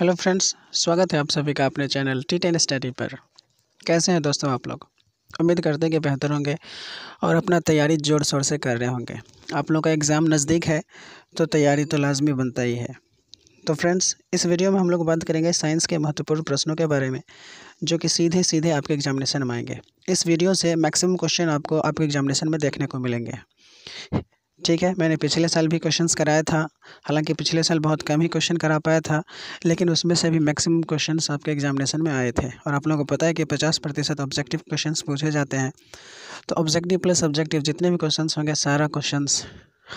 hello friends स्वागत है आप सभी का अपने चैनल टी टेन स्टडी पर कैसे हैं दोस्तों आप लोग उम्मीद करते हैं कि बेहतर होंगे और अपना तैयारी जोर शोर से कर रहे होंगे आप लोगों का एग्ज़ाम नज़दीक है तो तैयारी तो लाजमी बनता ही है तो फ्रेंड्स इस वीडियो में हम लोग बात करेंगे साइंस के महत्वपूर्ण प्रश्नों के बारे में जो कि सीधे सीधे आपके एग्जामिनेशन में आएंगे इस वीडियो से मैक्सिमम क्वेश्चन आपको आपके एग्जामिनेशन में देखने को मिलेंगे ठीक है मैंने पिछले साल भी क्वेश्चंस कराया था हालांकि पिछले साल बहुत कम ही क्वेश्चन करा पाया था लेकिन उसमें से भी मैक्सिमम क्वेश्चंस आपके एग्जामिनेशन में आए थे और आप लोगों को पता है कि पचास प्रतिशत ऑब्जेक्टिव क्वेश्चन पूछे जाते हैं तो ऑब्जेक्टिव प्लस ऑब्जेक्टिव जितने भी क्वेश्चन होंगे सारा क्वेश्चन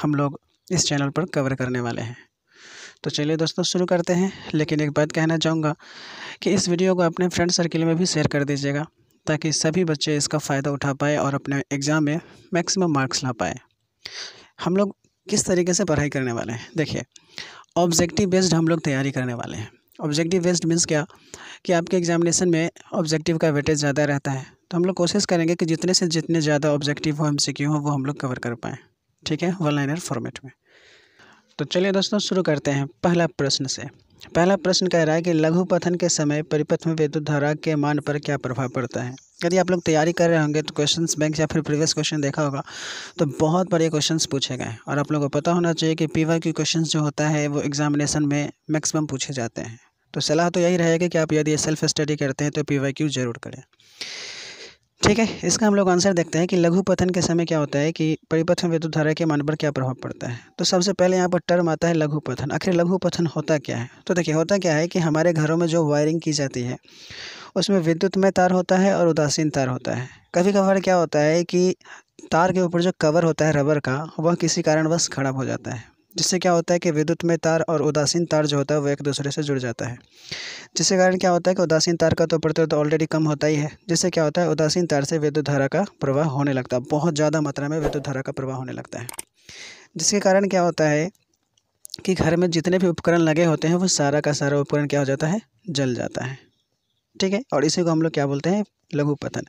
हम लोग इस चैनल पर कवर करने वाले हैं तो चलिए दोस्तों शुरू करते हैं लेकिन एक बात कहना चाहूँगा कि इस वीडियो को अपने फ्रेंड सर्किल में भी शेयर कर दीजिएगा ताकि सभी बच्चे इसका फ़ायदा उठा पाए और अपने एग्ज़ाम में मैक्सिमम मार्क्स ला पाए हम लोग किस तरीके से पढ़ाई करने वाले हैं देखिए ऑब्जेक्टिव बेस्ड हम लोग तैयारी करने वाले हैं ऑब्जेक्टिव बेस्ड मीन्स क्या कि आपके एग्जामिनेशन में ऑब्जेक्टिव का वेटेज ज़्यादा रहता है तो हम लोग कोशिश करेंगे कि जितने से जितने ज़्यादा ऑब्जेक्टिव हो एम सी हो वो हम लोग कवर कर पाएँ ठीक है वन लाइनर फॉर्मेट में तो चलिए दोस्तों शुरू करते हैं पहला प्रश्न से पहला प्रश्न कह रहा है कि लघु पथन के समय परिपथ में विद्युत धारा के मान पर क्या प्रभाव पड़ता है यदि आप लोग तैयारी कर रहे होंगे तो क्वेश्चन बैंक या फिर प्रीवियस क्वेश्चन देखा होगा तो बहुत बड़े क्वेश्चन पूछे गए और आप लोगों को पता होना चाहिए कि पी के क्वेश्चन जो होता है वो एग्जामिनेशन में मैक्सिमम पूछे जाते हैं तो सलाह तो यही रहेगा कि आप यदि सेल्फ स्टडी करते हैं तो पी जरूर करें ठीक है इसका हम लोग आंसर देखते हैं कि लघु पतन के समय क्या होता है कि परिपथ में विद्युत धारा के मान पर क्या प्रभाव पड़ता है तो सबसे पहले यहाँ पर टर्म आता है लघु पतन आखिर लघु पतन होता क्या है तो देखिए होता क्या है कि हमारे घरों में जो वायरिंग की जाती है उसमें विद्युत में तार होता है और उदासीन तार होता है कभी कभार क्या होता है कि तार के ऊपर जो कवर होता है रबर का वह किसी कारणवश खराब हो जाता है जिससे क्या होता है कि विद्युत में तार और उदासीन तार जो होता है वो एक दूसरे से जुड़ जाता है जिसके कारण क्या होता है कि उदासीन तार का तो प्रतिरोध ऑलरेडी कम होता ही है जिससे क्या होता है उदासीन तार से विद्युत धारा का प्रवाह होने लगता है बहुत ज़्यादा मात्रा में विद्युत धारा का प्रवाह होने लगता है जिसके कारण क्या होता है कि घर में जितने भी उपकरण लगे होते हैं वो सारा का सारा उपकरण क्या हो जाता है जल जाता है ठीक है और इसी को हम लोग क्या बोलते हैं लघुपतन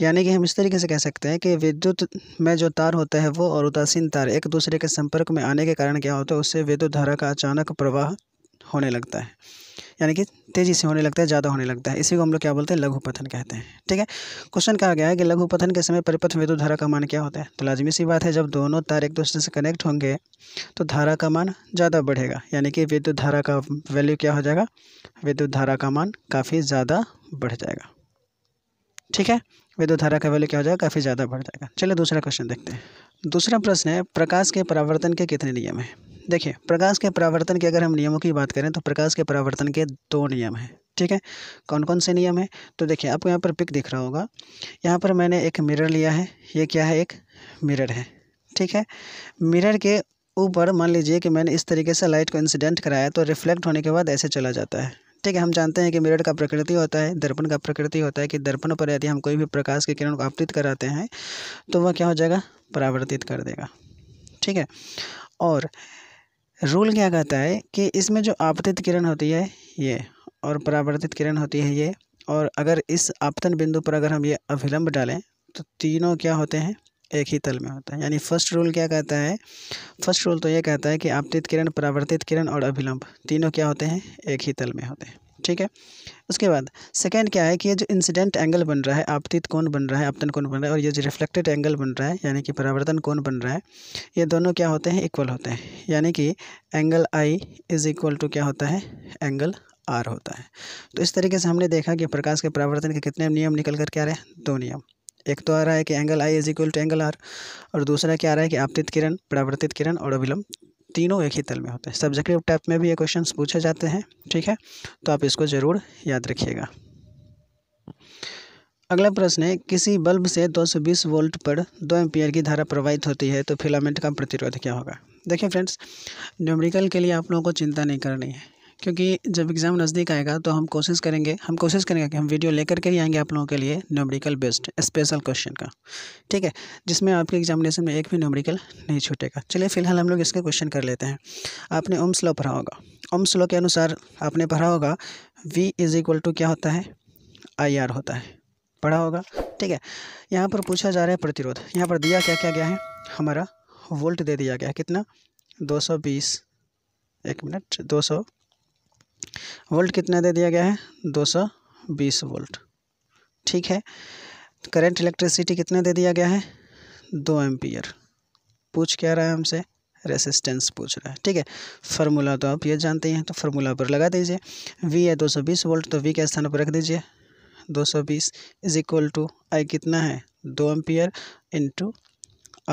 यानी कि हम इस तरीके से कह सकते हैं कि विद्युत में जो तार होता है वो और उदासीन तार एक दूसरे के संपर्क में आने के कारण क्या होता है उससे विद्युत धारा का अचानक प्रवाह होने लगता है यानी कि तेज़ी से होने लगता है ज़्यादा होने लगता है इसी को हम लोग क्या बोलते हैं लघु पथन कहते हैं ठीक है क्वेश्चन कहा गया है कि लघु पथन के समय परिपथ विद्युत धारा का मान क्या होता है तो लाजमी सी बात है जब दोनों तार एक दूसरे से कनेक्ट होंगे तो धारा का मान ज़्यादा बढ़ेगा यानी कि विद्युत धारा का वैल्यू क्या हो जाएगा विद्युत धारा का मान काफ़ी ज़्यादा बढ़ जाएगा ठीक है विद्युत धारा का वैल्यू क्या हो जाएगा काफ़ी ज़्यादा बढ़ जाएगा चलिए दूसरा क्वेश्चन देखते हैं दूसरा प्रश्न है प्रकाश के परावर्तन के कितने नियम हैं देखिए प्रकाश के परावर्तन के अगर हम नियमों की बात करें तो प्रकाश के परावर्तन के दो नियम हैं ठीक है कौन कौन से नियम हैं तो देखिए आपको यहाँ पर पिक दिख रहा होगा यहाँ पर मैंने एक मिरर लिया है ये क्या है एक मिरर है ठीक है मिरर के ऊपर मान लीजिए कि मैंने इस तरीके से लाइट को इंसिडेंट कराया तो रिफ्लेक्ट होने के बाद ऐसे चला जाता है ठीक है हम जानते हैं कि मिरर का प्रकृति होता है दर्पण का प्रकृति होता है कि दर्पण पर यदि हम कोई भी प्रकाश के किरण को आपतित कराते हैं तो वह क्या हो जाएगा परावर्तित कर देगा ठीक है और रूल क्या कहता है कि इसमें जो आपतित किरण होती है ये और परावर्तित किरण होती है ये और अगर इस आपतन बिंदु पर अगर हम ये अभिलंब डालें तो तीनों क्या होते हैं एक ही तल में होता है यानी फर्स्ट रूल क्या कहता है फर्स्ट रूल तो ये कहता है कि आपतित किरण परावर्तित किरण और अभिलंब तीनों क्या होते हैं एक ही तल में होते हैं ठीक है उसके बाद सेकेंड क्या है कि ये जो इंसिडेंट एंगल बन रहा है आपतित कौन बन रहा है आपतन कौन बन रहा है और ये जो रिफ्लेक्टेड एंगल बन रहा है यानी कि परावर्तन कौन बन रहा है ये दोनों क्या होते हैं इक्वल होते हैं यानी कि angle I is equal to क्या होता है एंगल आर होता है तो इस तरीके से हमने देखा कि प्रकाश के परावर्तन के कितने नियम निकल कर क्या रहे दो नियम एक तो आ रहा है कि angle I is equal to angle R और दूसरा क्या आ रहा है कि आपतित किरण परावर्तित किरण और अभिलम्ब तीनों एक ही तल में होते हैं सब्जेक्टिव टाइप में भी ये क्वेश्चन पूछे जाते हैं ठीक है तो आप इसको ज़रूर याद रखिएगा अगला प्रश्न है किसी बल्ब से 220 वोल्ट पर 2 एम्पियर की धारा प्रवाहित होती है तो फिलामेंट का प्रतिरोध क्या होगा देखिए फ्रेंड्स न्यूमेरिकल के लिए आप लोगों को चिंता नहीं करनी है क्योंकि जब एग्ज़ाम नज़दीक आएगा तो हम कोशिश करेंगे हम कोशिश करेंगे कि हम वीडियो लेकर के ही आएंगे आप लोगों के लिए न्यूमेरिकल बेस्ड स्पेशल क्वेश्चन का ठीक है जिसमें आपके एग्जामिनेशन में एक भी न्यूमेरिकल नहीं छूटेगा चलिए फिलहाल हम लोग इसका क्वेश्चन कर लेते हैं आपने ओम स्लो पढ़ा होगा ओम स्लो के अनुसार आपने पढ़ा होगा वी इज इक्वल टू क्या होता है आई आर होता है पढ़ा होगा ठीक है यहाँ पर पूछा जा रहा है प्रतिरोध यहाँ पर दिया क्या क्या गया है हमारा वोल्ट दे दिया गया है कितना 220 एक मिनट सौ वोल्ट कितना दे दिया गया है 220 वोल्ट ठीक है करंट इलेक्ट्रिसिटी कितना दे दिया गया है दो एम्पियर पूछ क्या रहा है हमसे रेसिस्टेंस पूछ रहा है ठीक है फार्मूला तो आप ये जानते हैं तो फार्मूला पर लगा दीजिए वी है 220 वोल्ट तो वी के स्थान पर रख दीजिए 220 इज इक्वल टू आई कितना है दो एम्पियर इंटू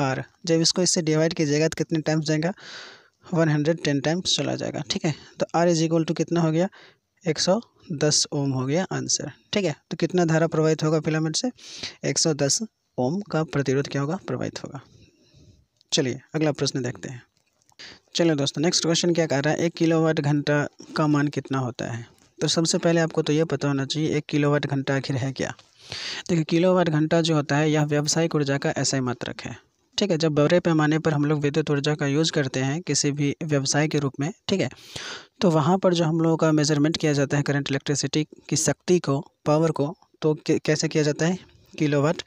आर जब इसको इससे डिवाइड कीजिएगा तो कितने टाइम्स जाएगा वन हंड्रेड टेन टाइम्स चला जाएगा ठीक है तो आर इज इक्वल टू कितना हो गया एक सौ दस ओम हो गया आंसर ठीक है तो कितना धारा प्रवाहित होगा फिलामेंट से एक सौ दस ओम का प्रतिरोध क्या होगा प्रवाहित होगा चलिए अगला प्रश्न देखते हैं चलिए दोस्तों नेक्स्ट क्वेश्चन क्या कह रहा है एक वाट घंटा का मान कितना होता है तो सबसे पहले आपको तो ये पता होना चाहिए एक वाट घंटा आखिर है क्या देखिए किलोवाट घंटा जो होता है यह व्यावसायिक ऊर्जा का ऐसा ही मात्रक है ठीक है जब बड़े पैमाने पर हम लोग विद्युत ऊर्जा का यूज़ करते हैं किसी भी व्यवसाय के रूप में ठीक है तो वहाँ पर जो हम लोगों का मेजरमेंट किया जाता है करंट इलेक्ट्रिसिटी की शक्ति को पावर को तो कैसे किया जाता है किलोवाट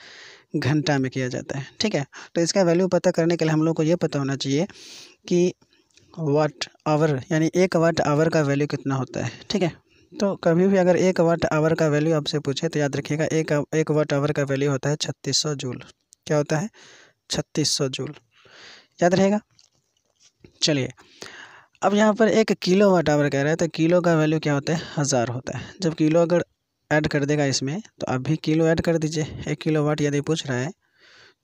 घंटा में किया जाता है ठीक है तो इसका वैल्यू पता करने के लिए हम लोग को ये पता होना चाहिए कि वाट आवर यानी एक वाट आवर का वैल्यू कितना होता है ठीक है तो कभी भी अगर एक वाट आवर का वैल्यू आपसे पूछे तो याद रखिएगा एक एक वाट आवर का वैल्यू होता है छत्तीस सौ जूल क्या होता है छत्तीस सौ जूल याद रहेगा चलिए अब यहाँ पर एक किलो वाट आवर कह रहा है तो किलो का वैल्यू क्या होता है हज़ार होता है जब किलो अगर ऐड कर देगा इसमें तो अब भी किलो ऐड कर दीजिए एक किलो वाट यदि पूछ रहा है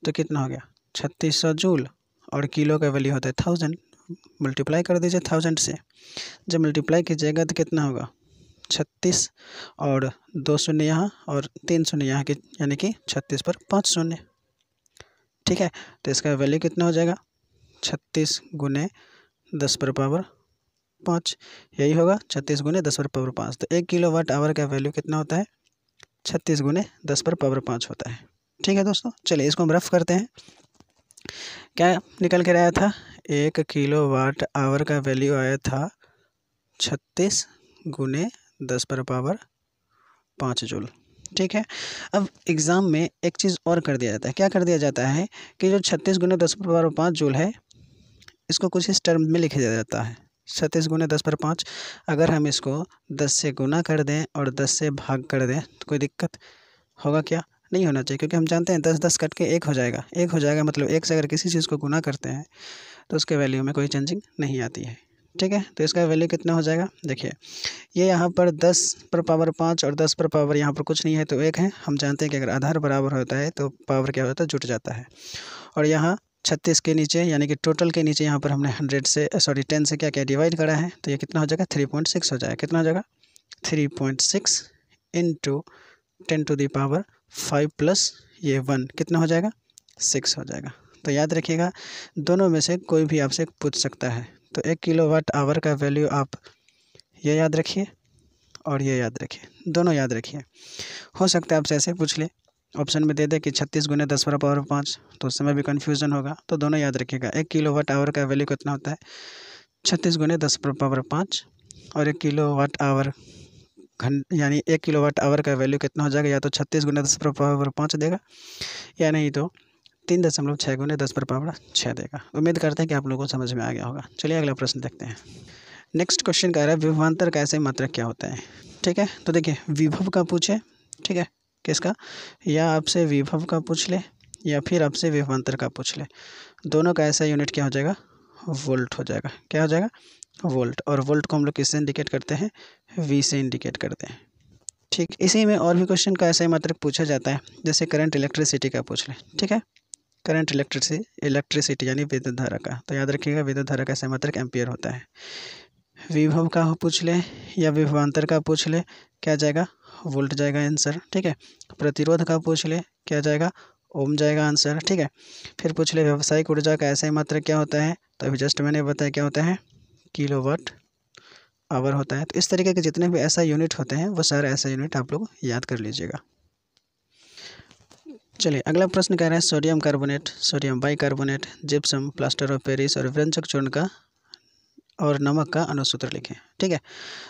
तो कितना हो गया छत्तीस सौ जूल और किलो का वैल्यू होता है थाउजेंड मल्टीप्लाई कर दीजिए थाउजेंड से जब मल्टीप्लाई कीजिएगा तो कितना होगा छत्तीस और दो शून्य यहाँ और तीन शून्य यहाँ के यानी कि छत्तीस पर पाँच शून्य ठीक है तो इसका वैल्यू कितना हो जाएगा छत्तीस गुने दस पर पावर पाँच यही होगा छत्तीस गुने दस पर पावर पाँच तो एक किलो वाट आवर का वैल्यू कितना होता है छत्तीस गुने दस पर पावर पाँच होता है ठीक है दोस्तों चलिए इसको हम रफ करते हैं क्या निकल के आया था एक किलो वाट आवर का वैल्यू आया था छत्तीस गुने दस पर पावर पाँच जूल ठीक है अब एग्ज़ाम में एक चीज़ और कर दिया जाता है क्या कर दिया जाता है कि जो छत्तीस गुना दस पर पाँच जूल है इसको कुछ इस टर्म में लिखा जाता है छत्तीस गुना दस पर पाँच अगर हम इसको दस से गुना कर दें और दस से भाग कर दें तो कोई दिक्कत होगा क्या नहीं होना चाहिए क्योंकि हम जानते हैं दस दस कट के एक हो जाएगा एक हो जाएगा मतलब एक से अगर किसी चीज़ को गुना करते हैं तो उसके वैल्यू में कोई चेंजिंग नहीं आती है ठीक है तो इसका वैल्यू कितना हो जाएगा देखिए ये यहाँ पर दस पर पावर पाँच और दस पर पावर यहाँ पर कुछ नहीं है तो एक है हम जानते हैं कि अगर आधार बराबर होता है तो पावर क्या होता है जुट जाता है और यहाँ छत्तीस के नीचे यानी कि टोटल के नीचे यहाँ पर हमने हंड्रेड से सॉरी टेन से क्या क्या डिवाइड करा है तो ये कितना हो जाएगा थ्री पॉइंट सिक्स हो जाएगा कितना हो जाएगा three point six to ten to the power five plus ये वन कितना हो जाएगा सिक्स हो जाएगा तो याद रखिएगा दोनों में से कोई भी आपसे पूछ सकता है तो एक किलो वाट आवर का वैल्यू आप ये याद रखिए और ये याद रखिए दोनों याद रखिए हो सकता है आपसे ऐसे पूछ ले ऑप्शन में दे दे कि छत्तीस गुने दस बारह पावर पाँच तो उस समय भी कन्फ्यूज़न होगा तो दोनों याद रखिएगा एक किलो वाट आवर का वैल्यू कितना होता है छत्तीस गुने दस पर पावर पाँच और एक किलो वाट आवर घन यानी एक किलो वाट आवर का वैल्यू कितना हो जाएगा या तो छत्तीस गुने दस पर पावर पाँच देगा या नहीं तो तीन दशमलव छः गुने दस पर पावर छः देगा उम्मीद करते हैं कि आप लोगों को समझ में आ गया होगा चलिए अगला प्रश्न देखते हैं नेक्स्ट क्वेश्चन कह रहा है विभवान्तर का ऐसे मात्रक क्या होता है ठीक है तो देखिए विभव का पूछे ठीक है किसका या आपसे विभव का पूछ ले या फिर आपसे विभवान्तर का पूछ ले दोनों का ऐसा यूनिट क्या हो जाएगा वोल्ट हो जाएगा क्या हो जाएगा वोल्ट और वोल्ट को हम लोग किससे इंडिकेट करते हैं वी से इंडिकेट करते हैं ठीक इसी में और भी क्वेश्चन का ऐसा ही मात्रक पूछा जाता है जैसे करंट इलेक्ट्रिसिटी का पूछ लें ठीक है करंट इलेक्ट्रिस इलेक्ट्रिसिटी यानी विद्युत धारा का तो याद रखिएगा विद्युत धारा का समात्रक एम्पियर होता है विभव का पूछ लें या विभवांतर का पूछ लें क्या जाएगा वोल्ट जाएगा आंसर ठीक है प्रतिरोध का पूछ ले क्या जाएगा ओम जाएगा आंसर ठीक है फिर पूछ ले व्यावसायिक ऊर्जा का ऐसा ही मात्र क्या होता है तो अभी जस्ट मैंने बताया क्या होता है किलोवाट आवर होता है तो इस तरीके के जितने भी ऐसा यूनिट होते हैं वो सारे ऐसा यूनिट आप लोग याद कर लीजिएगा चलिए अगला प्रश्न कह रहे हैं sodium carbonate sodium bicarbonate gypsum plaster of Paris और व्यंजक चूर्ण का और नमक का अनुसूत्र लिखें ठीक है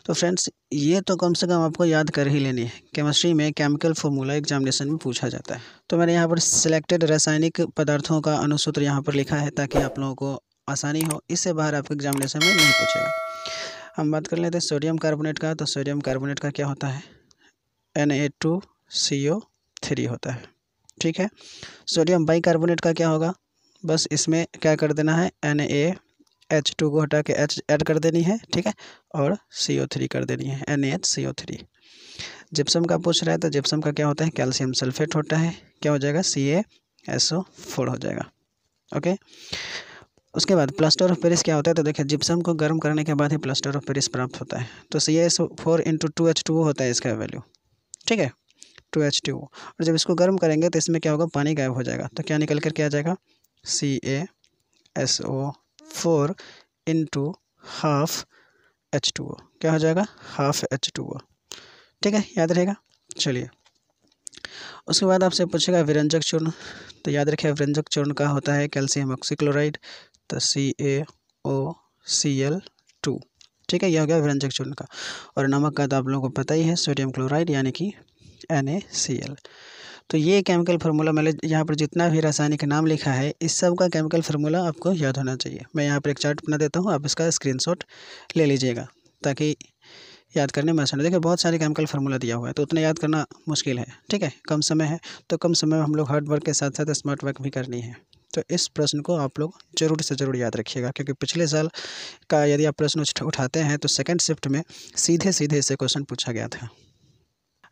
तो फ्रेंड्स ये तो कम से कम आपको याद कर ही लेनी है केमिस्ट्री में केमिकल फॉर्मूला एग्जामिनेशन में पूछा जाता है तो मैंने यहाँ पर सिलेक्टेड रासायनिक पदार्थों का अनुसूत्र यहाँ पर लिखा है ताकि आप लोगों को आसानी हो इससे बाहर आपके एग्जामिनेशन में नहीं पूछेगा हम बात कर लेते हैं सोडियम कार्बोनेट का तो सोडियम कार्बोनेट का क्या होता है N A two C O three होता है ठीक है सोडियम बाइकार्बोनेट का क्या होगा बस इसमें क्या कर देना है एन ए एच टू को हटा के एच ऐड कर देनी है ठीक है और सी ओ थ्री कर देनी है N A H C O three gypsum का पूछ रहा है तो जिप्सम का क्या होता है कैल्शियम सल्फेट होता है क्या हो जाएगा C A S O four हो जाएगा ओके उसके बाद प्लास्टर ऑफ पेरिस क्या होता है तो देखिए जिप्सम को गर्म करने के बाद ही प्लास्टर ऑफ पेरिस प्राप्त होता है तो C S four into two H two होता है इसका वैल्यू ठीक है टू एच टू और जब इसको गर्म करेंगे तो इसमें क्या होगा पानी गायब हो जाएगा तो क्या निकल कर क्या आ जाएगा C A S O four in two half H two O क्या हो जाएगा हाफ एच टू ओ ठीक है याद रहेगा चलिए उसके बाद आपसे पूछेगा विरंजक चूर्ण तो याद रखिए विरंजक चूर्ण का होता है कैल्शियम ऑक्सीक्लोराइड तो सी A O C L two ठीक है यह हो गया विरंजक चूर्ण का और नमक का तो आप लोगों को पता ही है सोडियम क्लोराइड यानी कि एन ए सी एल तो ये केमिकल फार्मूला मैंने यहाँ पर जितना भी रासायनिक नाम लिखा है इस सब का केमिकल फार्मूला आपको याद होना चाहिए मैं यहाँ पर एक चार्ट बना देता हूँ आप इसका स्क्रीनशॉट ले लीजिएगा ताकि याद करने में आसान देखिए बहुत सारे केमिकल फार्मूला दिया हुआ है तो उतना याद करना मुश्किल है ठीक है कम समय है तो कम समय में हम लोग हार्ड वर्क के साथ साथ स्मार्ट वर्क भी करनी है तो इस प्रश्न को आप लोग जरूर से ज़रूर याद रखिएगा क्योंकि पिछले साल का यदि आप प्रश्न उठाते हैं तो सेकेंड शिफ्ट में सीधे सीधे इसे क्वेश्चन पूछा गया था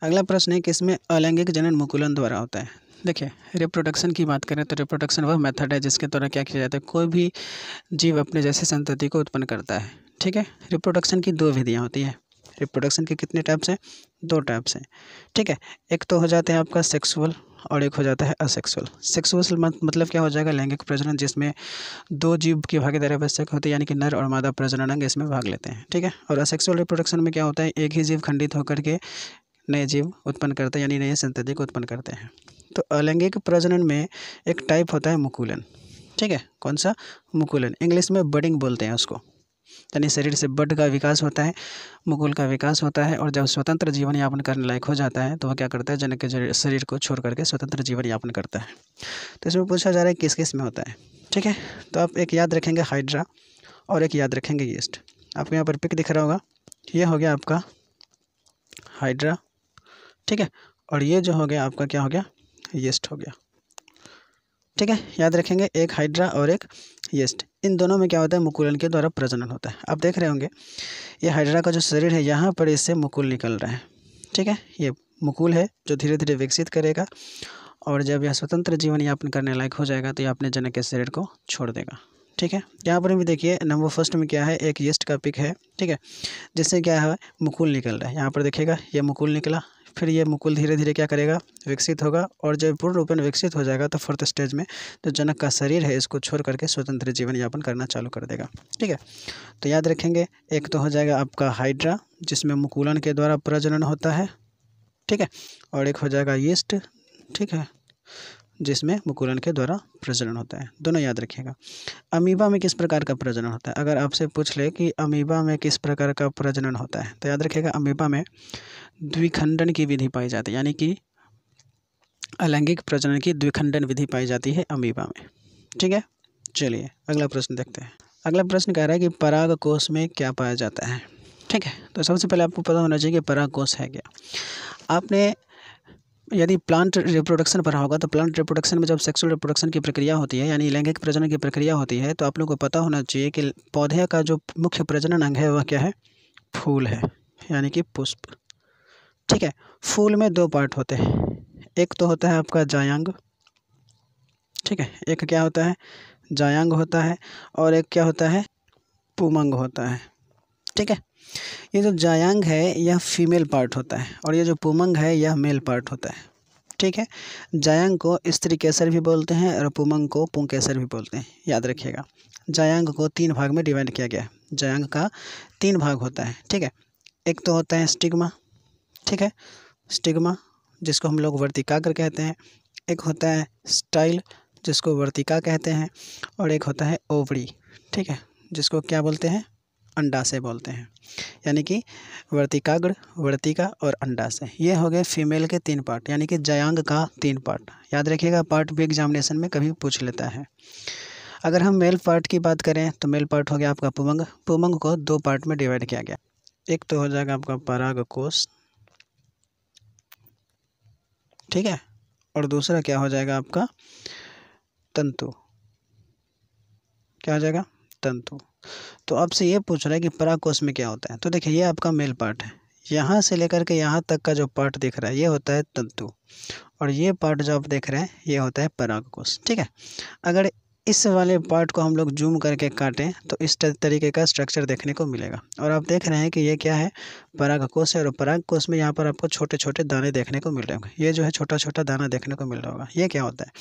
अगला प्रश्न है कि इसमें अलैंगिक जनन मुकुलन द्वारा होता है देखिए रिप्रोडक्शन की बात करें तो रिप्रोडक्शन वह मेथड है जिसके द्वारा क्या किया जाता है कोई भी जीव अपने जैसे संतति को उत्पन्न करता है ठीक है रिप्रोडक्शन की दो विधियाँ होती हैं रिप्रोडक्शन के कितने टाइप्स हैं दो टाइप्स हैं ठीक है एक तो हो जाता है आपका सेक्सुअल और एक हो जाता है असेक्सुअल सेक्सुअल मतलब क्या हो जाएगा लैंगिक प्रजनन जिसमें दो जीव की भागीदारी आवश्यक होती है यानी कि नर और मादा प्रजनन अंग इसमें भाग लेते हैं ठीक है और असेक्सुअल रिप्रोडक्शन में क्या होता है एक ही जीव खंडित होकर के नए जीव उत्पन्न करते हैं यानी नए संतति को उत्पन्न करते हैं तो अलैंगिक प्रजनन में एक टाइप होता है मुकुलन ठीक है कौन सा मुकुलन इंग्लिश में बडिंग बोलते हैं उसको यानी शरीर से बड का विकास होता है मुकुल का विकास होता है और जब स्वतंत्र जीवन यापन करने लायक हो जाता है तो वह क्या करता है जनक के शरीर को छोड़ करके स्वतंत्र जीवन यापन करता है तो इसमें पूछा जा रहा है किस किस में होता है ठीक है तो आप एक याद रखेंगे हाइड्रा और एक याद रखेंगे यीस्ट आपको यहाँ पर पिक दिख रहा होगा ये हो गया आपका हाइड्रा ठीक है और ये जो हो गया आपका क्या हो गया येस्ट हो गया ठीक है याद रखेंगे एक हाइड्रा और एक येस्ट इन दोनों में क्या होता है मुकुलन के द्वारा प्रजनन होता है आप देख रहे होंगे ये हाइड्रा का जो शरीर है यहाँ पर इससे मुकुल निकल रहा है ठीक है ये मुकुल है जो धीरे धीरे विकसित करेगा और जब यह स्वतंत्र जीवन यापन करने लायक हो जाएगा तो यह अपने जनक के शरीर को छोड़ देगा ठीक है यहाँ पर भी देखिए नंबर फर्स्ट में क्या है एक येस्ट का पिक है ठीक है जिससे क्या है मुकुल निकल रहा है यहाँ पर देखिएगा ये मुकुल निकला फिर ये मुकुल धीरे धीरे क्या करेगा विकसित होगा और जब पूर्ण रूप में विकसित हो जाएगा तो फोर्थ स्टेज में जो तो जनक का शरीर है इसको छोड़ करके स्वतंत्र जीवन यापन करना चालू कर देगा ठीक है तो याद रखेंगे एक तो हो जाएगा आपका हाइड्रा जिसमें मुकुलन के द्वारा प्रजनन होता है ठीक है और एक हो जाएगा यीस्ट ठीक है जिसमें मुकुलन के द्वारा प्रजनन होता है दोनों याद रखिएगा अमीबा में किस प्रकार का प्रजनन होता है अगर आपसे पूछ ले कि अमीबा में किस प्रकार का प्रजनन होता है तो याद रखिएगा अमीबा में द्विखंडन की विधि पाई जाती है यानी कि अलैंगिक प्रजनन की द्विखंडन विधि पाई जाती है अमीबा में ठीक है चलिए अगला प्रश्न देखते हैं अगला प्रश्न कह रहा है कि पराग कोष में क्या पाया जाता है ठीक है तो सबसे पहले आपको पता होना चाहिए कि पराग कोष है क्या आपने यदि प्लांट रिप्रोडक्शन पर होगा तो प्लांट रिप्रोडक्शन में जब सेक्सुअल रिप्रोडक्शन की प्रक्रिया होती है यानी लैंगिक प्रजनन की प्रक्रिया होती है तो आप लोगों को पता होना चाहिए कि पौधे का जो मुख्य प्रजनन अंग है वह क्या है फूल है यानी कि पुष्प ठीक है फूल में दो पार्ट होते हैं एक तो होता है आपका जायांग ठीक है एक क्या होता है जायांग होता है और एक क्या होता है पुमंग होता है ठीक है ये जो जायांग है यह फीमेल पार्ट होता है और ये जो पुमंग है यह मेल पार्ट होता है ठीक है जायांग को स्त्री केसर भी बोलते हैं और पुमंग को केसर भी बोलते हैं याद रखिएगा जायांग को तीन भाग में डिवाइड किया गया है जायांग का तीन भाग होता है ठीक है एक तो होता है स्टिग्मा ठीक है स्टिग्मा जिसको हम लोग वर्तिकाग्र कहते हैं एक होता है स्टाइल जिसको वर्तिका कहते हैं और एक होता है ओवरी ठीक है जिसको क्या बोलते हैं अंडाशय बोलते हैं यानी कि वर्तिकाग्र वर्तिका और अंडाशय ये हो गए फीमेल के तीन पार्ट यानी कि जयांग का तीन पार्ट याद रखिएगा पार्ट भी एग्जामिनेशन में कभी पूछ लेता है अगर हम मेल पार्ट की बात करें तो मेल पार्ट हो गया आपका पुमंग पुमंग को दो पार्ट में डिवाइड किया गया एक तो हो जाएगा आपका पराग कोश ठीक है और दूसरा क्या हो जाएगा आपका तंतु क्या हो जाएगा तंतु तो आपसे ये पूछ रहा है कि पराकोष में क्या होता है तो देखिए ये आपका मेल पार्ट है यहाँ से लेकर के यहाँ तक का जो पार्ट दिख रहा है ये होता है तंतु और ये पार्ट जो आप देख रहे हैं ये होता है परागकोश ठीक है अगर इस वाले पार्ट को हम लोग जूम करके काटें तो इस तरीके का स्ट्रक्चर देखने को मिलेगा और आप देख रहे हैं कि ये क्या है परागकोश है और कोष में यहाँ पर आपको छोटे छोटे दाने देखने को मिल रहे होंगे ये जो है छोटा छोटा दाना देखने को मिल रहा होगा ये क्या होता है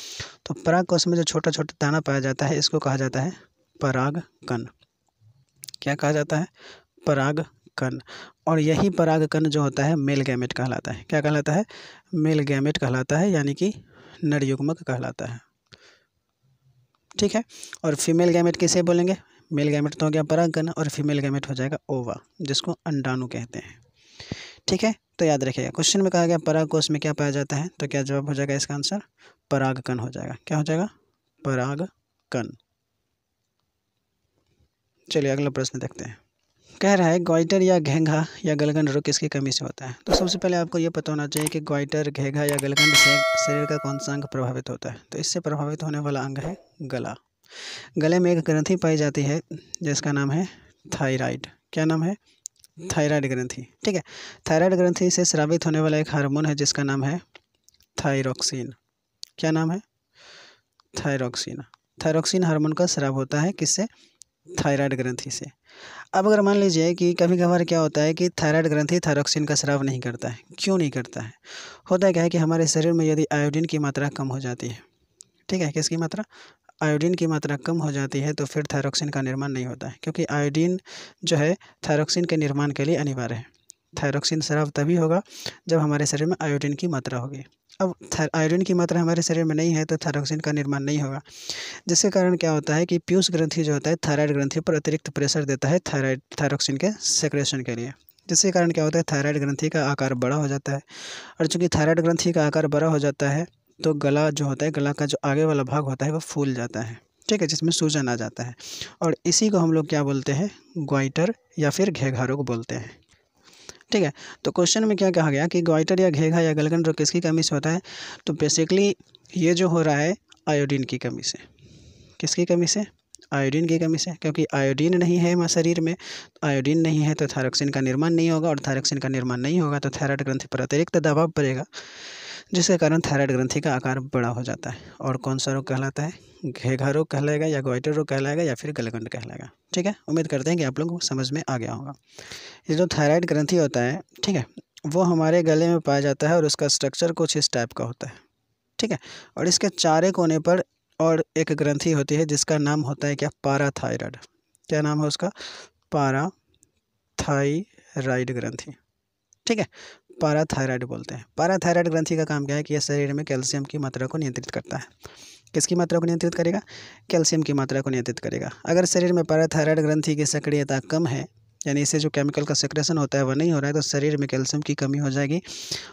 तो कोष में जो छोटा छोटा दाना पाया जाता है इसको कहा जाता है पराग कन क्या कहा जाता है पराग कन और यही पराग कन जो होता है मेल गैमेट कहलाता है क्या कहलाता है मेल गैमेट कहलाता है यानी कि नरयुग्मक कहलाता है ठीक है और फीमेल गैमेट किसे बोलेंगे मेल गैमेट तो हो गया परागकण और फीमेल गैमेट हो जाएगा ओवा जिसको अंडाणु कहते हैं ठीक है तो याद रखिएगा क्वेश्चन में कहा गया पराग कोष में क्या पाया जाता है तो क्या जवाब हो जाएगा इसका आंसर कन हो जाएगा क्या हो जाएगा कन चलिए अगला प्रश्न देखते हैं कह रहा है ग्वाइटर या घेंघा या गलगन रोग किसकी कमी से होता है तो सबसे पहले आपको ये पता होना चाहिए कि ग्वाइटर घेंघा या गलगन से शरीर का कौन सा अंग प्रभावित होता है तो इससे प्रभावित होने वाला अंग है गला गले में एक ग्रंथि पाई जाती है जिसका नाम है थायराइड क्या नाम है थायराइड ग्रंथि ठीक है थायराइड ग्रंथि से श्रावित होने वाला एक हार्मोन है जिसका नाम है थायरोक्सिन क्या नाम है थायरोक्सिन थायरोक्सिन हार्मोन का श्राव होता है किससे थायराइड ग्रंथि से अब अगर मान लीजिए कि कभी कभार क्या होता है कि थायराइड ग्रंथि थायरोक्सिन का स्राव नहीं करता है क्यों नहीं करता है होता है क्या है कि हमारे शरीर में यदि आयोडीन की मात्रा कम हो जाती है ठीक है किसकी मात्रा आयोडीन की मात्रा कम हो जाती है तो फिर थायरोक्सिन का निर्माण नहीं होता है क्योंकि आयोडीन जो है थायरोक्सिन के निर्माण के लिए अनिवार्य है थायरोक्सिन स्राव तभी होगा जब हमारे शरीर में आयोडीन की मात्रा होगी अब आयरन की मात्रा हमारे शरीर में नहीं है तो थायरोक्सिन का निर्माण नहीं होगा जिसके कारण क्या होता है कि पीयूष ग्रंथि जो होता है थायराइड ग्रंथि पर अतिरिक्त प्रेशर देता है थायराइड थायरॉक्सिन के सेक्रेशन के लिए जिसके कारण क्या होता है थायराइड ग्रंथि का आकार बड़ा हो जाता है और चूँकि थायराइड ग्रंथि का आकार बड़ा हो जाता है तो गला जो होता है गला का जो आगे वाला भाग होता है वो फूल जाता है ठीक है जिसमें सूजन आ जाता है और इसी को हम लोग क्या बोलते हैं ग्वाइटर या फिर घेघा रोग बोलते हैं ठीक है तो क्वेश्चन में क्या कहा गया कि ग्वाइटर या घेघा या गलगन रोग किसकी कमी से होता है तो बेसिकली ये जो हो रहा है आयोडीन की कमी से किसकी कमी से आयोडीन की कमी से क्योंकि आयोडीन नहीं है हमारे शरीर में आयोडीन तो नहीं है तो थायरॉक्सिन का निर्माण नहीं होगा और थायरॉक्सिन का निर्माण नहीं होगा तो थायराइड ग्रंथि पर अतिरिक्त दबाव पड़ेगा जिसके कारण थायराइड ग्रंथि का आकार बड़ा हो जाता है और कौन सा रोग कहलाता है घेघा रोग कहलाएगा या गोइटर रोग कहलाएगा या फिर गलगंड कहलाएगा ठीक है उम्मीद करते हैं कि आप लोगों को समझ में आ गया होगा ये जो थायराइड ग्रंथि होता है ठीक है वो हमारे गले में पाया जाता है और उसका स्ट्रक्चर कुछ इस टाइप का होता है ठीक है और इसके चारे कोने पर और एक ग्रंथि होती है जिसका नाम होता है क्या पाराथायराइड क्या नाम है उसका पारा थाइराइड ग्रंथि ठीक है पाराथायराइड बोलते हैं पाराथायराइड ग्रंथि का काम क्या है कि यह शरीर में कैल्शियम की मात्रा को नियंत्रित करता है किसकी मात्रा को नियंत्रित करेगा कैल्शियम की मात्रा को नियंत्रित करेगा अगर शरीर में पैराथायरॉयड ग्रंथि की सक्रियता कम है यानी इससे जो केमिकल का सेक्रेशन होता है वह नहीं हो रहा है तो शरीर में कैल्शियम की कमी हो जाएगी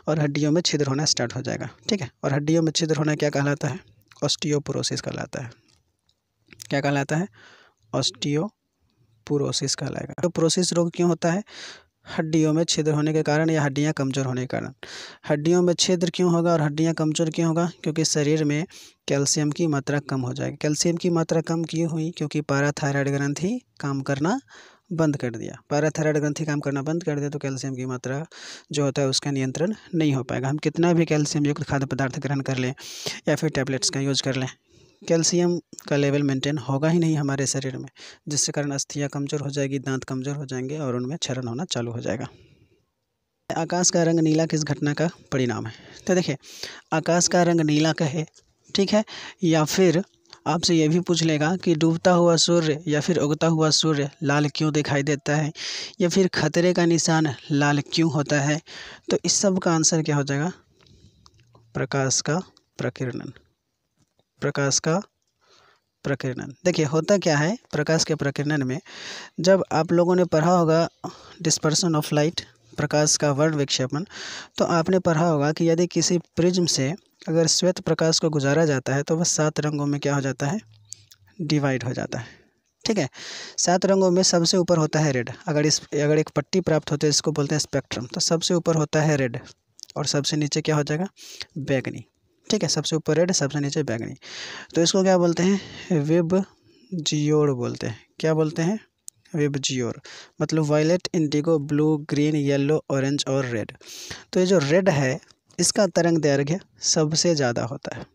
और हड्डियों में छिद्र होना स्टार्ट हो जाएगा ठीक है और हड्डियों में छिद्र होना क्या कहलाता है ऑस्टियोपोरोसिस कहलाता है क्या कहलाता है ऑस्टियोपोरोसिस कहलाएगा तो प्रोसेस रोग क्यों होता है हड्डियों में छिद्र होने के कारण या हड्डियां कमज़ोर होने के कारण हड्डियों में छिद्र क्यों होगा और हड्डियां कमज़ोर क्यों होगा क्योंकि शरीर में कैल्शियम की मात्रा कम हो जाएगी कैल्शियम की मात्रा कम क्यों हुई क्योंकि पाराथायराइड ग्रंथि काम करना बंद कर दिया पैराथायराइड ग्रंथि काम करना बंद कर दिया तो कैल्शियम की मात्रा जो होता है उसका नियंत्रण नहीं हो पाएगा हम कितना भी कैल्शियम युक्त खाद्य पदार्थ ग्रहण कर लें या फिर टैबलेट्स का यूज कर लें कैल्शियम का लेवल मेंटेन होगा ही नहीं हमारे शरीर में जिसके कारण अस्थियाँ कमज़ोर हो जाएगी दांत कमज़ोर हो जाएंगे और उनमें क्षरण होना चालू हो जाएगा आकाश का रंग नीला किस घटना का परिणाम है तो देखिए आकाश का रंग नीला कहे ठीक है या फिर आपसे यह भी पूछ लेगा कि डूबता हुआ सूर्य या फिर उगता हुआ सूर्य लाल क्यों दिखाई देता है या फिर खतरे का निशान लाल क्यों होता है तो इस सब का आंसर क्या हो जाएगा प्रकाश का प्रकीर्णन प्रकाश का प्रकीर्णन देखिए होता क्या है प्रकाश के प्रकीर्णन में जब आप लोगों ने पढ़ा होगा डिस्पर्सन ऑफ लाइट प्रकाश का वर्ण विक्षेपण तो आपने पढ़ा होगा कि यदि किसी प्रिज्म से अगर श्वेत प्रकाश को गुजारा जाता है तो वह सात रंगों में क्या हो जाता है डिवाइड हो जाता है ठीक है सात रंगों में सबसे ऊपर होता है रेड अगर इस अगर एक पट्टी प्राप्त होती है इसको बोलते हैं स्पेक्ट्रम तो सबसे ऊपर होता है रेड और सबसे नीचे क्या हो जाएगा बैगनी ठीक है सबसे ऊपर रेड सबसे नीचे बैगनी तो इसको क्या बोलते हैं वेब जियोर बोलते हैं क्या बोलते हैं वेब जियोर मतलब violet indigo blue green yellow orange और रेड तो ये जो रेड है इसका तरंग दैर्घ्य सबसे ज़्यादा होता है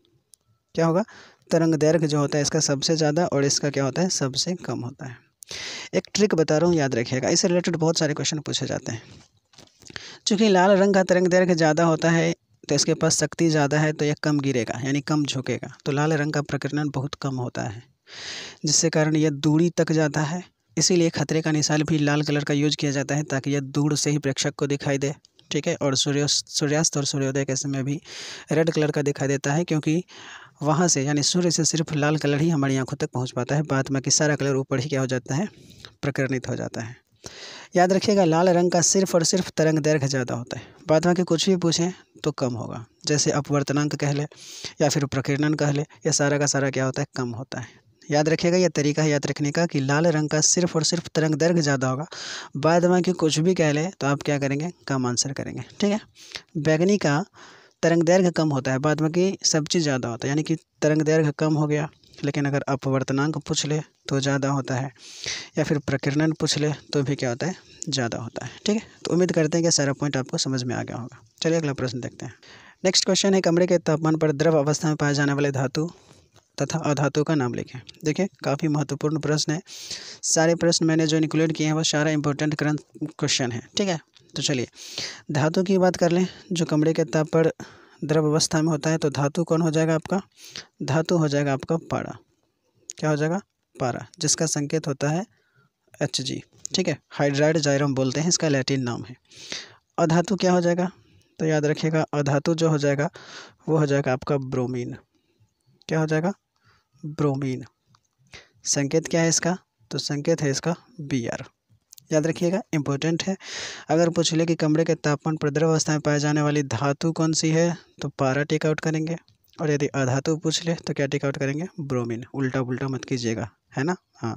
क्या होगा तरंग दैर्घ्य जो होता है इसका सबसे ज़्यादा और इसका क्या होता है सबसे कम होता है एक ट्रिक बता रहा हूँ याद रखिएगा इससे रिलेटेड बहुत सारे क्वेश्चन पूछे जाते हैं चूँकि लाल रंग का तरंग दैर्घ्य ज़्यादा होता है तो इसके पास शक्ति ज़्यादा है तो यह कम गिरेगा यानी कम झुकेगा तो लाल रंग का प्रकरण बहुत कम होता है जिससे कारण यह दूरी तक जाता है इसीलिए खतरे का निशान भी लाल कलर का यूज किया जाता है ताकि यह दूर से ही प्रेक्षक को दिखाई दे ठीक है और सूर्य सूर्यास्त और सूर्योदय के समय भी रेड कलर का दिखाई देता है क्योंकि वहाँ से यानी सूर्य से सिर्फ लाल कलर ही हमारी आंखों तक पहुँच पाता है बाद में कि सारा कलर ऊपर ही क्या हो जाता है प्रकरणित हो जाता है याद रखिएगा लाल रंग का सिर्फ और सिर्फ तरंग दैर्घ्य ज़्यादा होता है बाद में कुछ भी पूछें तो कम होगा जैसे अपवर्तनांक कह ले या फिर प्रकीर्णन कह ले यह सारा का सारा क्या होता है कम होता है याद रखिएगा यह तरीका है याद रखने का कि लाल रंग का सिर्फ और सिर्फ तरंग दर्घ ज़्यादा होगा बाद में कि कुछ भी कह ले तो आप क्या करेंगे कम आंसर करेंगे ठीक है बैगनी का तरंग दैर्घ्य कम होता है बाद में कि सब चीज़ ज़्यादा होता है यानी कि तरंग दैर्घ्य कम हो गया लेकिन अगर अपवर्तनांक पूछ ले तो ज़्यादा होता है या फिर प्रकीर्णन पूछ ले तो भी क्या होता है ज़्यादा होता है ठीक है तो उम्मीद करते हैं कि सारा पॉइंट आपको समझ में आ गया होगा चलिए अगला प्रश्न देखते हैं नेक्स्ट क्वेश्चन है कमरे के तापमान पर द्रव अवस्था में पाए जाने वाले धातु तथा अधातु का नाम लिखें देखिए काफ़ी महत्वपूर्ण प्रश्न है सारे प्रश्न मैंने जो इंक्लूड किए हैं वो सारा इंपॉर्टेंट करंट क्वेश्चन है ठीक है तो चलिए धातु की बात कर लें जो कमरे के ताप पर द्रव अवस्था में होता है तो धातु कौन हो जाएगा आपका धातु हो जाएगा आपका पारा क्या हो जाएगा पारा जिसका संकेत होता है एच जी ठीक है हाइड्राइड जायरम बोलते हैं इसका लैटिन नाम है अधातु क्या हो जाएगा तो याद रखिएगा अधातु जो हो जाएगा वो हो जाएगा आपका ब्रोमीन क्या हो जाएगा ब्रोमीन संकेत क्या है इसका तो संकेत है इसका बी आर याद रखिएगा इंपॉर्टेंट है अगर पूछ ले कि कमरे के तापमान पर अवस्था में पाए जाने वाली धातु कौन सी है तो पारा टेकआउट करेंगे और यदि अधातु पूछ ले तो क्या टेकआउट करेंगे ब्रोमिन उल्टा पुल्टा मत कीजिएगा है ना हाँ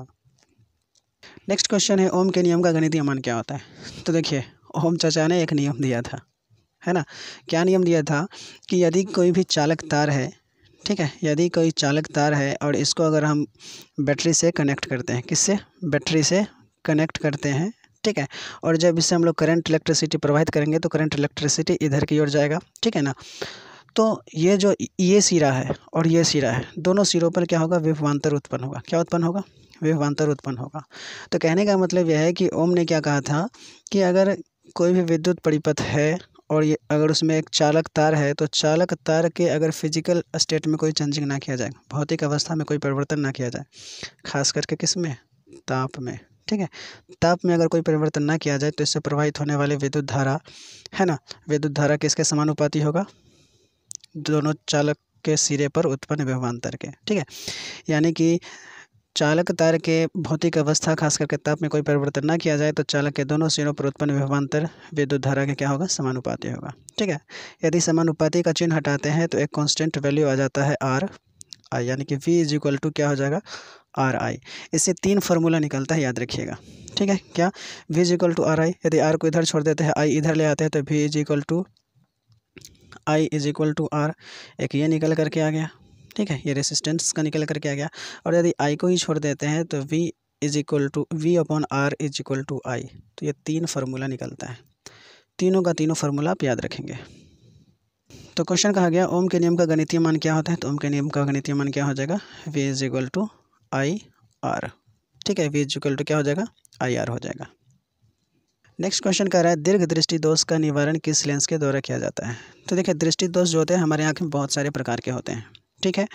नेक्स्ट क्वेश्चन है ओम के नियम का गणितीय मान क्या होता है तो देखिए ओम चाचा ने एक नियम दिया था है ना क्या नियम दिया था कि यदि कोई भी चालक तार है ठीक है यदि कोई चालक तार है और इसको अगर हम बैटरी से कनेक्ट करते हैं किससे बैटरी से कनेक्ट करते हैं ठीक है और जब इससे हम लोग करंट इलेक्ट्रिसिटी प्रवाहित करेंगे तो करंट इलेक्ट्रिसिटी इधर की ओर जाएगा ठीक है ना तो ये जो ये सिरा है और ये सिरा है दोनों सिरों पर क्या होगा विभवान्तर उत्पन्न होगा क्या उत्पन्न होगा विभवान्तर उत्पन्न होगा तो कहने का मतलब यह है कि ओम ने क्या कहा था कि अगर कोई भी विद्युत परिपथ है और ये अगर उसमें एक चालक तार है तो चालक तार के अगर फिजिकल स्टेट में कोई चेंजिंग ना किया जाए भौतिक अवस्था में कोई परिवर्तन ना किया जाए खास करके किस में ताप में ठीक है ताप में अगर कोई परिवर्तन ना किया जाए तो इससे प्रवाहित होने वाली विद्युत धारा है ना विद्युत धारा किसके समानुपाती होगा दोनों चालक के सिरे पर उत्पन्न विभवान्तर के ठीक है यानी कि चालक तार के भौतिक अवस्था खास करके ताप में कोई परिवर्तन ना किया जाए तो चालक के दोनों सिरों पर उत्पन्न विभवान्तर विद्युत धारा के क्या होगा समानुपाती होगा ठीक है यदि समानुपाती का चिन्ह हटाते हैं तो एक कॉन्स्टेंट वैल्यू आ जाता है आर आई यानी कि वी इज इक्वल टू क्या हो जाएगा आर आई इससे तीन फॉर्मूला निकलता है याद रखिएगा ठीक है क्या V is equal to R I यदि आर को इधर छोड़ देते हैं आई इधर ले आते हैं तो V is equal to I is equal to R एक ये निकल करके आ गया ठीक है ये रेसिस्टेंस का निकल करके आ गया और यदि आई को ही छोड़ देते हैं तो V is equal to V upon R is equal to I तो ये तीन फार्मूला निकलता है तीनों का तीनों फार्मूला आप याद रखेंगे तो क्वेश्चन कहा गया ओम के नियम का गणितीय मान क्या होता है तो ओम के नियम का गणितीय मान क्या हो जाएगा V is equal to I R ठीक है वी इज इक्वल टू क्या हो जाएगा आई आर हो जाएगा नेक्स्ट क्वेश्चन कह रहा है दीर्घ दृष्टि दोष का निवारण किस लेंस के द्वारा किया जाता है तो देखिए दृष्टि दोष जो होते हैं हमारे आँख में बहुत सारे प्रकार के होते हैं ठीक है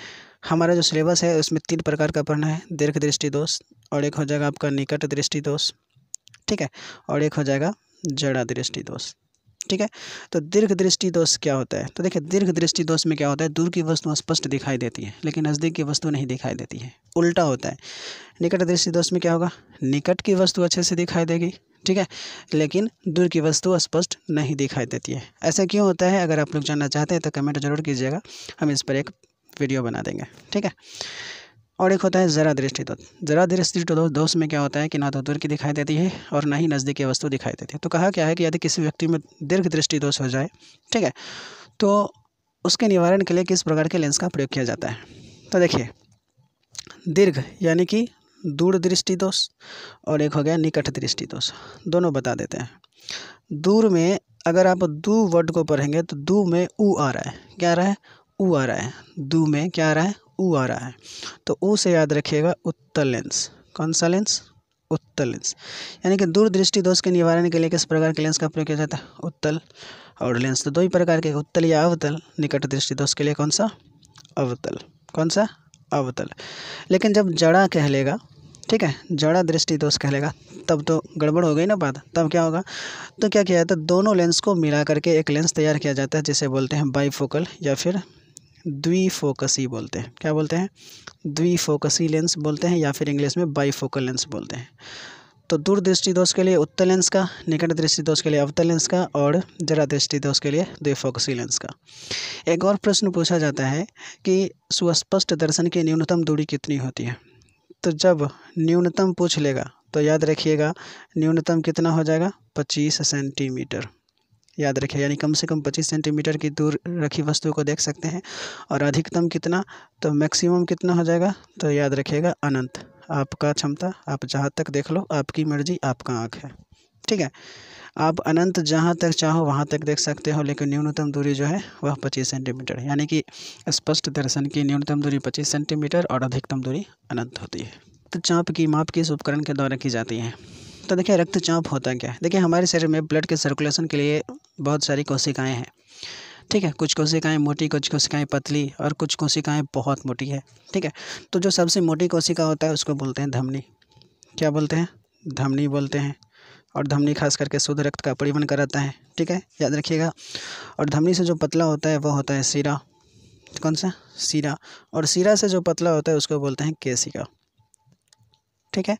हमारा जो सिलेबस है उसमें तीन प्रकार का पढ़ना है दीर्घ दृष्टि दोष और एक हो जाएगा आपका निकट दृष्टि दोष ठीक है और एक हो जाएगा जड़ा दृष्टि दोष ठीक है तो दीर्घ दृष्टि दोष क्या होता है तो देखिए दीर्घ दृष्टि दोष में क्या होता है दूर की वस्तु स्पष्ट दिखाई देती है लेकिन नज़दीक की वस्तु नहीं दिखाई देती है उल्टा होता है निकट दृष्टि दोष में क्या होगा निकट की वस्तु अच्छे से दिखाई देगी ठीक है लेकिन दूर की वस्तु स्पष्ट नहीं दिखाई देती है ऐसा क्यों होता है अगर आप लोग जानना चाहते हैं तो कमेंट जरूर कीजिएगा हम इस पर एक वीडियो बना देंगे ठीक है और एक होता है ज़रा दृष्टि दोष ज़रा दृष्टि तो दोष में क्या होता है कि ना तो दूर की दिखाई देती है और ना ही नजदीकी वस्तु दिखाई देती है तो कहा क्या है कि यदि किसी व्यक्ति में दीर्घ दृष्टि दोष हो जाए ठीक है तो उसके निवारण के लिए किस प्रकार के लेंस का प्रयोग किया जाता है तो देखिए दीर्घ यानी कि दूर दृष्टि दोष और एक हो गया निकट दृष्टि दोष दोनों बता देते हैं दूर में अगर आप दू वर्ड को पढ़ेंगे तो दू में ऊ आ रहा है क्या आ रहा है ऊ आ रहा है दू में क्या आ रहा है ऊ आ रहा है तो ऊ से याद रखिएगा उत्तर लेंस कौन सा लेंस उत्तल लेंस यानी कि दूरदृष्टि दोष के निवारण के लिए किस प्रकार के लेंस का प्रयोग किया जाता है उत्तल और लेंस तो दो ही प्रकार के उत्तल या अवतल निकट दृष्टि दोष के लिए कौन सा अवतल कौन सा अवतल लेकिन जब जड़ा कह लेगा ठीक है जड़ा दृष्टि दोष कह लेगा तब तो गड़बड़ हो गई ना बात तब क्या होगा तो क्या किया जाता है दोनों लेंस को मिला करके एक लेंस तैयार किया जाता है जिसे बोलते हैं बाईफोकल या फिर द्विफोकसी बोलते हैं क्या बोलते हैं द्विफोकसी लेंस बोलते हैं या फिर इंग्लिश में बाईफोकल लेंस बोलते हैं तो दूर दृष्टि दोष के लिए उत्तर लेंस का निकट दृष्टि दोष के लिए अवतल लेंस का और जरा दृष्टि दोष के लिए द्विफोकसी लेंस का एक और प्रश्न पूछा जाता है कि सुस्पष्ट दर्शन की न्यूनतम दूरी कितनी होती है तो जब न्यूनतम पूछ लेगा तो याद रखिएगा न्यूनतम कितना हो जाएगा पच्चीस सेंटीमीटर याद रखें यानी कम से कम 25 सेंटीमीटर की दूर रखी वस्तु को देख सकते हैं और अधिकतम कितना तो मैक्सिमम कितना हो जाएगा तो याद रखिएगा अनंत आपका क्षमता आप जहाँ तक देख लो आपकी मर्जी आपका आँख है ठीक है आप अनंत जहाँ तक चाहो वहाँ तक देख सकते हो लेकिन न्यूनतम दूरी जो है वह 25 सेंटीमीटर यानी कि स्पष्ट दर्शन की न्यूनतम दूरी 25 सेंटीमीटर और अधिकतम दूरी अनंत होती है तो चाँप की माप किस उपकरण के द्वारा की जाती है तो देखिए रक्तचाप होता क्या है देखिए हमारे शरीर में ब्लड के सर्कुलेशन के लिए बहुत सारी कोशिकाएँ हैं ठीक है कुछ कोशिकाएं मोटी कुछ कोशिकाएं पतली और कुछ कोशिकाएं बहुत मोटी है ठीक है तो जो सबसे मोटी कोशिका होता है उसको बोलते हैं धमनी क्या बोलते हैं धमनी बोलते हैं और धमनी खास करके शुद्ध रक्त का परिवहन कराता है ठीक है याद रखिएगा और धमनी से जो पतला होता है वो होता है सीरा कौन सा सीरा और सीरा से जो पतला होता है उसको बोलते हैं केसिका ठीक है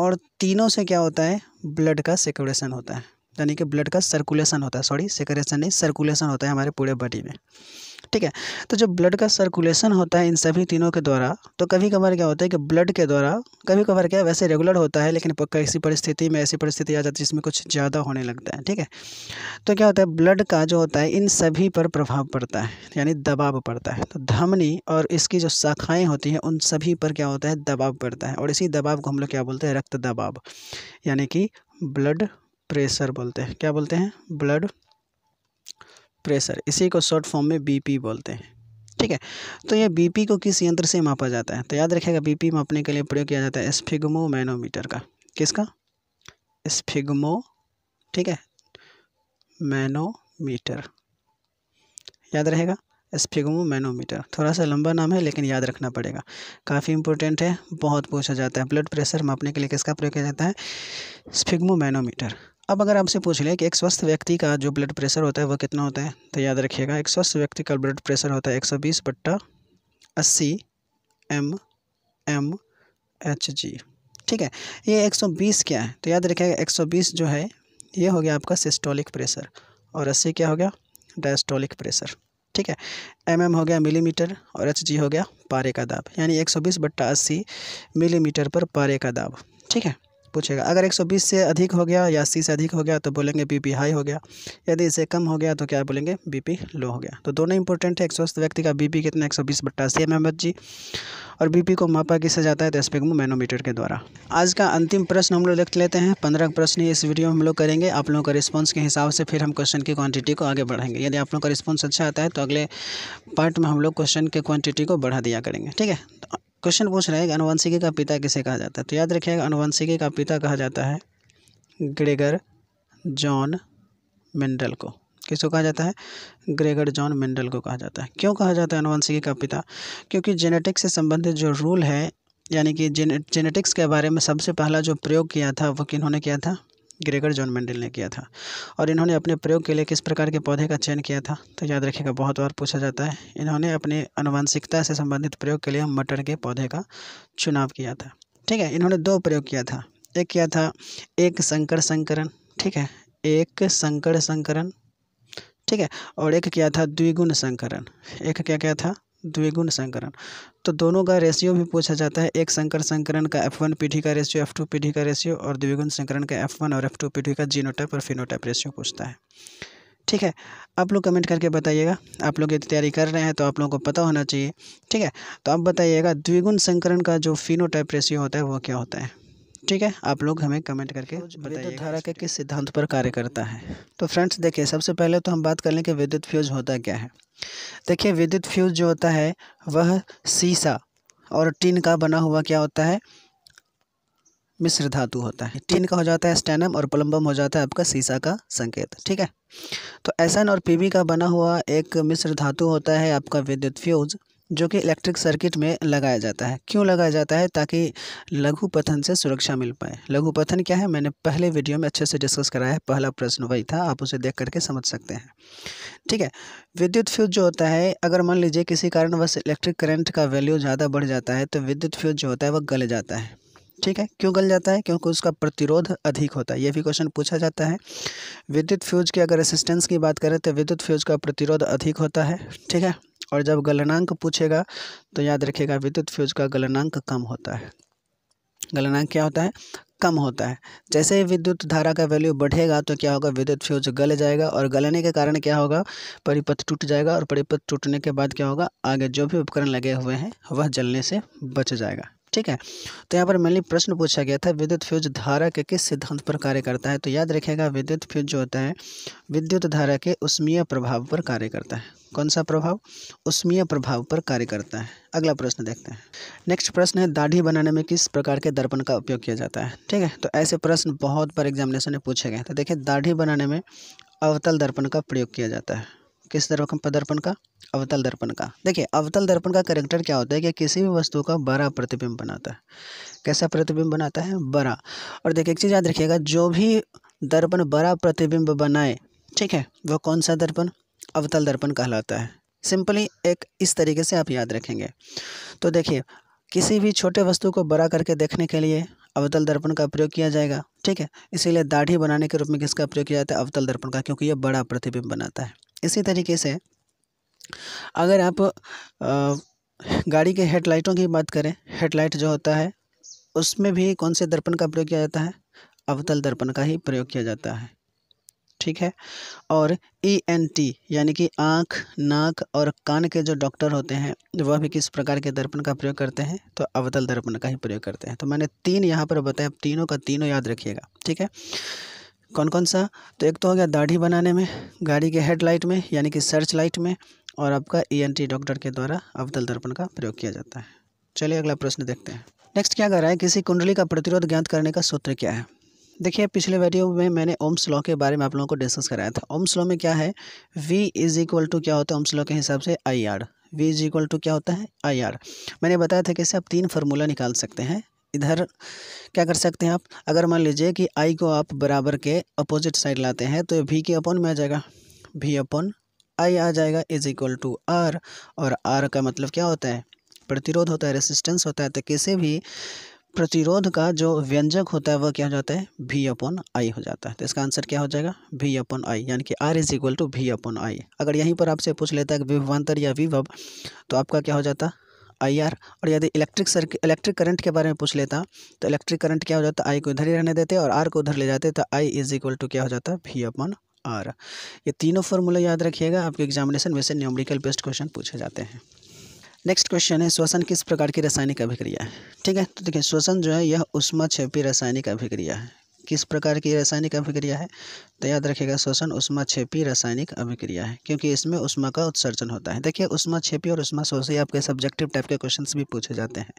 और तीनों से क्या होता है ब्लड का सिकुलेशन होता है यानी कि ब्लड का सर्कुलेशन होता है सॉरी सिकरेशन नहीं सर्कुलेशन होता है हमारे पूरे बॉडी में ठीक है तो जब ब्लड का सर्कुलेशन होता है इन सभी तीनों के द्वारा तो कभी कभार क्या होता है कि ब्लड के द्वारा कभी कभार क्या वैसे रेगुलर होता है लेकिन किसी परिस्थिति में ऐसी परिस्थिति आ जाती है जिसमें कुछ ज़्यादा होने लगता है ठीक है तो क्या होता है ब्लड का जो होता है इन सभी पर प्रभाव पड़ता है यानी दबाव पड़ता है तो धमनी और इसकी जो शाखाएँ होती हैं उन सभी पर क्या होता है दबाव पड़ता है और इसी दबाव को हम लोग क्या बोलते हैं रक्त दबाव यानी कि ब्लड प्रेशर बोलते हैं क्या बोलते हैं ब्लड प्रेशर इसी को शॉर्ट फॉर्म में बीपी बोलते हैं ठीक है तो ये बीपी को किस यंत्र से मापा जाता है तो याद रखिएगा बीपी मापने के लिए प्रयोग किया जाता है स्फिगमो मैनोमीटर का किसका स्फिगमो ठीक है मैनोमीटर याद रहेगा स्फिगमो मैनोमीटर थोड़ा सा लंबा नाम है लेकिन याद रखना पड़ेगा काफ़ी इंपॉर्टेंट है बहुत पूछा जाता है ब्लड प्रेशर मापने के लिए किसका प्रयोग किया जाता है स्फिगमो मैनोमीटर अब अगर आपसे पूछ लें कि एक स्वस्थ व्यक्ति का जो ब्लड प्रेशर होता है वह कितना होता है तो याद रखिएगा एक स्वस्थ व्यक्ति का ब्लड प्रेशर होता है एक सौ बीस बट्टा अस्सी एम एम एच जी ठीक है ये एक सौ बीस क्या है तो याद रखिएगा बीस जो है ये हो गया आपका सिस्टोलिक प्रेशर और अस्सी क्या हो गया डायस्टोलिक प्रेशर ठीक है एम एम हो गया मिलीमीटर और एच जी हो गया पारे का दाब यानी एक सौ बीस बट्टा अस्सी मिलीमीटर पर पारे का दाब ठीक है पूछेगा अगर 120 से अधिक हो गया या अस्सी से अधिक हो गया तो बोलेंगे बीपी हाई हो गया यदि इससे कम हो गया तो क्या बोलेंगे बीपी लो हो गया तो दोनों इंपॉर्टेंट है एक स्वस्थ व्यक्ति का बीपी कितना एक सौ बीस बट्टा अस्सी एम जी और बीपी को मापा किसा जाता है तो स्पेगमो मैनोमीटर के द्वारा आज का अंतिम प्रश्न हम लोग लिख लेते हैं पंद्रह प्रश्न इस वीडियो में हम लोग करेंगे आप लोगों का रिस्पॉन्स के हिसाब से फिर हम क्वेश्चन की क्वांटिटी को आगे बढ़ेंगे यदि आप लोगों का रिस्पॉन्स अच्छा आता है तो अगले पार्ट में हम लोग क्वेश्चन के क्वांटिटी को बढ़ा दिया करेंगे ठीक है क्वेश्चन पूछ रहा है कि अनुवंशिकी का पिता किसे कहा जाता है तो याद रखिएगा अनुवंशिकी का पिता कहा जाता है ग्रेगर जॉन मेंडल को किसको कहा जाता है ग्रेगर जॉन मेंडल को कहा जाता है क्यों कहा जाता है अनुवंशिकी का पिता क्योंकि जेनेटिक्स से संबंधित जो रूल है यानी कि जेने जेनेटिक्स के बारे में सबसे पहला जो प्रयोग किया था वो किन्होंने किया था ग्रेगर जॉन मेंडल ने किया था और इन्होंने अपने प्रयोग के लिए किस प्रकार के पौधे का चयन किया था तो याद रखिएगा बहुत बार पूछा जाता है इन्होंने अपने अनुवांशिकता से संबंधित प्रयोग के लिए मटर के पौधे का चुनाव किया था ठीक है इन्होंने दो प्रयोग किया था एक किया था एक संकर संकरण ठीक है एक संकर संकरण ठीक है और एक किया था द्विगुण संकरण एक क्या क्या था द्विगुण संकरण तो दोनों का रेशियो भी पूछा जाता है एक संकर संकरण का एफ वन पीढ़ी का रेशियो एफ टू पीढ़ी का रेशियो और द्विगुण संकरण का एफ वन और एफ टू पीढ़ी का जीनोटाइप और फिनोटाइप रेशियो पूछता है ठीक है आप लोग कमेंट करके बताइएगा आप लोग यदि तैयारी कर रहे हैं तो आप लोगों को पता होना चाहिए ठीक है तो आप बताइएगा द्विगुण संकरण का जो फिनोटाइप रेशियो होता है वो क्या होता है ठीक है आप लोग हमें कमेंट करके तो बताइए धारा के किस सिद्धांत पर कार्य करता है तो फ्रेंड्स देखिए सबसे पहले तो हम बात कर लें कि विद्युत फ्यूज होता क्या है देखिए विद्युत फ्यूज जो होता है वह सीसा और टिन का बना हुआ क्या होता है मिश्र धातु होता है टिन का हो जाता है स्टैनम और प्लम्बम हो जाता है आपका सीसा का संकेत ठीक है तो एसन और पीबी का बना हुआ एक मिश्र धातु होता है आपका विद्युत फ्यूज जो कि इलेक्ट्रिक सर्किट में लगाया जाता है क्यों लगाया जाता है ताकि लघु पथन से सुरक्षा मिल पाए लघु पथन क्या है मैंने पहले वीडियो में अच्छे से डिस्कस कराया है पहला प्रश्न वही था आप उसे देख करके समझ सकते हैं ठीक है विद्युत फ्यूज जो होता है अगर मान लीजिए किसी कारणवश इलेक्ट्रिक करंट का वैल्यू ज़्यादा बढ़ जाता है तो विद्युत फ्यूज जो होता है वह गल जाता है ठीक है क्यों गल जाता है क्योंकि उसका प्रतिरोध अधिक होता है ये भी क्वेश्चन पूछा जाता है विद्युत फ्यूज की अगर असिस्टेंस की बात करें तो विद्युत फ्यूज का प्रतिरोध अधिक होता है ठीक है और जब गलनांक पूछेगा तो याद रखिएगा विद्युत फ्यूज का गलनांक कम होता है गलनांक क्या होता है कम होता है जैसे ही विद्युत धारा का वैल्यू बढ़ेगा तो क्या होगा विद्युत फ्यूज गल जाएगा और गलने के कारण क्या होगा परिपथ टूट जाएगा और परिपथ टूटने के बाद क्या होगा आगे जो भी उपकरण लगे हुए हैं वह जलने से बच जाएगा ठीक है तो यहाँ पर मेनली प्रश्न पूछा गया था विद्युत फ्यूज धारा के किस सिद्धांत पर कार्य करता है तो याद रखेगा विद्युत फ्यूज जो होता है विद्युत धारा के उष्मीय प्रभाव पर कार्य करता है कौन सा प्रभाव उष्मीय प्रभाव पर कार्य करता है अगला प्रश्न देखते हैं नेक्स्ट प्रश्न है दाढ़ी बनाने में किस प्रकार के दर्पण का उपयोग किया जाता है ठीक है तो ऐसे प्रश्न बहुत बार एग्जामिनेशन में पूछे गए तो देखिए दाढ़ी बनाने में अवतल दर्पण का प्रयोग किया जाता है किस दर्पण दर्पण का अवतल दर्पण का देखिए अवतल दर्पण का करेक्टर क्या होता है कि किसी भी वस्तु का बड़ा प्रतिबिंब बनाता है कैसा प्रतिबिंब बनाता है बड़ा और देखिए एक चीज़ याद रखिएगा जो भी दर्पण बड़ा प्रतिबिंब बनाए ठीक है वह कौन सा दर्पण अवतल दर्पण कहलाता है सिंपली एक इस तरीके से आप याद रखेंगे तो देखिए किसी भी छोटे वस्तु को बड़ा करके देखने के लिए अवतल दर्पण का प्रयोग किया जाएगा ठीक है इसीलिए दाढ़ी बनाने के रूप में किसका प्रयोग किया जाता है अवतल दर्पण का क्योंकि ये बड़ा प्रतिबिंब बनाता है इसी तरीके से अगर आप गाड़ी के हेडलाइटों की बात करें हेडलाइट जो होता है उसमें भी कौन से दर्पण का प्रयोग किया जाता है अवतल दर्पण का ही प्रयोग किया जाता है ठीक है और ई एन टी यानी कि आँख नाक और कान के जो डॉक्टर होते हैं वह भी किस प्रकार के दर्पण का प्रयोग करते हैं तो अवतल दर्पण का ही प्रयोग करते हैं तो मैंने तीन यहाँ पर बताया तीनों का तीनों याद रखिएगा ठीक है कौन कौन सा तो एक तो हो गया दाढ़ी बनाने में गाड़ी के हेडलाइट में यानी कि सर्च लाइट में और आपका टी e डॉक्टर के द्वारा अवतल दर्पण का प्रयोग किया जाता है चलिए अगला प्रश्न देखते हैं नेक्स्ट क्या कर रहा है किसी कुंडली का प्रतिरोध ज्ञात करने का सूत्र क्या है देखिए पिछले वीडियो में मैंने ओम्स लॉ के बारे में आप लोगों को डिस्कस कराया था ओम्स लॉ में क्या है वी इज इक्वल टू क्या होता है ओम्स लॉ के हिसाब से I R V is equal to क्या होता है आई आर मैंने बताया था कैसे आप तीन फार्मूला निकाल सकते हैं इधर क्या कर सकते हैं आप अगर मान लीजिए कि आई को आप बराबर के अपोजिट साइड लाते हैं तो वी के अपॉन में आ जाएगा वी अपॉन आई आ जाएगा इज इक्वल टू आर और आर का मतलब क्या होता है प्रतिरोध होता है रेसिस्टेंस होता है तो किसी भी प्रतिरोध का जो व्यंजक होता है वह क्या हो जाता है भी अपॉन आई हो जाता है तो इसका आंसर क्या हो जाएगा भी अपॉन आई यानी कि R is equal to V upon I अगर यहीं पर आपसे पूछ लेता है विभवान्तर या विभव तो आपका क्या हो जाता आई आर और यदि इलेक्ट्रिक सर्किट इलेक्ट्रिक करंट के बारे में पूछ लेता तो इलेक्ट्रिक करंट क्या हो जाता आई को इधर ही रहने देते और आर को उधर ले जाते तो आई इज इक्वल टू क्या हो जाता वी अपन आर ये तीनों फॉर्मूला याद रखिएगा आपके एग्जामिनेशन में से न्यूमरिकल बेस्ड क्वेश्चन पूछे जाते हैं नेक्स्ट क्वेश्चन है श्वसन किस प्रकार की रासायनिक अभिक्रिया है ठीक है तो देखिए श्वसन जो है यह उष्मा छेपी रासायनिक अभिक्रिया है किस प्रकार की रासायनिक अभिक्रिया है तो याद रखेगा शोषण उष्मा छेपी रासायनिक अभिक्रिया है क्योंकि इसमें उष्मा का उत्सर्जन होता है देखिए उष्मा छेपी और उष्मा शोषी आपके सब्जेक्टिव टाइप के क्वेश्चन भी पूछे जाते हैं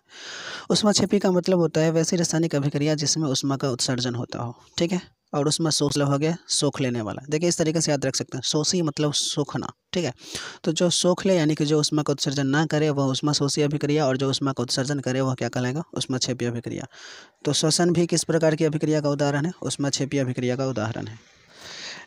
उष्मा छेपी का मतलब होता है वैसी रासायनिक अभिक्रिया जिसमें उष्मा का उत्सर्जन होता हो ठीक है और उसमें सोस हो गया सोख लेने वाला देखिए इस तरीके से याद रख सकते हैं सोसी मतलब सोखना ठीक है तो जो सोख ले यानी कि जो उसमें का उत्सर्जन ना करे वह उसमें सोसी अभिक्रिया और जो उसमें का उत्सर्जन करे वह क्या कहलाएगा उसमें छेपी अभिक्रिया तो श्वसन भी किस प्रकार की अभिक्रिया का उदाहरण है उसमें छेपी अभिक्रिया का उदाहरण है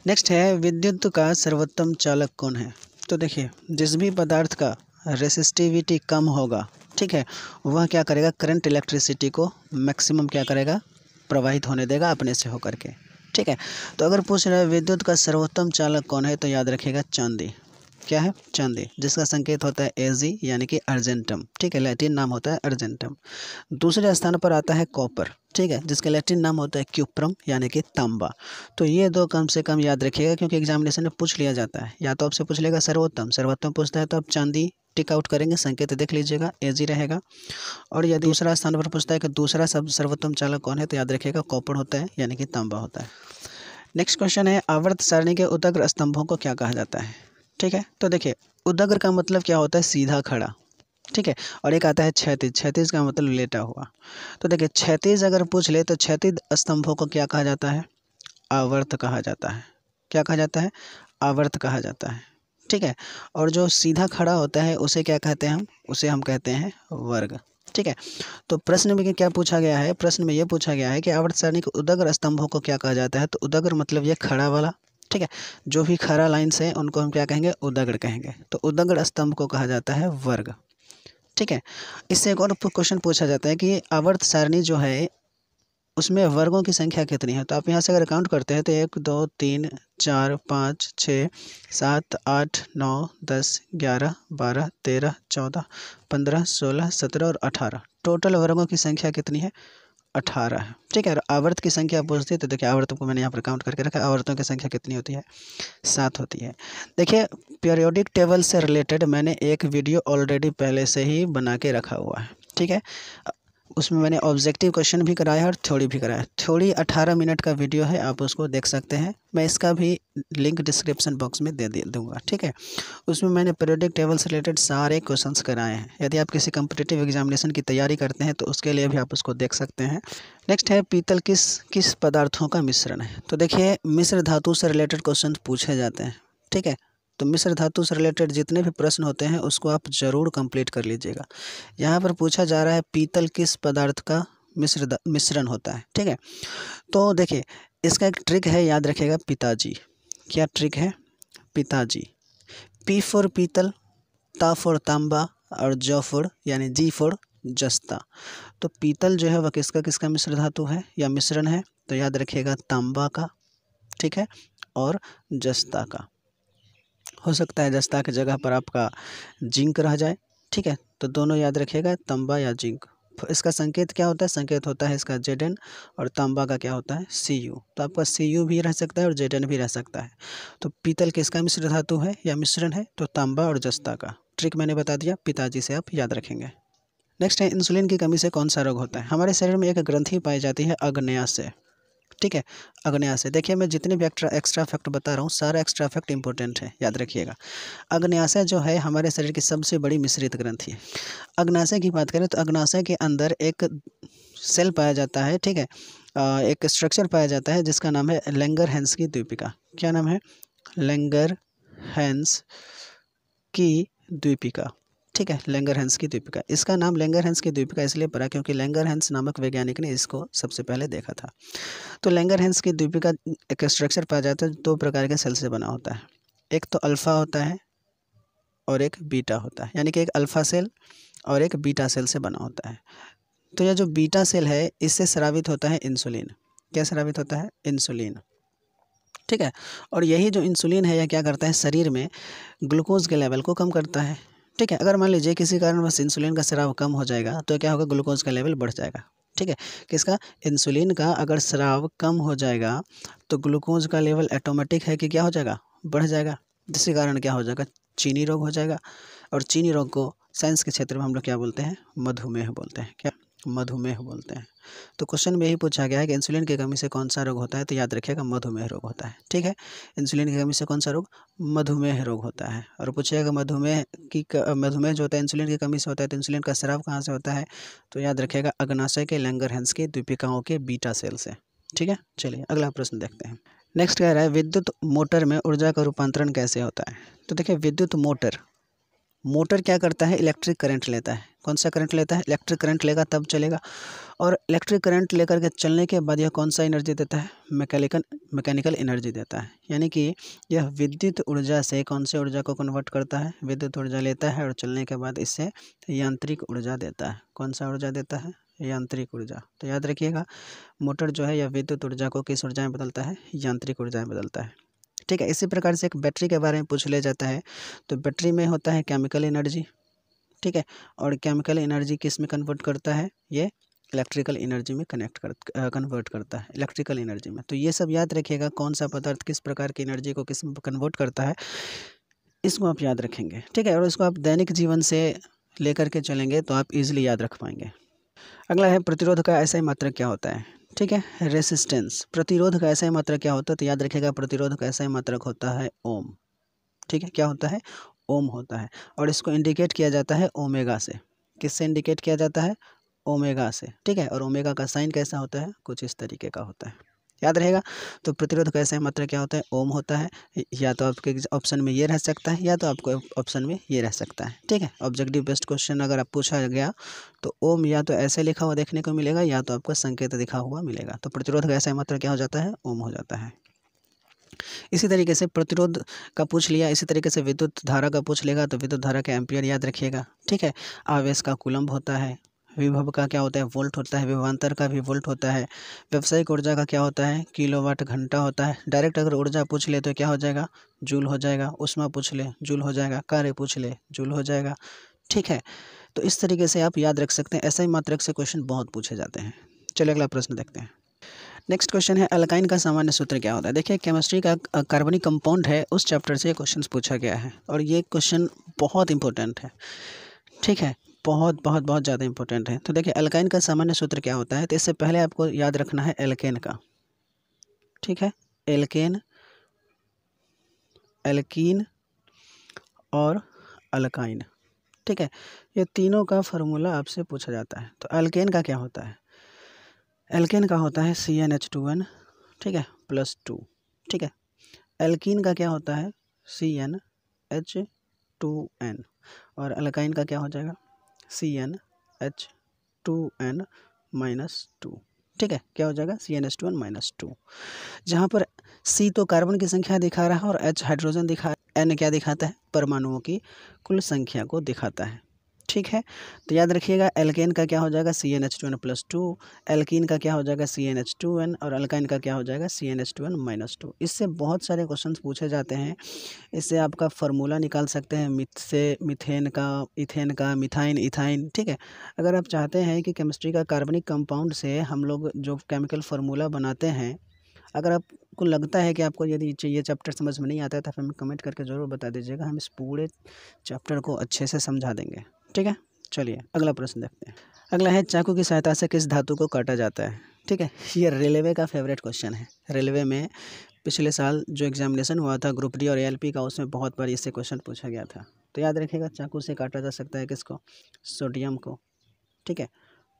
नेक्स्ट है विद्युत का सर्वोत्तम चालक कौन है तो देखिए जिस भी पदार्थ का रेसिस्टिविटी कम होगा ठीक है वह क्या करेगा करंट इलेक्ट्रिसिटी को मैक्सिमम क्या करेगा प्रवाहित होने देगा अपने से होकर के ठीक है तो अगर पूछ रहे विद्युत का सर्वोत्तम चालक कौन है तो याद रखिएगा चांदी क्या है चांदी जिसका संकेत होता है एजी यानी कि अर्जेंटम ठीक है लैटिन नाम होता है अर्जेंटम दूसरे स्थान पर आता है कॉपर ठीक है जिसका लैटिन नाम होता है क्यूप्रम यानी कि तांबा तो ये दो कम से कम याद रखिएगा क्योंकि एग्जामिनेशन में पूछ लिया जाता है या तो आपसे पूछ लेगा सर्वोत्तम सर्वोत्तम पूछता है तो आप चांदी टिक आउट करेंगे संकेत देख लीजिएगा एजी रहेगा और यदि दूसरा स्थान पर पूछता है कि दूसरा सब सर्वोत्तम चालक कौन है तो याद रखिएगा कॉपर होता है यानी कि तांबा होता है नेक्स्ट क्वेश्चन है आवर्त सारणी के उदग्र स्तंभों को क्या कहा जाता है ठीक है तो देखिए उदग्र का मतलब क्या होता है सीधा खड़ा ठीक है और एक आता है क्षैतिज क्षतिज का मतलब लेटा हुआ तो देखिए क्षतिज अगर पूछ ले तो क्षैतिज स्तंभों को क्या कहा जाता है आवर्त कहा जाता है क्या कहा जाता है आवर्त कहा जाता है ठीक है और जो सीधा खड़ा होता है उसे क्या कहते हैं हम उसे हम कहते हैं वर्ग ठीक है तो प्रश्न में क्या पूछा गया है प्रश्न में ये पूछा गया है कि आवर्त सारणी के उदग्र स्तंभों को क्या कहा जाता है तो उदग्र मतलब ये खड़ा वाला ठीक है जो भी खड़ा लाइन्स हैं उनको हम क्या कहेंगे उदग्र कहेंगे तो उदग्र स्तंभ को कहा जाता है वर्ग ठीक है इससे एक और क्वेश्चन पूछा जाता है कि आवर्त सारणी जो है उसमें वर्गों की संख्या कितनी है तो आप यहाँ से अगर काउंट करते हैं तो एक दो तीन चार पाँच छः सात आठ नौ दस ग्यारह बारह तेरह चौदह पंद्रह सोलह सत्रह और अठारह टोटल वर्गों की संख्या कितनी है अठारह है ठीक है आवर्त की संख्या पूछती है तो देखिए आवर्तों को मैंने यहाँ पर काउंट करके रखा आवर्तों की संख्या कितनी होती है सात होती है देखिए पीरियोडिक टेबल से रिलेटेड मैंने एक वीडियो ऑलरेडी पहले से ही बना के रखा हुआ है ठीक है उसमें मैंने ऑब्जेक्टिव क्वेश्चन भी कराया और थ्योरी भी कराया थ्योरी 18 मिनट का वीडियो है आप उसको देख सकते हैं मैं इसका भी लिंक डिस्क्रिप्शन बॉक्स में दे दूंगा ठीक है उसमें मैंने पेरियोडिक टेबल से रिलेटेड सारे क्वेश्चंस कराए हैं यदि आप किसी कम्पिटेटिव एग्जामिनेशन की तैयारी करते हैं तो उसके लिए भी आप उसको देख सकते हैं नेक्स्ट है पीतल किस किस पदार्थों का मिश्रण है तो देखिए मिश्र धातु से रिलेटेड क्वेश्चन पूछे जाते हैं ठीक है तो मिश्र धातु से रिलेटेड जितने भी प्रश्न होते हैं उसको आप ज़रूर कंप्लीट कर लीजिएगा यहाँ पर पूछा जा रहा है पीतल किस पदार्थ का मिश्र मिश्रण होता है ठीक है तो देखिए इसका एक ट्रिक है याद रखेगा पिताजी क्या ट्रिक है पिताजी पी फोर पीतल ता फोर तांबा और ज फोर यानी जी फोर जस्ता तो पीतल जो है वह किसका किसका मिश्र धातु है या मिश्रण है तो याद रखिएगा तांबा का ठीक है और जस्ता का हो सकता है जस्ता के जगह पर आपका जिंक रह जाए ठीक है तो दोनों याद रखिएगा तंबा या जिंक इसका संकेत क्या होता है संकेत होता है इसका जेड और तांबा का क्या होता है सी यू तो आपका सी यू भी रह सकता है और जेड भी रह सकता है तो पीतल किसका मिश्र धातु है या मिश्रण है तो तांबा और जस्ता का ट्रिक मैंने बता दिया पिताजी से आप याद रखेंगे नेक्स्ट है इंसुलिन की कमी से कौन सा रोग होता है हमारे शरीर में एक ग्रंथी पाई जाती है से ठीक है अगर न्यास देखिए मैं जितने भी एक्स्ट्रा एक्स्ट्रा फैक्ट बता रहा हूँ सारा एक्स्ट्रा फैक्ट इंपॉर्टेंट है याद रखिएगा अग्नयाशय जो है हमारे शरीर की सबसे बड़ी मिश्रित ग्रंथि है अग्नाशय की बात करें तो अग्नाशय के अंदर एक सेल पाया जाता है ठीक है एक स्ट्रक्चर पाया जाता है जिसका नाम है लेंगर हैंस की द्वीपिका क्या नाम है लेंगर हैंस की द्वीपिका ठीक है लेंगर हंस की द्वीपिका इसका नाम लेंगर हंस की द्वीपिका इसलिए पड़ा क्योंकि लेंगर हंस नामक वैज्ञानिक ने इसको सबसे पहले देखा था तो लेंगर हंस की द्वीपिका एक स्ट्रक्चर पाया जाता है दो प्रकार के सेल से बना होता है एक तो अल्फ़ा होता है और एक बीटा होता है यानी कि एक अल्फ़ा सेल और एक बीटा सेल से बना होता है तो यह जो बीटा सेल है इससे स्रावित होता है इंसुलिन क्या स्रावित होता है इंसुलिन ठीक है और यही जो इंसुलिन है यह क्या करता है शरीर में ग्लूकोज के लेवल को कम करता है ठीक है अगर मान लीजिए किसी कारण बस इंसुलिन का स्राव कम हो जाएगा तो क्या होगा ग्लूकोज का लेवल बढ़ जाएगा ठीक है किसका इंसुलिन का अगर स्राव कम हो जाएगा तो ग्लूकोज का लेवल ऑटोमेटिक है कि क्या हो जाएगा बढ़ जाएगा जिसके कारण क्या हो जाएगा चीनी रोग हो जाएगा और चीनी रोग को साइंस के क्षेत्र में हम लोग क्या बोलते हैं मधुमेह बोलते हैं क्या मधुमेह बोलते हैं तो क्वेश्चन में यही पूछा गया है कि इंसुलिन की कमी से कौन सा रोग होता है तो याद रखिएगा मधुमेह रोग होता है ठीक है इंसुलिन की कमी से कौन सा रोग मधुमेह रोग होता है और पूछिएगा मधुमेह की मधुमेह जो होता है इंसुलिन की कमी से होता है तो इंसुलिन का स्राव कहाँ से होता है तो याद रखिएगा अग्नाशय के हंस के दीपिकाओं के बीटा सेल से ठीक है चलिए अगला प्रश्न देखते हैं नेक्स्ट कह रहा है विद्युत मोटर में ऊर्जा का रूपांतरण कैसे होता है तो देखिए विद्युत मोटर मोटर क्या करता है इलेक्ट्रिक करंट लेता है कौन सा करंट लेता है इलेक्ट्रिक करंट लेगा तब चलेगा और इलेक्ट्रिक करंट लेकर के चलने के बाद यह कौन सा एनर्जी देता है मैकेनिकल मैकेनिकल एनर्जी देता है यानी कि यह विद्युत ऊर्जा से कौन से ऊर्जा को कन्वर्ट करता है विद्युत ऊर्जा लेता है और चलने के बाद इससे यांत्रिक ऊर्जा देता है कौन सा ऊर्जा देता है यांत्रिक ऊर्जा तो याद रखिएगा मोटर जो है यह विद्युत ऊर्जा को किस ऊर्जा में बदलता है यांत्रिक ऊर्जा में बदलता है ठीक है इसी प्रकार से एक बैटरी के बारे में पूछ लिया जाता है तो बैटरी में होता है केमिकल एनर्जी ठीक है और केमिकल एनर्जी किस में कन्वर्ट करता है ये इलेक्ट्रिकल एनर्जी में कनेक्ट कर कन्वर्ट करता है इलेक्ट्रिकल एनर्जी में तो ये सब याद रखिएगा कौन सा पदार्थ किस प्रकार की एनर्जी को किस में कन्वर्ट करता है इसको आप याद रखेंगे ठीक है और इसको आप दैनिक जीवन से लेकर के चलेंगे तो आप इजीली याद रख पाएंगे अगला है प्रतिरोध का ऐसा ही मात्रक क्या होता है ठीक है रेसिस्टेंस प्रतिरोध का ऐसा ही मात्रक क्या होता है तो याद रखिएगा प्रतिरोध का ऐसा ही मात्रक होता है ओम ठीक है क्या होता है ओम होता है और इसको इंडिकेट किया जाता है ओमेगा से किससे इंडिकेट किया जाता है ओमेगा से ठीक है और ओमेगा का साइन कैसा होता है कुछ इस तरीके का होता है याद रहेगा तो प्रतिरोध का ऐसा मात्रा क्या होता है ओम होता है या तो आपके ऑप्शन में ये रह सकता है या तो आपको ऑप्शन में ये रह सकता है ठीक है ऑब्जेक्टिव बेस्ट क्वेश्चन अगर आप पूछा गया तो ओम या तो ऐसे लिखा हुआ देखने को मिलेगा या तो आपको संकेत दिखा हुआ मिलेगा तो प्रतिरोध का ऐसा मात्रा क्या हो जाता है ओम हो जाता है इसी तरीके से प्रतिरोध का पूछ लिया इसी तरीके से विद्युत धारा का पूछ लेगा तो विद्युत धारा का एम्पियर याद रखिएगा ठीक है आवेश का कुलम्ब होता है विभव का क्या होता है वोल्ट होता है विभवान्तर का भी वोल्ट होता है व्यावसायिक ऊर्जा का क्या होता है किलोवाट घंटा होता है डायरेक्ट अगर ऊर्जा पूछ ले तो क्या हो जाएगा जूल हो जाएगा उष्मा पूछ ले जूल हो जाएगा कार्य पूछ ले जूल हो जाएगा ठीक है तो इस तरीके से आप याद रख सकते हैं ऐसा ही मात्रक से क्वेश्चन बहुत पूछे जाते हैं चलिए अगला प्रश्न देखते हैं नेक्स्ट क्वेश्चन है अल्काइन का सामान्य सूत्र क्या होता है देखिए केमिस्ट्री का कार्बनिक कंपाउंड है उस चैप्टर से ये क्वेश्चन पूछा गया है और ये क्वेश्चन बहुत इंपॉर्टेंट है ठीक है बहुत बहुत बहुत ज़्यादा इंपॉर्टेंट है तो देखिए एल्काइन का सामान्य सूत्र क्या होता है तो इससे पहले आपको याद रखना है एल्केन का ठीक है एल्केन एल्कीन और अल्काइन ठीक है ये तीनों का फार्मूला आपसे पूछा जाता है तो एल्केन का क्या होता है एल्केन का होता है C N H two N ठीक है प्लस टू ठीक है एल्कीन का क्या होता है C N H two N और अल्काइन का क्या हो जाएगा C N H two N minus two ठीक है क्या हो जाएगा C N H two N minus two जहाँ पर सी तो कार्बन की संख्या दिखा रहा है और एच हाइड्रोजन दिखा एन क्या दिखाता है परमाणुओं की कुल संख्या को दिखाता है ठीक है तो याद रखिएगा एल्केन का क्या हो जाएगा C N H two N plus two alkene का क्या हो जाएगा C N H two N और अल्काइन का क्या हो जाएगा C N H two N minus two इससे बहुत सारे क्वेश्चन पूछे जाते हैं इससे आपका फार्मूला निकाल सकते हैं मिथ से मिथेन का इथेन का मिथाइन इथाइन ठीक है अगर आप चाहते हैं कि केमिस्ट्री का कार्बनिक कंपाउंड से हम लोग जो केमिकल फार्मूला बनाते हैं अगर आपको लगता है कि आपको यदि ये चैप्टर समझ में नहीं आता है तो हमें कमेंट करके ज़रूर बता दीजिएगा हम इस पूरे चैप्टर को अच्छे से समझा देंगे ठीक है चलिए अगला प्रश्न देखते हैं अगला है चाकू की सहायता से किस धातु को काटा जाता है ठीक है ये रेलवे का फेवरेट क्वेश्चन है रेलवे में पिछले साल जो एग्जामिनेशन हुआ था ग्रुप डी और एल का उसमें बहुत बार इससे क्वेश्चन पूछा गया था तो याद रखिएगा चाकू से काटा जा सकता है किसको सोडियम को ठीक है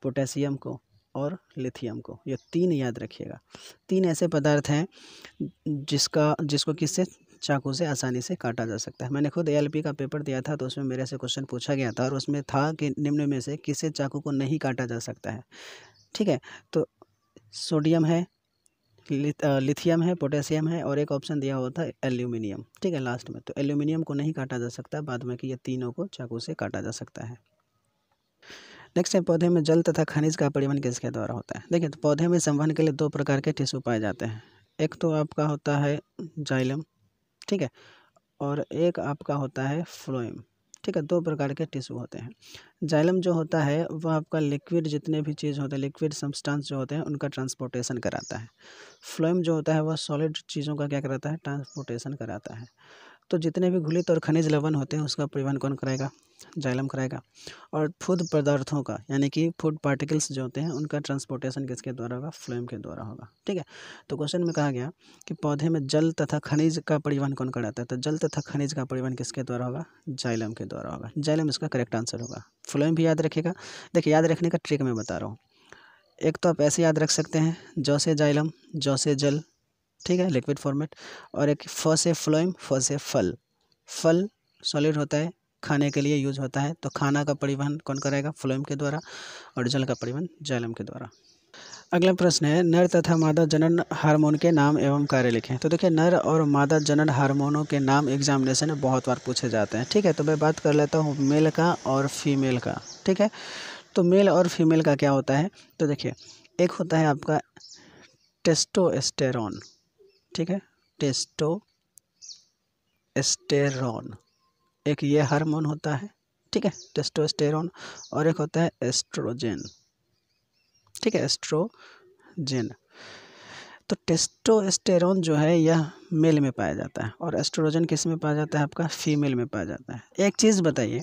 पोटेशियम को और लिथियम को ये तीन याद रखिएगा तीन ऐसे पदार्थ हैं जिसका जिसको किससे चाकू से आसानी से काटा जा सकता है मैंने खुद एलपी का पेपर दिया था तो उसमें मेरे से क्वेश्चन पूछा गया था और उसमें था कि निम्न में से किसे चाकू को नहीं काटा जा सकता है ठीक है तो सोडियम है लिथियम है पोटेशियम है और एक ऑप्शन दिया हुआ था एल्यूमिनियम ठीक है लास्ट में तो एल्यूमिनियम को नहीं काटा जा सकता बाद में कि ये तीनों को चाकू से काटा जा सकता है नेक्स्ट है पौधे में जल तथा खनिज का परिवहन किसके द्वारा होता है देखिए तो पौधे में संवहन के लिए दो प्रकार के टिश्यू पाए जाते हैं एक तो आपका होता है जाइलम ठीक है और एक आपका होता है फ्लोएम ठीक है दो प्रकार के टिश्यू होते हैं जाइलम जो होता है वह आपका लिक्विड जितने भी चीज़ होते हैं लिक्विड सब्सटेंस जो होते हैं उनका ट्रांसपोर्टेशन कराता है फ्लोएम जो होता है वह सॉलिड चीज़ों का क्या कराता है ट्रांसपोर्टेशन कराता है तो जितने भी घुलित और खनिज लवण होते हैं उसका परिवहन कौन कराएगा जाइलम कराएगा और फूड पदार्थों का यानी कि फूड पार्टिकल्स जो होते हैं उनका ट्रांसपोर्टेशन किसके द्वारा होगा फ्लोएम के द्वारा होगा ठीक है तो क्वेश्चन में कहा गया कि पौधे में जल तथा खनिज का परिवहन कौन कराता है तो जल तथा खनिज का परिवहन किसके द्वारा होगा जाइलम के द्वारा होगा जाइलम इसका करेक्ट आंसर होगा फ्लोएम भी याद रखेगा देखिए याद रखने का ट्रिक मैं बता रहा हूँ एक तो आप ऐसे याद रख सकते हैं जौ से जाइलम जौ से जल ठीक है लिक्विड फॉर्मेट और एक फ से फ्लोइम फ से फल फल सॉलिड होता है खाने के लिए यूज होता है तो खाना का परिवहन कौन करेगा फ्लोइम के द्वारा और जल का परिवहन जैलम के द्वारा अगला प्रश्न है नर तथा मादा जनन हार्मोन के नाम एवं कार्य लिखें तो देखिए नर और मादा जनन हार्मोनों के नाम एग्जामिनेशन में बहुत बार पूछे जाते हैं ठीक है तो मैं बात कर लेता हूँ मेल का और फीमेल का ठीक है तो मेल और फीमेल का क्या होता है तो देखिए एक होता है आपका टेस्टोस्टेरॉन ठीक है टेस्टो एस्टेरॉन एक ये हार्मोन होता है ठीक है टेस्टोस्टेरॉन और एक होता है एस्ट्रोजेन ठीक है एस्ट्रोजेन तो टेस्टोस्टेरॉन जो है यह मेल में पाया जाता है और एस्ट्रोजन किस में पाया जाता है आपका फीमेल में पाया जाता है एक चीज़ बताइए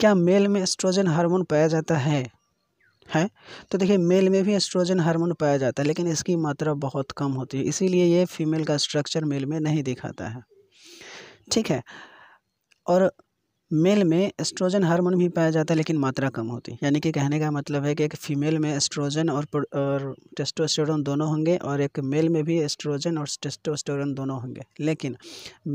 क्या मेल में एस्ट्रोजन हार्मोन पाया जाता है है तो देखिए मेल में भी एस्ट्रोजन हार्मोन पाया जाता है लेकिन इसकी मात्रा बहुत कम होती है इसीलिए ये फीमेल का स्ट्रक्चर मेल में नहीं दिखाता है ठीक है और मेल में एस्ट्रोजन हार्मोन भी पाया जाता है लेकिन मात्रा कम होती है यानी कि कहने का मतलब है कि एक फीमेल में एस्ट्रोजन और और टेस्टोस्टेरोन दोनों होंगे और एक मेल में भी एस्ट्रोजन और टेस्टोस्टेरोन दोनों होंगे लेकिन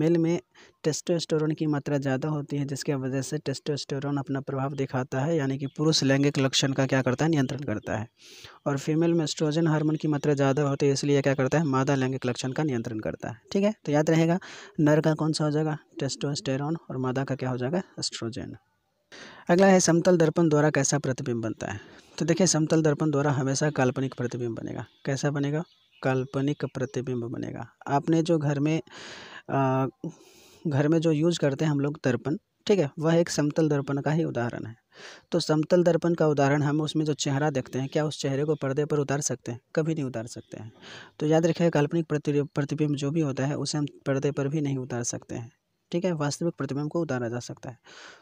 मेल में टेस्टोस्टेरोन की मात्रा ज़्यादा होती है जिसके वजह से टेस्टोस्टेरोन अपना प्रभाव दिखाता है यानी कि पुरुष लैंगिक लक्षण का क्या करता है नियंत्रण करता है और फीमेल में एस्ट्रोजन हार्मोन की मात्रा ज़्यादा होती है इसलिए क्या करता है मादा लैंगिक लक्षण का नियंत्रण करता है ठीक है तो याद रहेगा नर का कौन सा हो जाएगा टेस्टोस्टेरोन और मादा का क्या हो जाएगा एस्ट्रोजन अगला है समतल दर्पण द्वारा कैसा प्रतिबिंब बनता है तो देखिए समतल दर्पण द्वारा हमेशा काल्पनिक प्रतिबिंब बनेगा कैसा बनेगा काल्पनिक प्रतिबिंब बनेगा आपने जो घर में घर में जो यूज़ करते हैं हम लोग दर्पण ठीक है वह एक समतल दर्पण का ही उदाहरण है तो समतल दर्पण का उदाहरण हम उसमें जो चेहरा देखते हैं क्या उस चेहरे को पर्दे पर उतार सकते हैं कभी नहीं उतार सकते हैं तो याद रखिए काल्पनिक प्रतिबिंब जो भी होता है उसे हम पर्दे पर भी नहीं उतार सकते हैं ठीक है वास्तविक प्रतिबिंब को उतारा जा सकता है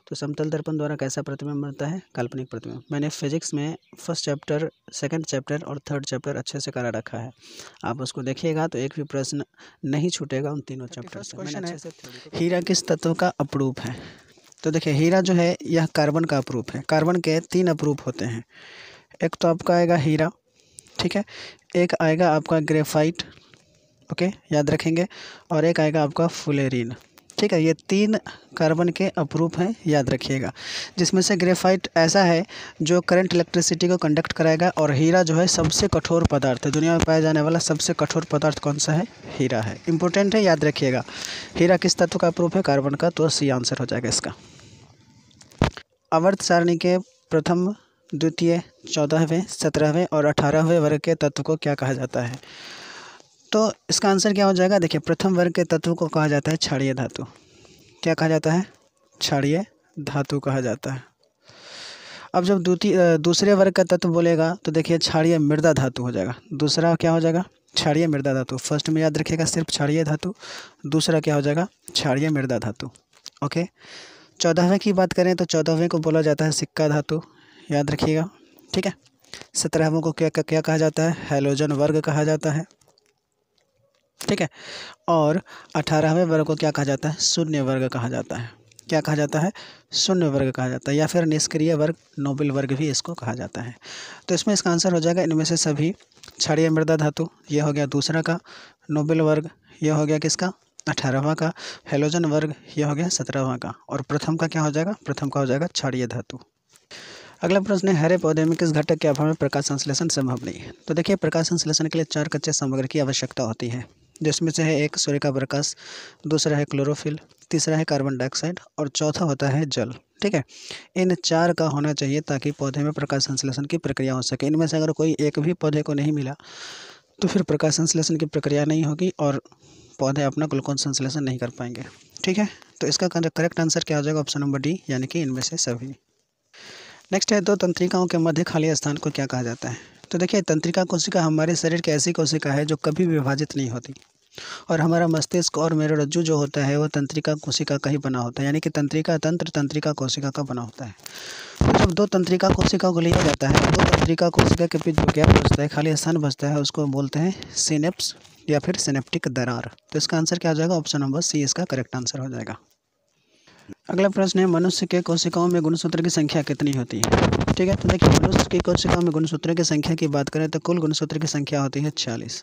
तो समतल दर्पण द्वारा कैसा प्रतिबिंब बनता है काल्पनिक प्रतिबिंब मैंने फिजिक्स में फर्स्ट चैप्टर सेकंड चैप्टर और थर्ड चैप्टर अच्छे से करा रखा है आप उसको देखिएगा तो एक भी प्रश्न नहीं छूटेगा उन तीनों तो चैप्टर से हीरा किस तत्व का अपरूप है तो देखिए हीरा जो है यह कार्बन का अपरूप है कार्बन के तीन अपरूप होते हैं एक तो आपका आएगा हीरा ठीक है एक आएगा आपका ग्रेफाइट ओके याद रखेंगे और एक आएगा आपका फुलेरिन ठीक है ये तीन कार्बन के अपरूप हैं याद रखिएगा जिसमें से ग्रेफाइट ऐसा है जो करंट इलेक्ट्रिसिटी को कंडक्ट कराएगा और हीरा जो है सबसे कठोर पदार्थ है दुनिया में पाया जाने वाला सबसे कठोर पदार्थ कौन सा है हीरा है इंपॉर्टेंट है याद रखिएगा हीरा किस तत्व का अपरूप है कार्बन का तो सी आंसर हो जाएगा इसका अवर्त सारणी के प्रथम द्वितीय चौदहवें सत्रहवें और अठारहवें वर्ग के तत्व को क्या कहा जाता है तो इसका आंसर क्या हो जाएगा देखिए प्रथम वर्ग के तत्व को कहा जाता है क्षारीय धातु क्या कहा जाता है क्षारीय धातु कहा जाता है अब जब द्वितीय दूसरे वर्ग का तत्व बोलेगा तो देखिए क्षारीय मृदा धातु हो जाएगा दूसरा क्या हो जाएगा क्षारीय मृदा धातु फर्स्ट में याद रखिएगा सिर्फ क्षारीय धातु दूसरा क्या हो जाएगा क्षारीय मृदा धातु ओके चौदहवें की बात करें तो चौदहवें को बोला जाता है सिक्का धातु याद रखिएगा ठीक है सत्रहवें को क्या क्या कहा जाता है हेलोजन वर्ग कहा जाता है ठीक है और अठारहवें वर्ग को क्या कहा जाता है शून्य वर्ग कहा जाता है क्या कहा जाता है शून्य वर्ग कहा जाता है या फिर निष्क्रिय वर्ग नोबिल वर्ग भी इसको कहा जाता है तो इसमें इसका आंसर हो जाएगा इनमें से सभी क्षारीय मृदा धातु यह हो गया दूसरा का नोबिल वर्ग यह हो गया किसका अठारहवा का हेलोजन वर्ग यह हो गया सत्रहवा का और प्रथम का क्या हो जाएगा प्रथम का हो जाएगा क्षारीय धातु अगला प्रश्न है हरे पौधे में किस घटक के अभाव में प्रकाश संश्लेषण संभव नहीं है तो देखिए प्रकाश संश्लेषण के लिए चार कच्चे सामग्री की आवश्यकता होती है जिसमें से है एक सूर्य का प्रकाश दूसरा है क्लोरोफिल तीसरा है कार्बन डाइऑक्साइड और चौथा होता है जल ठीक है इन चार का होना चाहिए ताकि पौधे में प्रकाश संश्लेषण की प्रक्रिया हो सके इनमें से अगर कोई एक भी पौधे को नहीं मिला तो फिर प्रकाश संश्लेषण की प्रक्रिया नहीं होगी और पौधे अपना ग्लूकोज संश्लेषण नहीं कर पाएंगे ठीक है तो इसका करेक्ट आंसर क्या हो जाएगा ऑप्शन नंबर डी यानी कि इनमें से सभी नेक्स्ट है दो तंत्रिकाओं के मध्य खाली स्थान को क्या कहा जाता है तो देखिए तंत्रिका कोशिका हमारे शरीर की ऐसी कोशिका है जो कभी विभाजित नहीं होती और हमारा मस्तिष्क और मेरुरज्जु जो होता है वो तंत्रिका कोशिका का ही बना होता है यानी कि तंत्रिका तंत्र तंत्रिका कोशिका का बना होता है तो जब दो तंत्रिका कोशिका को लिया जाता है दो तंत्रिका कोशिका के बीच जो गैप बचता है खाली स्थान बचता है उसको बोलते हैं सिनेप्स या फिर सिनेप्टिक दरार तो इसका आंसर क्या हो जाएगा ऑप्शन नंबर सी इसका करेक्ट आंसर हो जाएगा अगला प्रश्न है मनुष्य के कोशिकाओं में गुणसूत्र की संख्या कितनी होती है ठीक है तो देखिए मनुष्य की कोशिकाओं में गुणसूत्र की संख्या की बात करें तो कुल गुणसूत्र की संख्या होती है छियालीस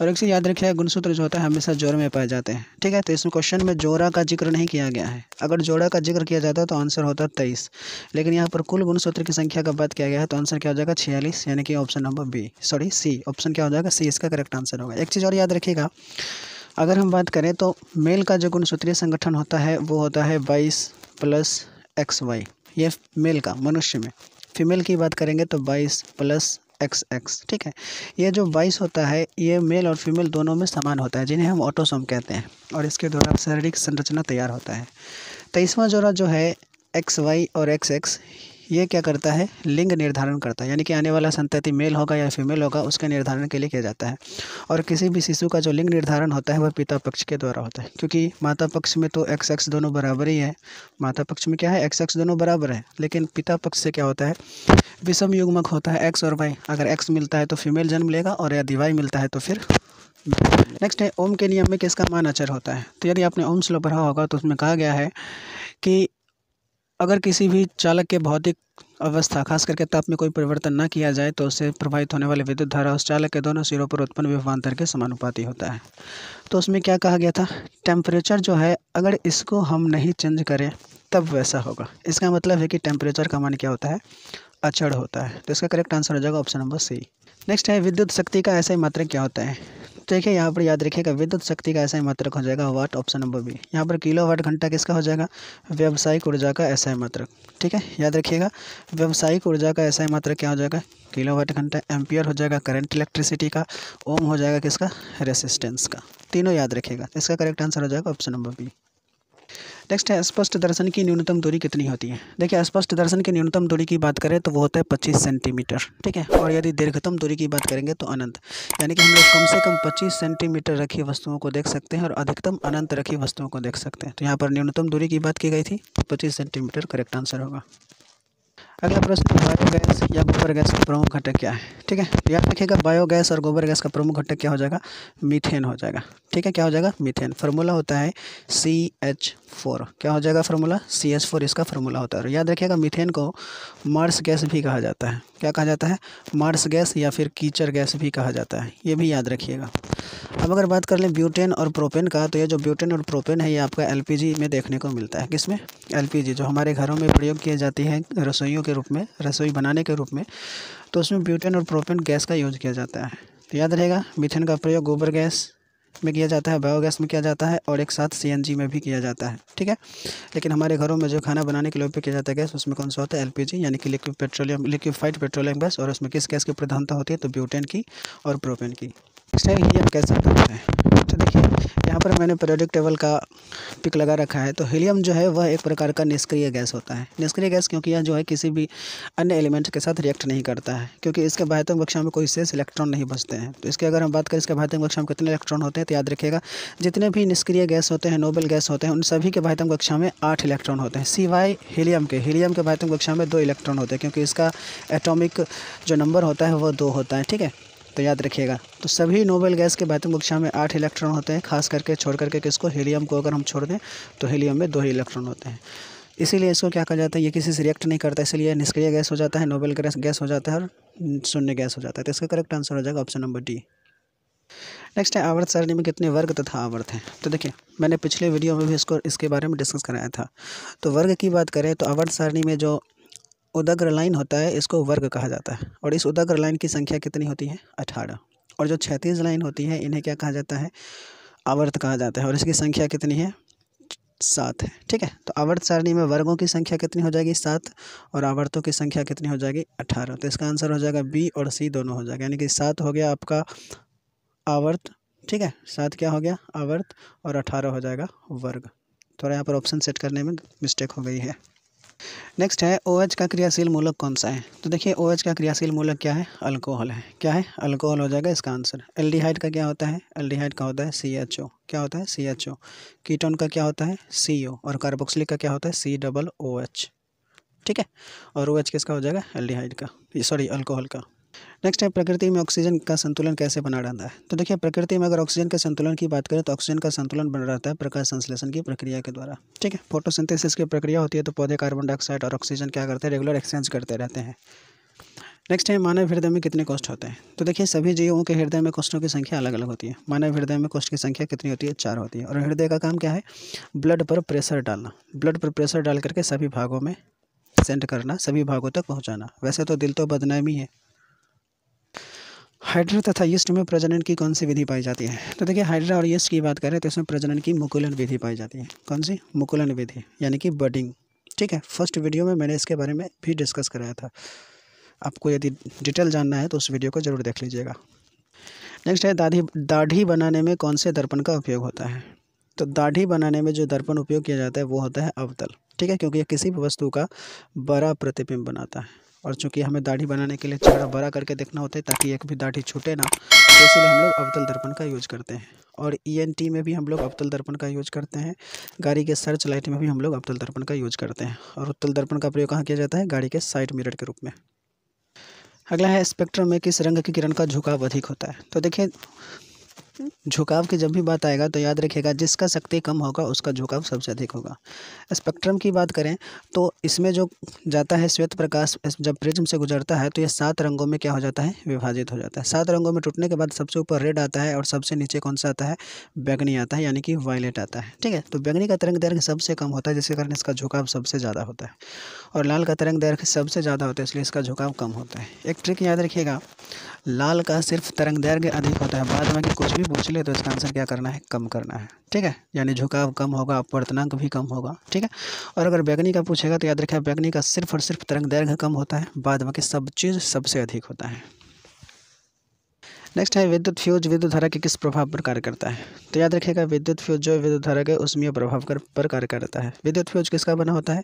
और एक चीज़ याद रखिए गुणसूत्र जो होता है हमेशा जोर में पाए जाते हैं ठीक है तो इसमें क्वेश्चन में जोड़ा का जिक्र नहीं किया गया है अगर जोड़ा का जिक्र किया जाता तो आंसर होता तेईस लेकिन यहाँ पर कुल गुणसूत्र की संख्या का बात किया गया है तो आंसर क्या हो जाएगा छियालीस यानी कि option number B sorry C option क्या हो जाएगा सी इसका करेक्ट आंसर होगा एक चीज़ और याद रखिएगा अगर हम बात करें तो मेल का जो गुणसूत्रीय संगठन होता है वो होता है बाईस प्लस एक्स वाई ये मेल का मनुष्य में फीमेल की बात करेंगे तो बाईस प्लस एक्स एक्स ठीक है ये जो बाईस होता है ये मेल और फीमेल दोनों में समान होता है जिन्हें हम ऑटोसोम कहते हैं और इसके द्वारा शारीरिक संरचना तैयार होता है तेईसवा जोड़ा जो है एक्स वाई और एक्स एक्स ये क्या करता है लिंग निर्धारण करता है यानी कि आने वाला संतति मेल होगा या फीमेल होगा उसके निर्धारण के लिए किया जाता है और किसी भी शिशु का जो लिंग निर्धारण होता है वह पिता पक्ष के द्वारा होता है क्योंकि माता पक्ष में तो एक्स एक्स दोनों बराबर ही है माता पक्ष में क्या है एक्स एक्स दोनों बराबर है लेकिन पिता पक्ष से क्या होता है विषम युग्मक होता है एक्स और वाई अगर एक्स मिलता है तो फीमेल जन्म लेगा और यदि वाई मिलता है तो फिर नेक्स्ट है ओम के नियम में किसका मान अचर होता है तो यदि आपने ओम स्लो पढ़ा होगा तो उसमें कहा गया है कि अगर किसी भी चालक के भौतिक अवस्था खास करके ताप में कोई परिवर्तन न किया जाए तो उससे प्रभावित होने वाली विद्युत धारा उस चालक के दोनों सिरों पर उत्पन्न विभवान्तर के समानुपाती होता है तो उसमें क्या कहा गया था टेम्परेचर जो है अगर इसको हम नहीं चेंज करें तब वैसा होगा इसका मतलब है कि टेम्परेचर का मान क्या होता है अचड़ होता है तो इसका करेक्ट आंसर हो जाएगा ऑप्शन नंबर सी नेक्स्ट है विद्युत शक्ति का ऐसे मात्र मात्रक क्या होता है तो देखिए यहाँ पर याद रखिएगा विद्युत शक्ति का ऐसा ही मात्रक हो जाएगा वाट ऑप्शन नंबर बी यहाँ पर किलो वाट घंटा किसका हो जाएगा व्यावसायिक ऊर्जा का ऐसा ही मात्रक ठीक है याद रखिएगा व्यावसायिक ऊर्जा का ऐसा ही मात्रक क्या हो जाएगा किलो वाट घंटा एम्पियर हो जाएगा करंट इलेक्ट्रिसिटी का ओम हो जाएगा किसका रेसिस्टेंस का तीनों याद रखिएगा इसका करेक्ट आंसर हो जाएगा ऑप्शन नंबर बी नेक्स्ट है स्पष्ट दर्शन की न्यूनतम दूरी कितनी होती है देखिए स्पष्ट दर्शन की न्यूनतम दूरी की बात करें तो वो होता है पच्चीस सेंटीमीटर ठीक है और यदि दीर्घतम दूरी की बात करेंगे तो अनंत यानी कि हम लोग कम से कम पच्चीस सेंटीमीटर रखी वस्तुओं को देख सकते हैं और अधिकतम अनंत रखी वस्तुओं को देख सकते हैं तो यहाँ पर न्यूनतम दूरी की बात की गई थी पच्चीस सेंटीमीटर करेक्ट आंसर होगा अगला प्रश्न बायोगैस या गोबर गैस का प्रमुख घटक क्या है ठीक है तो याद रखिएगा बायोगैस और गोबर गैस का प्रमुख घटक क्या हो जाएगा मीथेन हो जाएगा ठीक है क्या हो जाएगा मीथेन फार्मूला होता है सी एच फोर क्या हो जाएगा फार्मूला सी एच फोर इसका फार्मूला होता है और याद रखिएगा मीथेन को मार्स गैस भी कहा जाता है क्या कहा जाता है मार्स गैस या फिर कीचड़ गैस भी कहा जाता है ये भी याद रखिएगा अब अगर बात कर लें ब्यूटेन और प्रोपेन का तो ये जो ब्यूटेन और प्रोपेन है ये आपका एलपीजी में देखने को मिलता है किसमें एलपीजी जो हमारे घरों में प्रयोग की जाती है रसोइयों के रूप में रसोई बनाने के रूप में तो उसमें ब्यूटेन और प्रोपेन गैस का यूज़ किया जाता है तो याद रहेगा मिथेन का प्रयोग गोबर गैस में किया जाता है बायोगैस में किया जाता है और एक साथ सी में भी किया जाता है ठीक है लेकिन हमारे घरों में जो खाना बनाने के लिए उपयोग किया जाता है गैस उसमें कौन सा होता है एलपीजी यानी कि liquid petroleum liquefied petroleum gas और उसमें किस गैस की प्रधानता होती है तो ब्यूटेन की और प्रोपेन की इसे है हीलियम कैसे करते हैं तो देखिए यहाँ पर मैंने पीरियोडिक टेबल का पिक लगा रखा है तो हीलियम जो है वह एक प्रकार का निष्क्रिय गैस होता है निष्क्रिय गैस क्योंकि यह जो है किसी भी अन्य एलिमेंट के साथ रिएक्ट नहीं करता है क्योंकि इसके बाह्यतम कक्षा में कोई शेष इलेक्ट्रॉन नहीं बचते हैं तो इसके अगर हम बात करें इसके बाह्यतम कक्षा में कितने इलेक्ट्रॉन होते हैं तो याद रखिएगा जितने भी निष्क्रिय गैस होते हैं नोबल गैस होते हैं उन सभी के बाह्यतम कक्षा में आठ इलेक्ट्रॉन होते हैं सिवाय हीलियम के हीलियम के बाह्यतम कक्षा में दो इलेक्ट्रॉन होते हैं क्योंकि इसका एटॉमिक जो नंबर होता है वह दो होता है ठीक है तो याद रखिएगा तो सभी नोबल गैस के भौतिक कक्षा में आठ इलेक्ट्रॉन होते हैं खास करके छोड़ करके किसको हीलियम को अगर हम छोड़ दें तो हीलियम में दो ही इलेक्ट्रॉन होते हैं इसीलिए इसको क्या कहा जाता है ये किसी से रिएक्ट नहीं करता इसलिए निष्क्रिय गैस हो जाता है नोबल गैस गैस हो जाता है और शून्य गैस हो जाता है तो इसका करेक्ट आंसर हो जाएगा ऑप्शन नंबर डी नेक्स्ट है आवर्त सारणी में कितने वर्ग तथा आवर्त हैं तो देखिए मैंने पिछले वीडियो में भी इसको इसके बारे में डिस्कस कराया था तो वर्ग की बात करें तो आवर्त सारणी में जो उदग्र लाइन होता है इसको वर्ग कहा जाता है और इस उदग्र लाइन की संख्या कितनी होती है अठारह और जो छैंतीस लाइन होती है इन्हें क्या कहा जाता है आवर्त कहा जाता है और इसकी संख्या कितनी है सात है ठीक है तो आवर्त सारणी में वर्गों की संख्या कितनी हो जाएगी सात और आवर्तों की संख्या कितनी हो जाएगी अठारह तो इसका आंसर हो जाएगा बी और सी दोनों हो जाएगा यानी कि सात हो गया आपका आवर्त ठीक है सात क्या हो गया आवर्त और अठारह हो जाएगा वर्ग थोड़ा यहाँ पर ऑप्शन सेट करने में मिस्टेक हो गई है नेक्स्ट है ओ OH का क्रियाशील मूलक कौन सा है तो देखिए ओ OH का क्रियाशील मूलक क्या है अल्कोहल है क्या है अल्कोहल हो जाएगा इसका आंसर एल्डिहाइड का क्या होता है एल्डिहाइड का होता है सी एच ओ क्या होता है सी एच ओ कीटोन का क्या होता है सी ओ और कार्बोक्सिलिक का क्या होता है सी डबल ओ एच ठीक है और ओ OH एच किसका हो जाएगा एल्डिहाइड का सॉरी अल्कोहल का नेक्स्ट है प्रकृति में ऑक्सीजन का संतुलन कैसे बना रहता है तो देखिए प्रकृति में अगर ऑक्सीजन के संतुलन की बात करें तो ऑक्सीजन का संतुलन बना रहता है प्रकाश संश्लेषण की प्रक्रिया के द्वारा ठीक है फोटोसिंथेसिस की प्रक्रिया होती है तो पौधे कार्बन डाइऑक्साइड और ऑक्सीजन क्या करते हैं रेगुलर एक्सचेंज करते रहते हैं नेक्स्ट है मानव हृदय में कितने कोष्ठ होते हैं तो देखिए सभी जीवों के हृदय में कोष्ठों की संख्या अलग अलग होती है मानव हृदय में कोष्ठ की संख्या कितनी होती है चार होती है और हृदय का काम क्या है ब्लड पर प्रेशर डालना ब्लड पर प्रेशर डाल करके सभी भागों में सेंड करना सभी भागों तक पहुँचाना वैसे तो दिल तो बदनामी है हाइड्रा तथा यीस्ट में प्रजनन की कौन सी विधि पाई जाती है तो देखिए हाइड्रा और यीस्ट की बात करें तो इसमें प्रजनन की मुकुलन विधि पाई जाती है कौन सी मुकुलन विधि यानी कि बडिंग ठीक है फर्स्ट वीडियो में मैंने इसके बारे में भी डिस्कस कराया था आपको यदि डिटेल जानना है तो उस वीडियो को ज़रूर देख लीजिएगा नेक्स्ट है दाढ़ी दाढ़ी बनाने में कौन से दर्पण का उपयोग होता है तो दाढ़ी बनाने में जो दर्पण उपयोग किया जाता है वो होता है अवतल ठीक है क्योंकि यह किसी भी वस्तु का बड़ा प्रतिबिंब बनाता है और चूंकि हमें दाढ़ी बनाने के लिए चेहरा बड़ा करके देखना होता है ताकि एक भी दाढ़ी छूटे ना तो इसलिए हम लोग अवतल दर्पण का यूज करते हैं और ई e में भी हम लोग अवतल दर्पण का यूज करते हैं गाड़ी के सर्च लाइट में भी हम लोग अवतल दर्पण का यूज करते हैं और उत्तल दर्पण का प्रयोग कहाँ किया जाता है गाड़ी के साइड मिरर के रूप में अगला है स्पेक्ट्रम में किस रंग की किरण का झुकाव अधिक होता है तो देखिए झुकाव की जब भी बात आएगा तो याद रखिएगा जिसका शक्ति कम होगा उसका झुकाव सबसे अधिक होगा स्पेक्ट्रम की बात करें तो इसमें जो जाता है श्वेत प्रकाश जब प्रिज्म से गुजरता है तो यह सात रंगों में क्या हो जाता है विभाजित हो जाता है सात रंगों में टूटने के बाद सबसे ऊपर रेड आता है और सबसे नीचे कौन सा आता है बैगनी आता है यानी कि वायलेट आता है ठीक है तो बैगनी का तरंग दैर्घ्य सबसे कम होता है जिसके कारण इसका झुकाव सबसे ज़्यादा होता है और लाल का तरंग दैर्घ्य सबसे ज़्यादा होता है इसलिए इसका झुकाव कम होता है एक ट्रिक याद रखिएगा लाल का सिर्फ तरंग दैर्घ्य अधिक होता है बाद में कि कुछ भी पूछ ले तो इसका आंसर क्या करना है कम करना है ठीक है यानी झुकाव कम होगा अपवर्तनांक भी कम होगा ठीक है और अगर बैगनी का पूछेगा तो याद रखें बैगनी का सिर्फ और सिर्फ तरंग दैर्घ्य कम होता है बाद में सब चीज़ सबसे अधिक होता है नेक्स्ट है विद्युत फ्यूज विद्युत धारा के किस प्रभाव पर कार्य करता है तो याद रखिएगा विद्युत फ्यूज जो विद्युत धारा के उसमें प्रभाव कर, पर कार्य करता है विद्युत फ्यूज किसका बना होता है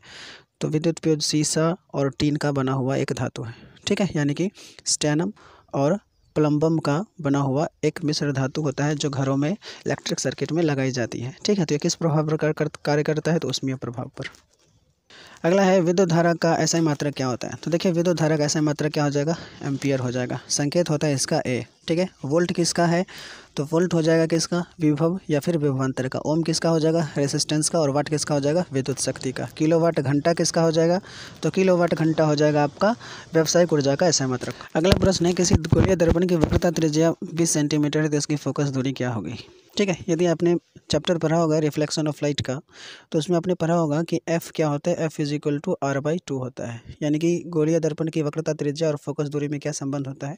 तो विद्युत फ्यूज सीसा और टीन का बना हुआ एक धातु है ठीक है यानी कि स्टैनम और प्लम्बम का बना हुआ एक मिश्र धातु होता है जो घरों में इलेक्ट्रिक सर्किट में लगाई जाती है ठीक है तो ये किस प्रभाव पर कर, कार्य करता है तो उसमें प्रभाव पर अगला है विद्युत धारा का ऐसा ही मात्रा क्या होता है तो देखिए विद्युत धारा का ऐसा मात्रा क्या हो जाएगा एम्पियर हो जाएगा संकेत होता है इसका ए ठीक है वोल्ट किसका है तो वोल्ट हो जाएगा किसका विभव या फिर विभवान्तर का ओम किसका हो जाएगा रेसिस्टेंस का और वाट किसका हो जाएगा विद्युत शक्ति का किलो वाट घंटा किसका हो जाएगा तो किलो वाट घंटा हो जाएगा आपका व्यावसायिक ऊर्जा का ऐसा मतलब अगला प्रश्न है किसी गोलिया दर्पण की वक्रता त्रिज्या बीस सेंटीमीटर है तो इसकी फोकस दूरी क्या होगी ठीक है यदि आपने चैप्टर पढ़ा होगा रिफ्लेक्शन ऑफ लाइट का तो उसमें आपने पढ़ा होगा कि एफ़ क्या होता है F is equal to R by two होता है यानी कि गोलिया दर्पण की वक्रता त्रिज्या और फोकस दूरी में क्या संबंध होता है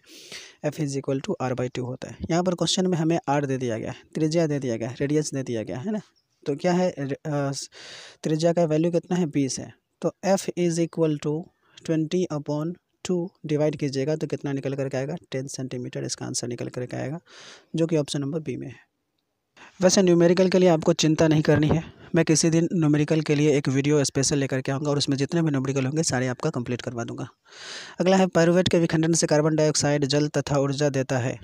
F is equal to R by two होता है यहाँ पर क्वेश्चन में हमें आर दे दिया गया है त्रिज्या दे दिया गया है रेडियस दे दिया गया है ना तो क्या है त्रिज्या का वैल्यू कितना है बीस है तो F is equal to twenty upon two divide कीजिएगा तो कितना निकल करके आएगा टेन सेंटीमीटर इसका आंसर निकल करके आएगा जो कि ऑप्शन नंबर बी में है वैसे न्यूमेरिकल के लिए आपको चिंता नहीं करनी है मैं किसी दिन न्यूमेरिकल के लिए एक वीडियो स्पेशल लेकर के आऊँगा और उसमें जितने भी न्यूमेरिकल होंगे सारे आपका कंप्लीट करवा दूंगा अगला है पायरुवेट के विखंडन से कार्बन डाइऑक्साइड जल तथा ऊर्जा देता है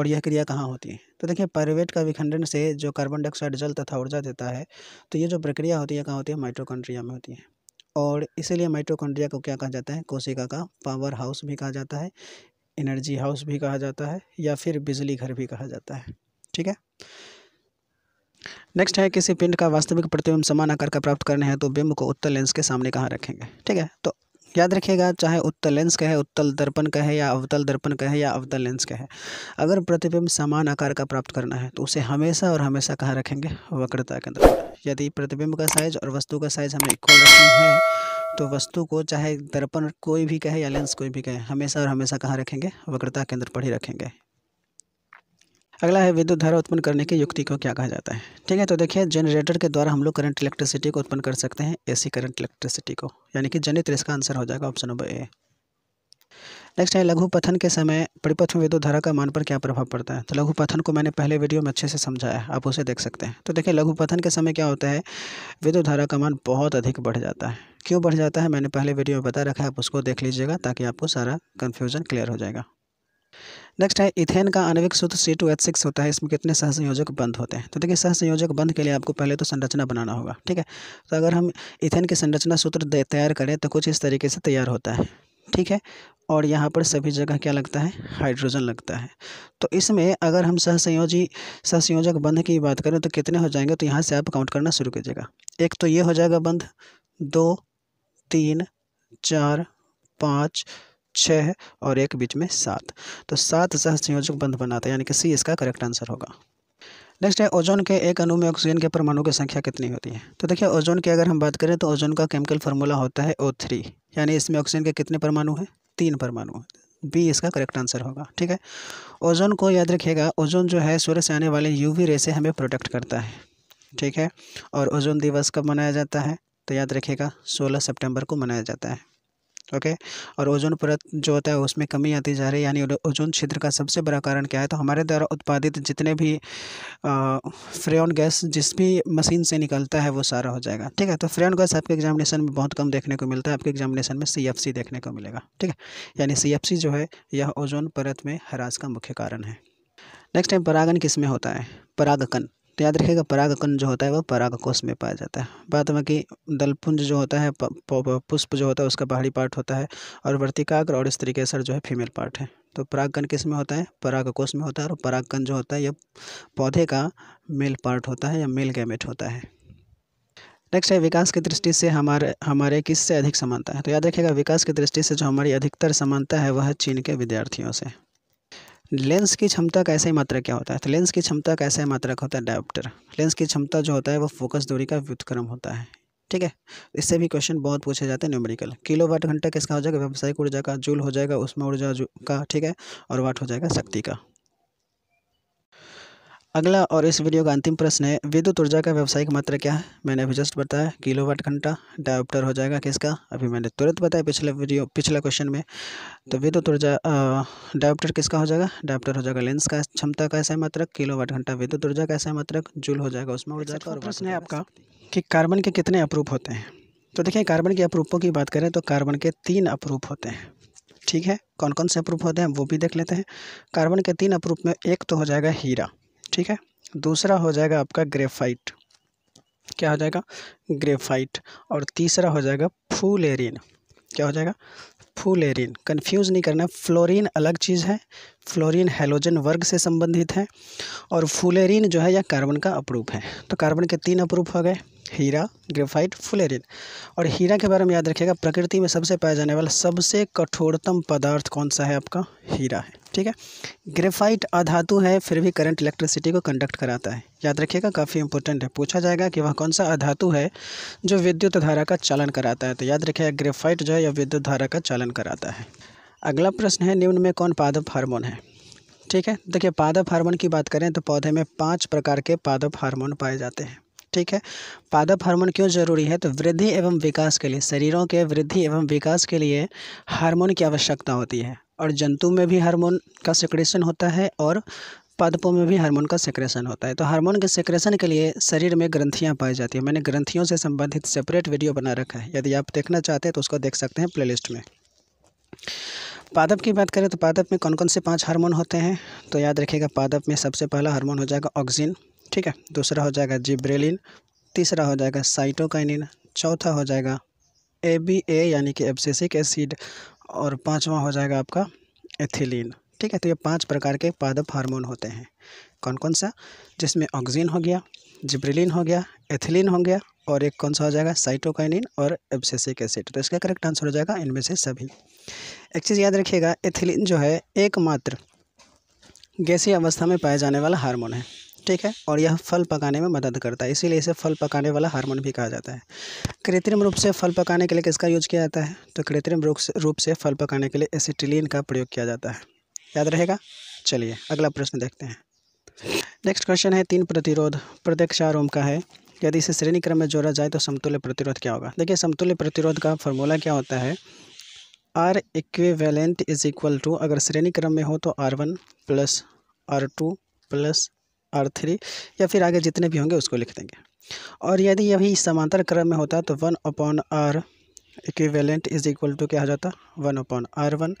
और यह क्रिया कहाँ होती है तो देखिए पायरुवेट का विखंडन से जो कार्बन डाइऑक्साइड जल तथा ऊर्जा देता है तो ये जो प्रक्रिया होती है कहाँ होती है माइट्रोकॉन्ड्रिया में होती है और इसीलिए माइट्रोकॉन्ड्रिया को क्या कहा जाता है कोशिका का पावर हाउस भी कहा जाता है एनर्जी हाउस भी कहा जाता है या फिर बिजली घर भी कहा जाता है ठीक है नेक्स्ट है किसी पिंड का वास्तविक प्रतिबिंब समान आकार का प्राप्त करना है तो बिंब को उत्तर लेंस के सामने कहाँ रखेंगे ठीक है तो याद रखिएगा चाहे उत्तल लेंस का है उत्तल दर्पण का है या अवतल दर्पण का है या अवतल लेंस का है अगर प्रतिबिंब समान आकार का प्राप्त करना है तो उसे हमेशा और हमेशा कहाँ रखेंगे वक्रता के अंदर यदि प्रतिबिंब का साइज और वस्तु का साइज हमें इक्वल रखनी है तो वस्तु को चाहे दर्पण कोई भी कहे या लेंस कोई भी कहे हमेशा और हमेशा कहाँ रखेंगे वक्रता के अंदर पर ही रखेंगे अगला है विद्युत धारा उत्पन्न करने की युक्ति को क्या कहा जाता है ठीक है तो देखिए जनरेटर के द्वारा हम लोग करंट इलेक्ट्रिसिटी को उत्पन्न कर सकते हैं एसी करंट इलेक्ट्रिसिटी को यानी कि जनित इसका आंसर हो जाएगा ऑप्शन नंबर ए नेक्स्ट है लघु पथन के समय परिपथ में विद्युत धारा का मान पर क्या प्रभाव पड़ता है तो लघु पथन को मैंने पहले वीडियो में अच्छे से समझाया आप उसे देख सकते हैं तो देखिए लघु पथन के समय क्या होता है विद्युत धारा का मान बहुत अधिक बढ़ जाता है क्यों बढ़ जाता है मैंने पहले वीडियो में बता रखा है आप उसको देख लीजिएगा ताकि आपको सारा कन्फ्यूजन क्लियर हो जाएगा नेक्स्ट है इथेन का आणविक सूत्र सी टू एच सिक्स होता है इसमें कितने सहसंयोजक बंद होते हैं तो देखिए सहसंयोजक बंद के लिए आपको पहले तो संरचना बनाना होगा ठीक है तो अगर हम इथेन के संरचना सूत्र तैयार करें तो कुछ इस तरीके से तैयार होता है ठीक है और यहाँ पर सभी जगह क्या लगता है हाइड्रोजन लगता है तो इसमें अगर हम सहसंयोजी सहसंयोजक बंध की बात करें तो कितने हो जाएंगे तो यहाँ से आप काउंट करना शुरू कीजिएगा एक तो ये हो जाएगा बंध दो तीन चार पाँच छः है और एक बीच में सात तो सात सहसंयोजक बंध बनाता है यानी कि सी इसका करेक्ट आंसर होगा नेक्स्ट है ओजोन के एक अणु में ऑक्सीजन के परमाणु की संख्या कितनी होती है तो देखिए ओजोन की अगर हम बात करें तो ओजोन का केमिकल फार्मूला होता है ओ थ्री यानी इसमें ऑक्सीजन के कितने परमाणु हैं तीन परमाणु बी इसका करेक्ट आंसर होगा ठीक है ओजोन को याद रखिएगा ओजोन जो है सूर्य से आने वाले यू वी से हमें प्रोटेक्ट करता है ठीक है और ओजोन दिवस कब मनाया जाता है तो याद रखिएगा सोलह सेप्टेम्बर को मनाया जाता है ओके और ओजोन परत जो होता है उसमें कमी आती जा रही है यानी ओजोन क्षेत्र का सबसे बड़ा कारण क्या है तो हमारे द्वारा उत्पादित जितने भी फ्रेन गैस जिस भी मशीन से निकलता है वो सारा हो जाएगा ठीक है तो फ्रेन गैस आपके एग्जामिनेशन में बहुत कम देखने को मिलता है आपके एग्जामिनेशन में सी देखने को मिलेगा ठीक है यानी सी जो है यह ओजोन परत में हरास का मुख्य कारण है नेक्स्ट टाइम परागन किस में होता है परागकन तो याद रखिएगा परागकण जो होता है वो कोष में पाया जाता है बाद में कि दलपुंज जो होता है पुष्प जो होता है उसका बाहरी पार्ट होता है और वर्तिकाग्र और स्त्री स्त्रीकेसर जो है फीमेल पार्ट है तो परागकण किस में होता है कोष में होता है और परागकण जो होता है यह पौधे का मेल पार्ट होता है या मेल गैमेट होता है नेक्स्ट है विकास की दृष्टि से हमारे हमारे किससे अधिक समानता है तो याद रखिएगा विकास की दृष्टि से जो हमारी अधिकतर समानता है वह चीन के विद्यार्थियों से लेंस की क्षमता का ऐसा ही मात्रक क्या होता है तो लेंस की क्षमता का ऐसा ही मात्रक होता है डायप्टर लेंस की क्षमता जो होता है वो फोकस दूरी का व्युतक्रम होता है ठीक है इससे भी क्वेश्चन बहुत पूछे जाते हैं न्यूमेरिकल किलो वाट घंटा किसका हो जाएगा व्यावसायिक ऊर्जा का जूल हो जाएगा उसमें ऊर्जा का ठीक है और वाट हो जाएगा शक्ति का अगला और इस वीडियो का अंतिम प्रश्न है विद्युत ऊर्जा का व्यावसायिक मात्रा क्या है मैंने अभी जस्ट बताया किलोवाट घंटा डायोप्टर हो जाएगा किसका अभी मैंने तुरंत बताया पिछले वीडियो पिछला क्वेश्चन में तो विद्युत ऊर्जा डायोप्टर किसका हो जाएगा डायोप्टर हो जाएगा लेंस का क्षमता का ऐसा मात्रक वाट घंटा विद्युत ऊर्जा का ऐसा मात्रक जूल हो जाएगा उसमें ऊर्जा का और तो प्रश्न है आपका कि कार्बन के कितने अपरूप होते हैं तो देखिए कार्बन के अपरूपों की बात करें तो कार्बन के तीन अपरूप होते हैं ठीक है कौन कौन से अपरूप होते हैं वो भी देख लेते हैं कार्बन के तीन अपरूप में एक तो हो जाएगा हीरा ठीक है दूसरा हो जाएगा आपका ग्रेफाइट क्या हो जाएगा ग्रेफाइट और तीसरा हो जाएगा फूलेरिन क्या हो जाएगा फूलेरिन कंफ्यूज नहीं करना फ्लोरीन अलग चीज़ है फ्लोरीन हेलोजन वर्ग से संबंधित है और फूलेरिन जो है यह कार्बन का अप्रूप है तो कार्बन के तीन अप्रूप हो गए हीरा ग्रेफाइट फुलेरिन और हीरा के बारे में याद रखिएगा प्रकृति में सबसे पाया जाने वाला सबसे कठोरतम पदार्थ कौन सा है आपका हीरा है ठीक है ग्रेफाइट अधातु है फिर भी करंट इलेक्ट्रिसिटी को कंडक्ट कराता है याद रखिएगा काफ़ी इंपॉर्टेंट है पूछा जाएगा कि वह कौन सा अधातु है जो विद्युत धारा का चालन कराता है तो याद रखिएगा ग्रेफाइट जो है यह विद्युत धारा का चालन कराता है अगला प्रश्न है निम्न में कौन पादप हार्मोन है ठीक है देखिए पादप हार्मोन की बात करें तो पौधे में पाँच प्रकार के पादप हार्मोन पाए जाते हैं ठीक है पादप हार्मोन क्यों जरूरी है तो वृद्धि एवं विकास के लिए शरीरों के वृद्धि एवं विकास के लिए हार्मोन की आवश्यकता होती है और जंतु में भी हार्मोन का सिक्रेशन होता है और पादपों में भी हार्मोन का सेक्रेशन होता है तो हार्मोन के सेक्रेशन के लिए शरीर में ग्रंथियाँ पाई जाती है मैंने ग्रंथियों से संबंधित सेपरेट वीडियो बना रखा है यदि आप देखना चाहते हैं तो उसको देख सकते हैं प्लेलिस्ट में पादप की बात करें तो पादप में कौन कौन से पांच हार्मोन होते हैं तो याद रखिएगा पादप में सबसे पहला हार्मोन हो जाएगा ऑक्सीजन ठीक है दूसरा हो जाएगा जिब्रेलिन तीसरा हो जाएगा साइटोकाइनिन चौथा हो जाएगा ए बी ए यानी कि एब्सेसिक एसिड और पांचवा हो जाएगा आपका एथिलीन ठीक है तो ये पांच प्रकार के पादप हार्मोन होते हैं कौन कौन सा जिसमें ऑक्सीजन हो गया जिब्रेलिन हो गया एथिलीन हो गया और एक कौन सा हो जाएगा साइटोकाइनिन और एब्सेसिक एसिड तो इसका करेक्ट आंसर हो जाएगा इनमें से सभी एक चीज़ याद रखिएगा एथिलीन जो है एकमात्र गैसी अवस्था में पाया जाने वाला हार्मोन है ठीक है और यह फल पकाने में मदद करता है इसीलिए इसे फल पकाने वाला हार्मोन भी कहा जाता है कृत्रिम रूप से फल पकाने के लिए किसका यूज किया जाता है तो कृत्रिम रूप से फल पकाने के लिए एसिटिलीन का प्रयोग किया जाता है याद रहेगा चलिए अगला प्रश्न देखते हैं नेक्स्ट क्वेश्चन है तीन प्रतिरोध प्रत्यक्षारोम का है यदि इसे श्रेणी क्रम में जोड़ा जाए तो समतुल्य प्रतिरोध क्या होगा देखिए समतुल्य प्रतिरोध का फॉर्मूला क्या होता है R equivalent is equal to अगर श्रेणी क्रम में हो तो R one plus R two plus R three या फिर आगे जितने भी होंगे उसको लिख देंगे और यदि यही समांतर क्रम में होता तो one upon R equivalent is equal to क्या हो जाता one upon R one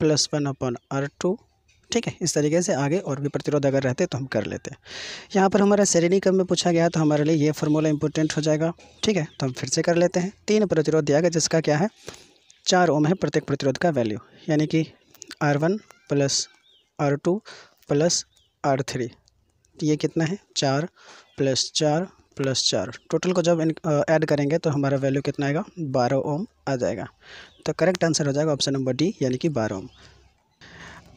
plus one upon R two ठीक है इस तरीके से आगे और भी प्रतिरोध अगर रहते तो हम कर लेते हैं यहाँ पर हमारा श्रेणी क्रम में पूछा गया तो हमारे लिए ये फॉर्मूला इंपॉर्टेंट हो जाएगा ठीक है तो हम फिर से कर लेते हैं तीन प्रतिरोध दिया गया जिसका क्या है चार ओम है प्रत्येक प्रतिरोध का वैल्यू यानी कि R one plus R two plus R three ये कितना है चार प्लस चार प्लस चार टोटल को जब ऐड करेंगे तो हमारा वैल्यू कितना आएगा बारह ओम आ जाएगा तो करेक्ट आंसर हो जाएगा ऑप्शन नंबर डी यानी कि बारह ओम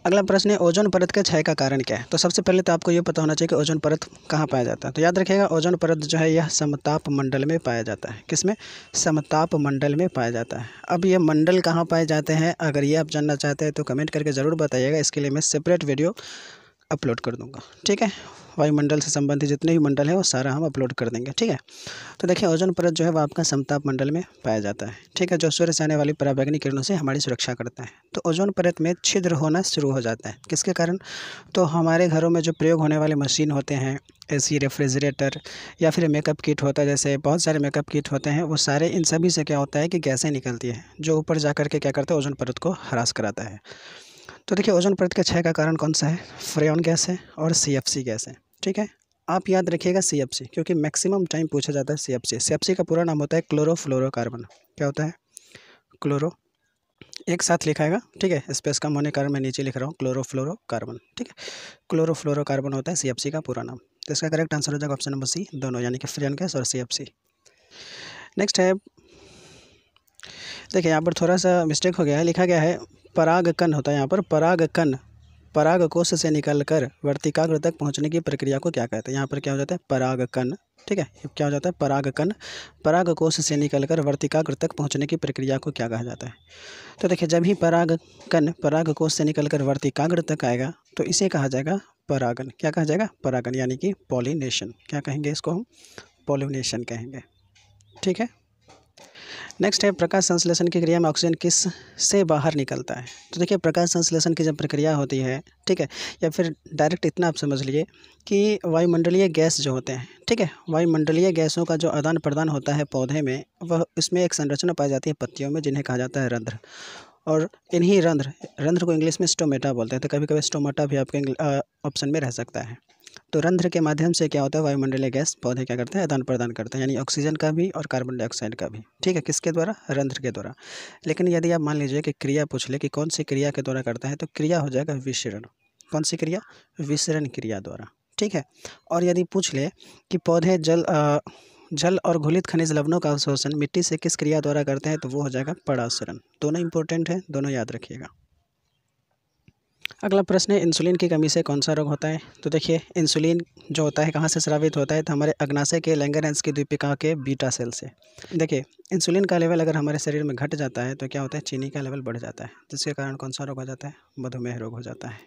अगला प्रश्न है ओजोन परत के क्षय का कारण क्या है तो सबसे पहले तो आपको ये पता होना चाहिए कि ओजोन परत कहाँ पाया जाता है तो याद रखिएगा ओजोन परत जो है यह समताप मंडल में पाया जाता है किसमें समताप मंडल में पाया जाता है अब ये मंडल कहाँ पाए जाते हैं अगर ये आप जानना चाहते हैं तो कमेंट करके ज़रूर बताइएगा इसके लिए मैं सेपरेट वीडियो अपलोड कर दूँगा ठीक है वायुमंडल से संबंधित जितने भी मंडल हैं वो सारा हम अपलोड कर देंगे ठीक है तो देखिए ओजोन परत जो है वो आपका समताप मंडल में पाया जाता है ठीक है जो सूर्य से आने वाली पराबैग्नि किरणों से हमारी सुरक्षा करता है तो ओजोन परत में छिद्र होना शुरू हो जाता है किसके कारण तो हमारे घरों में जो प्रयोग होने वाले मशीन होते हैं सी रेफ्रिजरेटर या फिर मेकअप किट होता है जैसे बहुत सारे मेकअप किट होते हैं वो सारे इन सभी से क्या होता है कि गैसें निकलती हैं जो ऊपर जा कर के क्या करते हैं ओजोन परत को हरास कराता है तो देखिए ओजोन परत के क्षय का कारण कौन सा है फ्रेन गैस है और सी गैस है ठीक है आप याद रखिएगा सी एफ सी क्योंकि मैक्सिमम टाइम पूछा जाता है C F C F C का पूरा नाम होता है क्लोरोफ्लोरोकार्बन क्या होता है क्लोरो एक साथ लिखा है ठीक है स्पेस कम होने के कारण मैं नीचे लिख रहा हूँ क्लोरोफ्लोरोकार्बन ठीक है क्लोरोफ्लोरोकार्बन होता है सी एफ सी का पूरा नाम तो इसका करेक्ट आंसर हो जाएगा ऑप्शन नंबर सी दोनों यानी कि फ्रियन गैस और सी एफ सी नेक्स्ट है देखिए यहाँ पर थोड़ा सा मिस्टेक हो गया है लिखा गया है परागकन होता है यहाँ पर परागकन पराग कोश से निकलकर वर्तिकाग्र तक पहुँचने की प्रक्रिया को क्या कहते हैं यहाँ पर क्या हो जाता है परागकन ठीक है क्या हो जाता है परागकन पराग कोश से निकलकर वर्तिकाग्र तक पहुँचने की प्रक्रिया को क्या कहा जाता है तो देखिए जब ही परागकन पराग कोश से निकलकर वर्तिकाग्र तक आएगा तो इसे कहा जाएगा परागन क्या कहा जाएगा परागन यानी कि पॉलिनेशन क्या कहेंगे इसको हम पॉलिनेशन कहेंगे ठीक है नेक्स्ट है प्रकाश संश्लेषण की क्रिया में ऑक्सीजन किस से बाहर निकलता है तो देखिए प्रकाश संश्लेषण की जब प्रक्रिया होती है ठीक है या फिर डायरेक्ट इतना आप समझ लीजिए कि वायुमंडलीय गैस जो होते हैं ठीक है वायुमंडलीय गैसों का जो आदान प्रदान होता है पौधे में वह उसमें एक संरचना पाई जाती है पत्तियों में जिन्हें कहा जाता है रंध्र और इन्हीं रंध्र रंध्र को इंग्लिश में स्टोमेटा बोलते हैं तो कभी कभी स्टोमेटा भी आपके ऑप्शन में रह सकता है तो रंध्र के माध्यम से क्या होता है वायुमंडलीय गैस पौधे क्या करते हैं आदान प्रदान करते हैं यानी ऑक्सीजन का भी और कार्बन डाइऑक्साइड का भी ठीक है किसके द्वारा रंध्र के द्वारा लेकिन यदि आप मान लीजिए कि क्रिया पूछ ले कि कौन सी क्रिया के द्वारा करता है तो क्रिया हो जाएगा विशरण कौन सी क्रिया विसरण क्रिया द्वारा ठीक है और यदि पूछ ले कि पौधे जल जल और घुलित खनिज लवणों का अवशोषण मिट्टी से किस क्रिया द्वारा करते हैं तो वो हो जाएगा पड़ासरण दोनों इंपॉर्टेंट है दोनों याद रखिएगा अगला प्रश्न है इंसुलिन की कमी से कौन सा रोग होता है तो देखिए इंसुलिन जो होता है कहाँ से स्रावित होता है तो हमारे अग्नाशय के लेंगरेंस की द्वीपिका के बीटा सेल से देखिए इंसुलिन का लेवल अगर हमारे शरीर में घट जाता है तो क्या होता है चीनी का लेवल बढ़ जाता है जिसके कारण कौन सा रोग हो जाता है मधुमेह रोग हो जाता है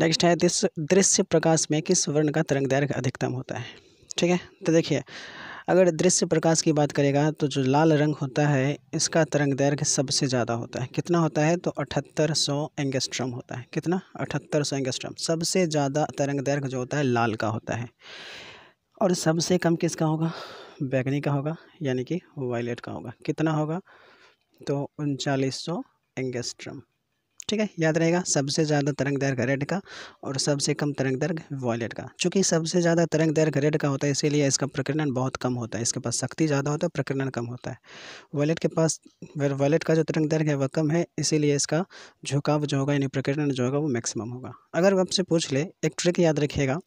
नेक्स्ट है दृश्य प्रकाश में किस वर्ण का दैर्घ अधिकतम होता है ठीक है तो देखिए अगर दृश्य प्रकाश की बात करेगा तो जो लाल रंग होता है इसका तरंग दैर्घ्य सबसे ज़्यादा होता है कितना होता है तो अठहत्तर सौ एंगेस्ट्रम होता है कितना अठहत्तर सौ एंगेस्ट्रम सबसे ज़्यादा तरंग दैर्घ्य जो होता है लाल का होता है और सबसे कम किसका होगा बैगनी का होगा यानी कि वायलेट का होगा कितना होगा तो उनचालीस सौ एंगेस्ट्रम ठीक है याद रहेगा सबसे ज़्यादा तरंग दर्ग रेड का और सबसे कम तरंग दैर्घ्य वॉयलेट का चूँकि सबसे ज़्यादा तरंग दर्ग रेड का होता है इसीलिए इसका प्रकरणन बहुत कम होता है इसके पास शक्ति ज़्यादा होता है प्रकरणन कम होता है वॉयलेट के पास वॉयलेट का जो तरंग दैर्घ्य है वह कम है इसीलिए इसका झुकाव जो होगा यानी प्रकरण जो होगा वो मैक्सिमम होगा अगर आपसे पूछ ले एक ट्रिक याद रखिएगा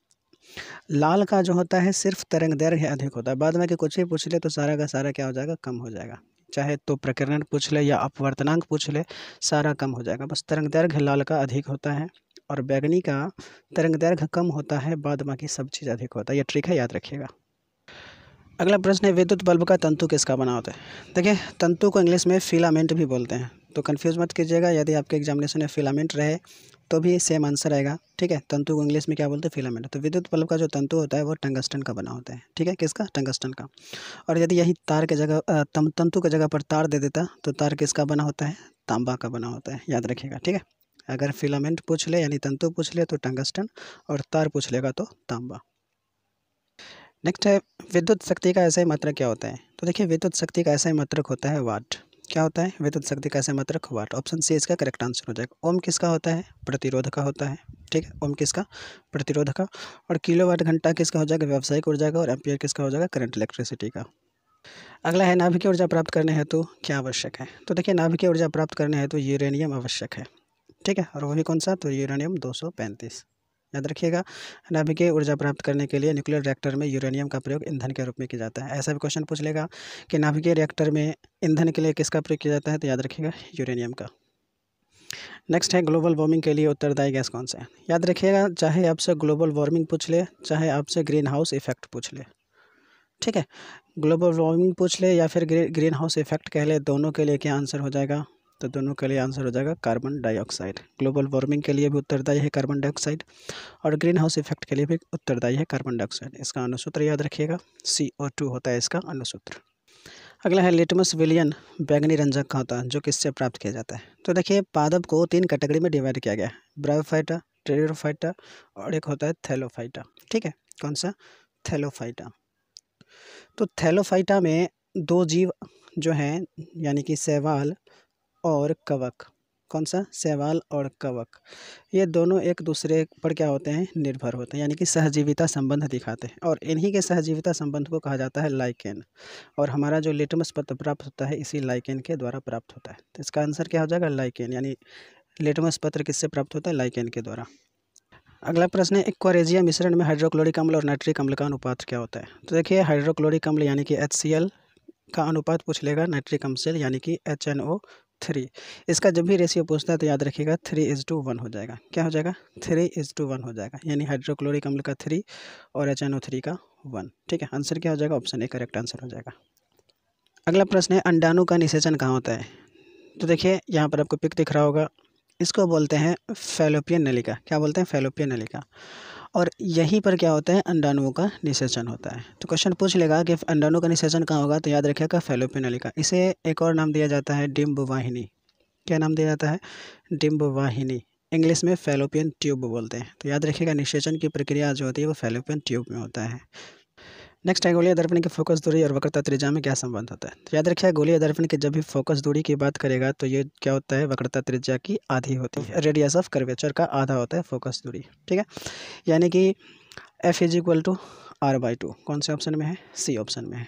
लाल का जो होता है सिर्फ तरंग दैर्घ्य अधिक होता है बाद में कि कुछ भी पूछ ले तो सारा का सारा क्या हो जाएगा कम हो जाएगा चाहे तो प्रकरण पूछ ले या अपवर्तनांक पूछ ले सारा कम हो जाएगा बस तरंग दैर्घ्य लाल का अधिक होता है और बैगनी का तरंग दैर्घ्य कम होता है बाद बाकी सब चीज़ अधिक होता है यह ट्रिक है याद रखिएगा अगला प्रश्न है विद्युत बल्ब का तंतु किसका बना होता है देखिए तंतु को इंग्लिश में फिलामेंट भी बोलते हैं तो कन्फ्यूज़ मत कीजिएगा यदि आपके एग्जामिनेशन में फिलामेंट रहे तो भी सेम आंसर आएगा ठीक है तंतु को इंग्लिश में क्या बोलते हैं फिलामेंट तो विद्युत बल्ब का जो तंतु होता है वो टंगस्टन का बना होता है ठीक है किसका टंगस्टन का और यदि यही तार के जगह तम तंतु के जगह पर तार दे देता तो तार किसका बना होता है तांबा का बना होता है याद रखिएगा ठीक है अगर फिलामेंट पूछ ले यानी तंतु पूछ ले तो टंगस्टन और तार पूछ लेगा तो तांबा नेक्स्ट है विद्युत शक्ति का ऐसा ही मात्रक क्या होता है तो देखिए विद्युत शक्ति का ऐसा ही मात्रक होता है वाट क्या होता है विद्युत शक्ति का मात्रक वाट ऑप्शन सी इसका करेक्ट आंसर हो जाएगा ओम किसका होता है प्रतिरोध का होता है ठीक है ओम किसका प्रतिरोध का और किलो वाट घंटा किसका हो जाएगा व्यावसायिक ऊर्जा का और एम्पियर किसका हो जाएगा करंट इलेक्ट्रिसिटी का अगला है नाभिकीय ऊर्जा प्राप्त करने हेतु तो क्या आवश्यक है तो देखिए नाभिकीय ऊर्जा प्राप्त करने हेतु तो यूरेनियम आवश्यक है ठीक है और वो भी कौन सा तो यूरेनियम दो सौ पैंतीस याद रखिएगा के ऊर्जा प्राप्त करने के लिए न्यूक्लियर रिएक्टर में यूरेनियम का प्रयोग ईंधन के रूप में किया जाता है ऐसा भी क्वेश्चन पूछ लेगा कि नाभिकीय रिएक्टर में ईंधन के लिए किसका प्रयोग किया जाता है तो याद रखिएगा यूरेनियम का नेक्स्ट है ग्लोबल वार्मिंग के लिए उत्तरदायी गैस कौन सा है याद रखिएगा चाहे आपसे ग्लोबल वार्मिंग पूछ ले चाहे आपसे ग्रीन हाउस इफेक्ट पूछ ले ठीक है ग्लोबल वार्मिंग पूछ ले या फिर ग्रीन हाउस इफेक्ट कह ले दोनों के लिए क्या आंसर हो जाएगा तो दोनों के लिए आंसर हो जाएगा कार्बन डाइऑक्साइड ग्लोबल वार्मिंग के लिए भी उत्तरदायी है कार्बन डाइऑक्साइड और ग्रीन हाउस इफेक्ट के लिए भी उत्तरदायी है कार्बन डाइऑक्साइड इसका अनुसूत्र याद रखिएगा सी ओ टू होता है इसका अनुसूत्र अगला है लिटमस विलियन बैगनी रंजक का होता है जो किससे प्राप्त किया जाता है तो देखिए पादप को तीन कैटेगरी में डिवाइड किया गया है ब्रायोफाइटा ट्रेरोफाइटा और एक होता है थैलोफाइटा ठीक है कौन सा थैलोफाइटा तो थैलोफाइटा में दो जीव जो हैं यानी कि सेवाल और कवक कौन सा सेवाल और कवक ये दोनों एक दूसरे पर क्या होते हैं निर्भर होते हैं यानी कि सहजीविता संबंध दिखाते हैं और इन्हीं के सहजीविता संबंध को कहा जाता है लाइकेन और हमारा जो लिटमस पत्र प्राप्त होता है इसी लाइकेन के द्वारा प्राप्त होता है तो इसका आंसर क्या हो जाएगा लाइकेन यानी लिटमस पत्र किससे प्राप्त होता है लाइकेन के द्वारा अगला प्रश्न है इक्वारेजिया मिश्रण में हाइड्रोक्लोरिक अम्ल और नाइट्रिक अम्ल का अनुपात क्या होता है तो देखिए हाइड्रोक्लोरिक अम्ल यानी कि एच का अनुपात पूछ लेगा नाइट्रिक अम्ल यानी कि एच थ्री इसका जब भी रेशियो पूछता है तो याद रखिएगा थ्री इज टू वन हो जाएगा क्या हो जाएगा थ्री इज टू वन हो जाएगा यानी हाइड्रोक्लोरिक अम्ल का थ्री और एच थ्री का वन ठीक है आंसर क्या हो जाएगा ऑप्शन ए करेक्ट आंसर हो जाएगा अगला प्रश्न है अंडाणु का निषेचन कहाँ होता है तो देखिए यहाँ पर आपको पिक दिख रहा होगा इसको बोलते हैं फेलोपियन नलिका क्या बोलते हैं फेलोपियन नलिका और यहीं पर क्या होता है अंडाणुओं का निषेचन होता है तो क्वेश्चन पूछ लेगा कि अंडाणुओं का निषेचन कहाँ होगा तो याद रखिएगा का इसे एक और नाम दिया जाता है डिम्ब वाहिनी क्या नाम दिया जाता है डिम्ब वाहिनी इंग्लिश में फेलोपियन ट्यूब बोलते हैं तो याद रखिएगा निषेचन की प्रक्रिया जो होती है वो फेलोपियन ट्यूब में होता है नेक्स्ट है गोलिया दर्पण की फोकस दूरी और वक्रता त्रिज्या में क्या संबंध होता है तो याद रखिए गोलिया दर्पण की जब भी फोकस दूरी की बात करेगा तो ये क्या होता है वक्रता त्रिज्या की आधी होती है रेडियस ऑफ कर्वेचर का आधा होता है फोकस दूरी ठीक है यानी कि F is equal to R by two कौन से ऑप्शन में है सी ऑप्शन में है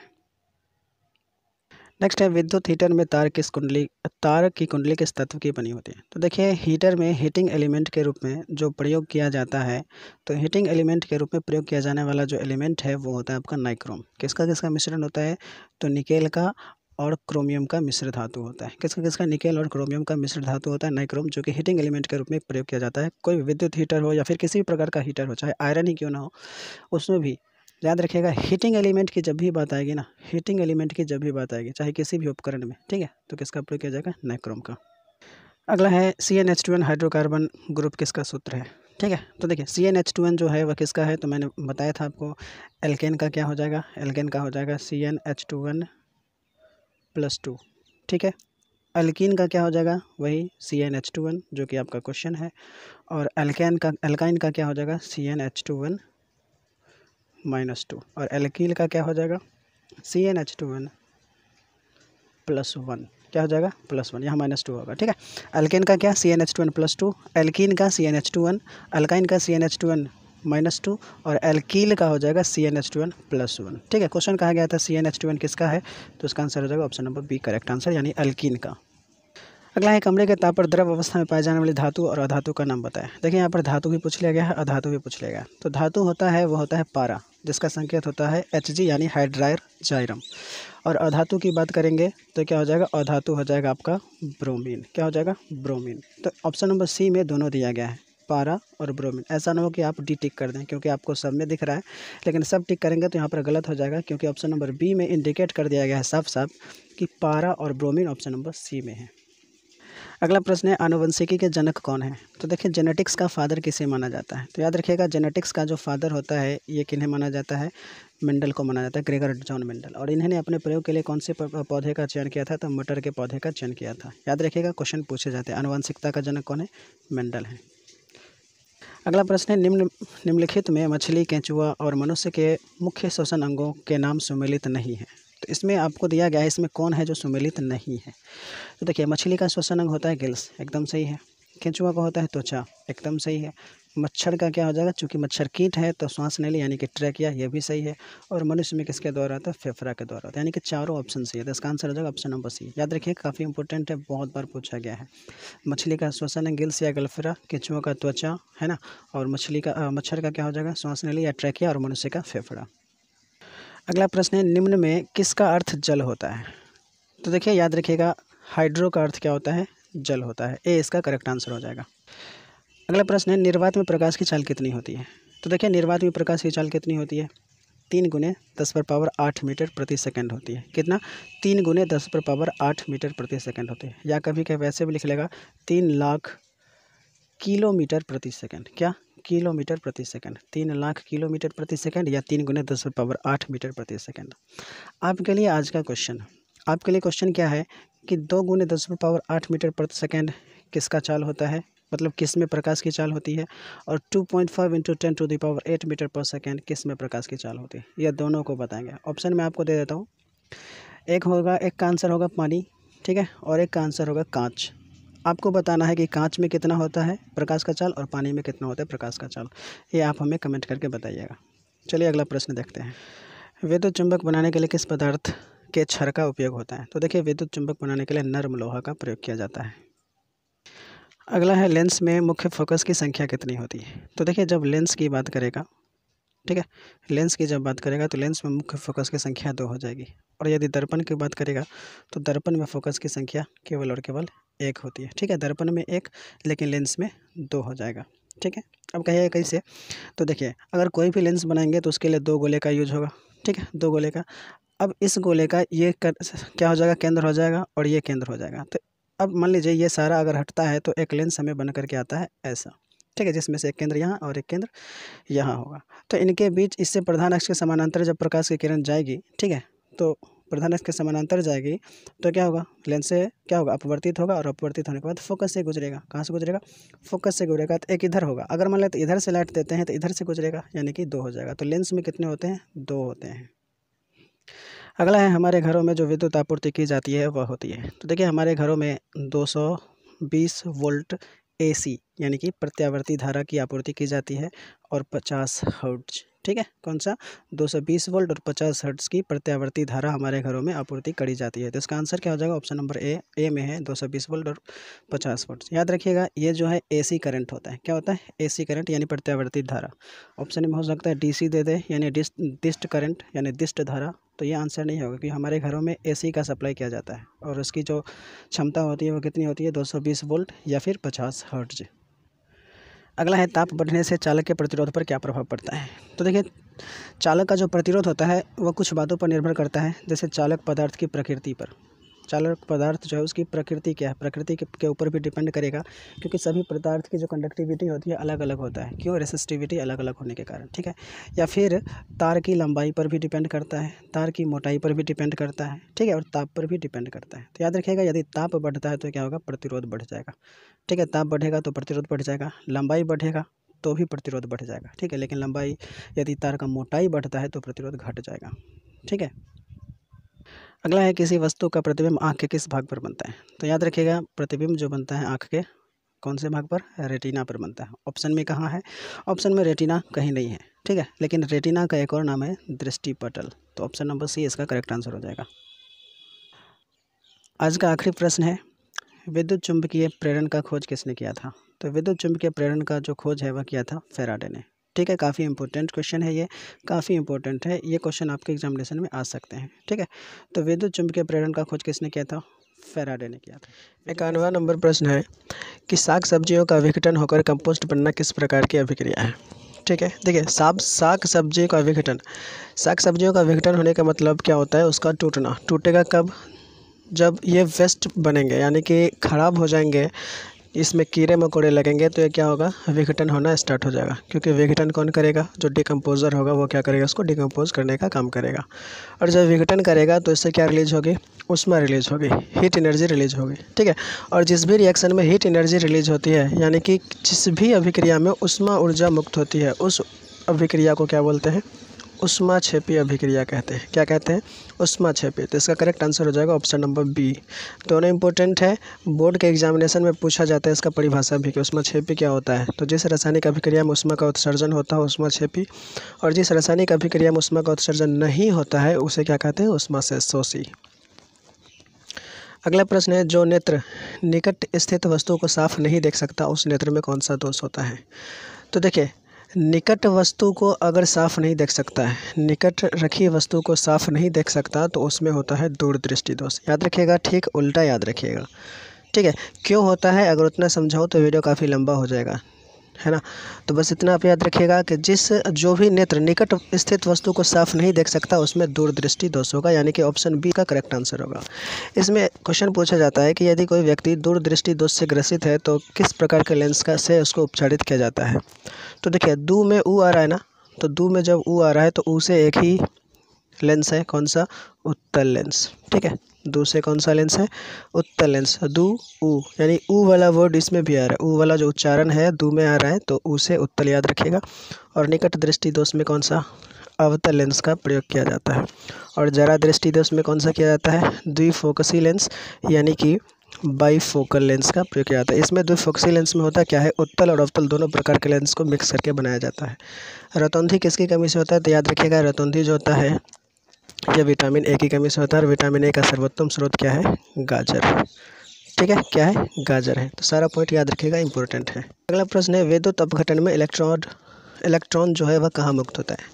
नेक्स्ट है विद्युत हीटर में तार किस कुंडली तार की कुंडली किस तत्व की बनी होती है तो देखिए हीटर में हीटिंग एलिमेंट के रूप में जो प्रयोग किया जाता है तो हीटिंग एलिमेंट के रूप में प्रयोग किया जाने वाला जो एलिमेंट है वो होता है आपका नाइक्रोम किसका किसका मिश्रण होता है तो निकेल का और क्रोमियम का मिश्र धातु होता है किसका किसका निकेल और क्रोमियम का मिश्र धातु होता है नाइक्रोम जो कि हीटिंग एलिमेंट के रूप में प्रयोग किया जाता है कोई विद्युत हीटर हो या फिर किसी भी प्रकार का हीटर हो चाहे आयरन ही क्यों ना हो उसमें भी याद रखिएगा हीटिंग एलिमेंट की जब भी बात आएगी ना हीटिंग एलिमेंट की जब भी बात आएगी चाहे किसी भी उपकरण में ठीक है तो किसका प्रयोग किया जाएगा नाइक्रोम का अगला है C N H two N hydrocarbon group किसका सूत्र है ठीक है तो देखिए C N H two N जो है वह किसका है तो मैंने बताया था आपको एल्केन का क्या हो जाएगा एल्केन का हो जाएगा C N H two N plus two ठीक है एल्किन का क्या हो जाएगा वही C N H two N जो कि आपका क्वेश्चन है और एल्केन का एल्काइन का क्या हो जाएगा C N H two N minus two और एल्कील का क्या हो जाएगा C N H two N plus one क्या हो जाएगा प्लस वन यहाँ माइनस टू होगा ठीक है एल्केन का क्या C N H two N plus two alkene का C N H two N alkyne का C N H two N minus two और एल्कील का हो जाएगा C N H two N plus one ठीक है क्वेश्चन कहा गया था C N H two N किसका है तो उसका आंसर हो जाएगा option number B correct answer यानी अल्किन का अगला है कमरे के ताप पर द्रव अवस्था में पाए जाने वाली धातु और अधातु का नाम बताएं देखिए यहाँ पर धातु भी पूछ लिया गया है अधातु भी पूछ लिया गया तो धातु होता है वो होता है पारा जिसका संकेत होता है एच जी यानी हाइड्रायर जायरम और अधातु की बात करेंगे तो क्या हो जाएगा अधातु हो जाएगा आपका ब्रोमिन क्या हो जाएगा ब्रोमिन तो ऑप्शन नंबर सी में दोनों दिया गया है पारा और ब्रोमिन ऐसा ना हो कि आप डी टिक कर दें क्योंकि आपको सब में दिख रहा है लेकिन सब टिक करेंगे तो यहाँ पर गलत हो जाएगा क्योंकि ऑप्शन नंबर बी में इंडिकेट कर दिया गया है साफ साफ कि पारा और ब्रोमिन ऑप्शन नंबर सी में है अगला प्रश्न है आनुवंशिकी के जनक कौन है तो देखिए जेनेटिक्स का फादर किसे माना जाता है तो याद रखिएगा जेनेटिक्स का जो फादर होता है ये किन्हें माना जाता है मेंडल को माना जाता है ग्रेगर जॉन मेंडल और इन्होंने अपने प्रयोग के लिए कौन से पौधे का चयन किया था तो मटर के पौधे का चयन किया था याद रखिएगा क्वेश्चन पूछे जाते हैं आनुवंशिकता का जनक कौन है मेंडल है अगला प्रश्न है निम्न निम्नलिखित में मछली केंचुआ और मनुष्य के मुख्य श्वसन अंगों के नाम सम्मिलित नहीं है तो इसमें आपको दिया गया है इसमें कौन है जो सुमिलित नहीं है तो देखिए मछली का श्वसन अंग होता है गिल्स एकदम सही है केंचुआ का होता है त्वचा एकदम सही है मच्छर का क्या हो जाएगा चूँकि मच्छर कीट है तो श्वास नली यानी कि ट्रैकिया ये भी सही है और मनुष्य में किसके द्वारा था है फेफड़ा के द्वारा आता है यानी कि चारों ऑप्शन सही है तो इसका आंसर हो जाएगा ऑप्शन नंबर सी याद रखिए काफ़ी इंपॉर्टेंट है बहुत बार पूछा गया है मछली का श्वसन है गिल्स या गल्फरा केचुआ का त्वचा है ना और मछली का मच्छर का क्या हो जाएगा श्वास नली या ट्रैकिया और मनुष्य का फेफड़ा अगला प्रश्न है निम्न में किसका अर्थ जल होता है तो देखिए याद रखिएगा हाइड्रो का अर्थ क्या होता है जल होता है ए इसका करेक्ट आंसर हो जाएगा अगला प्रश्न है निर्वात में प्रकाश की चाल कितनी होती है तो देखिए निर्वात में प्रकाश की चाल कितनी होती है तीन गुने दस पर पावर आठ मीटर प्रति सेकंड होती है कितना तीन गुने दस पर पावर आठ मीटर प्रति सेकंड होती है या कभी कभी वैसे भी लिख लेगा तीन लाख किलोमीटर प्रति सेकंड क्या किलोमीटर प्रति सेकंड तीन लाख किलोमीटर प्रति सेकंड या तीन गुना दस पावर आठ मीटर प्रति सेकंड आपके लिए आज का क्वेश्चन आपके लिए क्वेश्चन क्या है कि दो गुने दस पावर आठ मीटर प्रति सेकंड किसका चाल होता है मतलब किस में प्रकाश की चाल होती है और two point five into ten to the power eight metre per second किस में प्रकाश की चाल होती है यह दोनों को बताएंगे ऑप्शन मैं आपको दे देता हूँ एक होगा एक का आंसर होगा पानी ठीक है और एक का आंसर होगा कांच आपको बताना है कि कांच में कितना होता है प्रकाश का चाल और पानी में कितना होता है प्रकाश का चाल ये आप हमें कमेंट करके बताइएगा चलिए अगला प्रश्न देखते हैं विद्युत चुंबक बनाने के लिए किस पदार्थ के छर का उपयोग होता है तो देखिए विद्युत चुंबक बनाने के लिए नर्म लोहा का प्रयोग किया जाता है अगला है लेंस में मुख्य फोकस की संख्या कितनी होती है तो देखिए जब लेंस की बात करेगा ठीक है लेंस की जब बात करेगा तो लेंस में मुख्य फोकस की संख्या दो हो जाएगी और यदि दर्पण की बात करेगा तो दर्पण में फोकस की संख्या केवल और केवल एक होती है ठीक है दर्पण में एक लेकिन लेंस में दो हो जाएगा ठीक है अब कहिए कैसे तो देखिए अगर कोई भी लेंस बनाएंगे तो उसके लिए दो गोले का यूज होगा ठीक है दो गोले का अब इस गोले का ये कर, क्या हो जाएगा केंद्र हो जाएगा और ये केंद्र हो जाएगा तो अब मान लीजिए ये सारा अगर हटता है तो एक लेंस हमें बन करके आता है ऐसा ठीक है जिसमें से एक केंद्र यहाँ और एक केंद्र यहाँ होगा तो इनके बीच इससे प्रधान अक्ष के समानांतर जब प्रकाश की किरण जाएगी ठीक है तो प्रधान अक्ष के समानांतर जाएगी तो क्या होगा लेंस से क्या होगा अपवर्तित होगा और अपवर्तित होने के बाद फोकस से गुजरेगा कहाँ से गुजरेगा फोकस से गुजरेगा तो एक इधर होगा अगर मान लें तो इधर से लाइट देते हैं तो इधर से गुजरेगा यानी कि दो हो जाएगा तो लेंस में कितने होते हैं दो होते हैं अगला है हमारे घरों में जो विद्युत आपूर्ति की जाती है वह होती है तो देखिए हमारे घरों में 220 वोल्ट एसी यानी कि प्रत्यावर्ती धारा की आपूर्ति की जाती है और 50 हर्ट्ज ठीक है कौन सा 220 वोल्ट और 50 हर्ट्ज की प्रत्यावर्ती धारा हमारे घरों में आपूर्ति करी जाती है तो इसका आंसर क्या हो जाएगा ऑप्शन नंबर ए ए में है 220 वोल्ट और 50 वोल्ट याद रखिएगा ये जो है एसी करंट होता है क्या होता है एसी करंट यानी प्रत्यावर्ती धारा ऑप्शन में हो सकता है सी दे दे यानी डिस्ट डिस्ट करंट यानी दिष्ट धारा तो ये आंसर नहीं होगा क्योंकि हमारे घरों में एसी का सप्लाई किया जाता है और उसकी जो क्षमता होती है वो कितनी होती है 220 वोल्ट या फिर 50 हर्ट्ज अगला है ताप बढ़ने से चालक के प्रतिरोध पर क्या प्रभाव पड़ता है तो देखिए चालक का जो प्रतिरोध होता है वह कुछ बातों पर निर्भर करता है जैसे चालक पदार्थ की प्रकृति पर चालक पदार्थ जो है उसकी प्रकृति क्या है प्रकृति के ऊपर भी डिपेंड करेगा क्योंकि सभी पदार्थ की जो कंडक्टिविटी होती है अलग अलग होता है क्यों रेसिस्टिविटी अलग अलग होने के कारण ठीक है या फिर तार की लंबाई पर भी डिपेंड करता है तार की मोटाई पर भी डिपेंड करता है ठीक है और ताप पर भी डिपेंड करता है तो याद रखिएगा यदि ताप बढ़ता है तो क्या होगा प्रतिरोध बढ़ जाएगा ठीक है ताप बढ़ेगा तो प्रतिरोध बढ़ जाएगा लंबाई बढ़ेगा तो भी प्रतिरोध बढ़ जाएगा ठीक है लेकिन लंबाई यदि तार का मोटाई बढ़ता है तो प्रतिरोध घट जाएगा ठीक है अगला है किसी वस्तु का प्रतिबिंब आँख के किस भाग पर बनता है तो याद रखिएगा प्रतिबिंब जो बनता है आँख के कौन से भाग पर रेटिना पर बनता है ऑप्शन में कहाँ है ऑप्शन में रेटिना कहीं नहीं है ठीक है लेकिन रेटिना का एक और नाम है दृष्टिपटल तो ऑप्शन नंबर सी इसका करेक्ट आंसर हो जाएगा आज का आखिरी प्रश्न है विद्युत चुंबकीय प्रेरण का खोज किसने किया था तो विद्युत चुंबकीय प्रेरण का जो खोज है वह किया था फेराडे ने ठीक है काफ़ी इंपॉर्टेंट क्वेश्चन है ये काफ़ी इंपॉर्टेंट है ये क्वेश्चन आपके एग्जामिनेशन में आ सकते हैं ठीक है तो विद्युत चुंबकीय प्रेरण का खोज किसने किया था फेराडे ने किया था इक्यानवा नंबर प्रश्न है कि साग सब्जियों का विघटन होकर कंपोस्ट बनना किस प्रकार की अभिक्रिया है ठीक है देखिए साग साग सब्जी का विघटन साग सब्जियों का विघटन होने का मतलब क्या होता है उसका टूटना टूटेगा कब जब ये वेस्ट बनेंगे यानी कि ख़राब हो जाएंगे इसमें कीड़े मकोड़े लगेंगे तो ये क्या होगा विघटन होना स्टार्ट हो जाएगा क्योंकि विघटन कौन करेगा जो डिकम्पोज़र होगा वो क्या करेगा उसको डिकम्पोज करने का काम करेगा और जब विघटन करेगा तो इससे क्या रिलीज होगी उसमें रिलीज होगी हीट एनर्जी रिलीज होगी ठीक है और जिस भी रिएक्शन में हीट एनर्जी रिलीज होती है यानी कि जिस भी अभिक्रिया में उष्मा ऊर्जा मुक्त होती है उस अभिक्रिया को क्या बोलते हैं उष्मा छेपी अभिक्रिया कहते हैं क्या कहते हैं उष्मा छेपी तो इसका करेक्ट आंसर हो जाएगा ऑप्शन नंबर बी दोनों इंपॉर्टेंट है बोर्ड के एग्जामिनेशन में पूछा जाता है इसका परिभाषा भी कि उष्मा छेपी क्या होता है तो जिस रासायनिक अभिक्रिया में उष्मा का उत्सर्जन होता है उष्मा छेपी और जिस रासायनिक अभिक्रिया में उष्मा का उत्सर्जन नहीं होता है उसे क्या कहते हैं उष्मा से शोषी अगला प्रश्न है जो नेत्र निकट स्थित वस्तु को साफ नहीं देख सकता उस नेत्र में कौन सा दोष होता है तो देखिए निकट वस्तु को अगर साफ नहीं देख सकता है निकट रखी वस्तु को साफ नहीं देख सकता तो उसमें होता है दूरदृष्टि दोष याद रखिएगा ठीक उल्टा याद रखिएगा ठीक है क्यों होता है अगर उतना समझाओ तो वीडियो काफ़ी लंबा हो जाएगा है ना तो बस इतना आप याद रखिएगा कि जिस जो भी नेत्र निकट स्थित वस्तु को साफ नहीं देख सकता उसमें दूरदृष्टि दोष होगा यानी कि ऑप्शन बी का करेक्ट आंसर होगा इसमें क्वेश्चन पूछा जाता है कि यदि कोई व्यक्ति दूरदृष्टि दोष से ग्रसित है तो किस प्रकार के लेंस का से उसको उपचारित किया जाता है तो देखिए दू में ऊ आ रहा है ना तो दू में जब ऊ आ रहा है तो ऊ से एक ही लेंस है कौन सा उत्तल लेंस ठीक है दू से कौन सा लेंस है उत्तल लेंस दू ऊ यानी ऊ वाला वर्ड इसमें भी आ रहा है ऊ वाला जो उच्चारण है दू में आ रहा है तो ऊ से उत्तल याद रखेगा और निकट दृष्टि दोष में कौन सा अवतल लेंस का प्रयोग किया जाता है और जरा दृष्टि दोष में कौन सा किया जाता है द्विफोकसी लेंस यानी कि बाई फोकल लेंस का प्रयोग किया जाता है इसमें द्विफोकसी लेंस में होता क्या है उत्तल और अवतल दोनों प्रकार के लेंस को मिक्स करके बनाया जाता है रतौंधी किसकी कमी से होता है तो याद रखिएगा रतौंधी जो होता है यह विटामिन ए की कमी से होता है और विटामिन ए का सर्वोत्तम स्रोत क्या है गाजर ठीक है क्या है गाजर है तो सारा पॉइंट याद रखिएगा इंपॉर्टेंट है अगला प्रश्न है वेदोत अपघटन में इलेक्ट्रॉन इलेक्ट्रॉन जो है वह कहाँ मुक्त होता है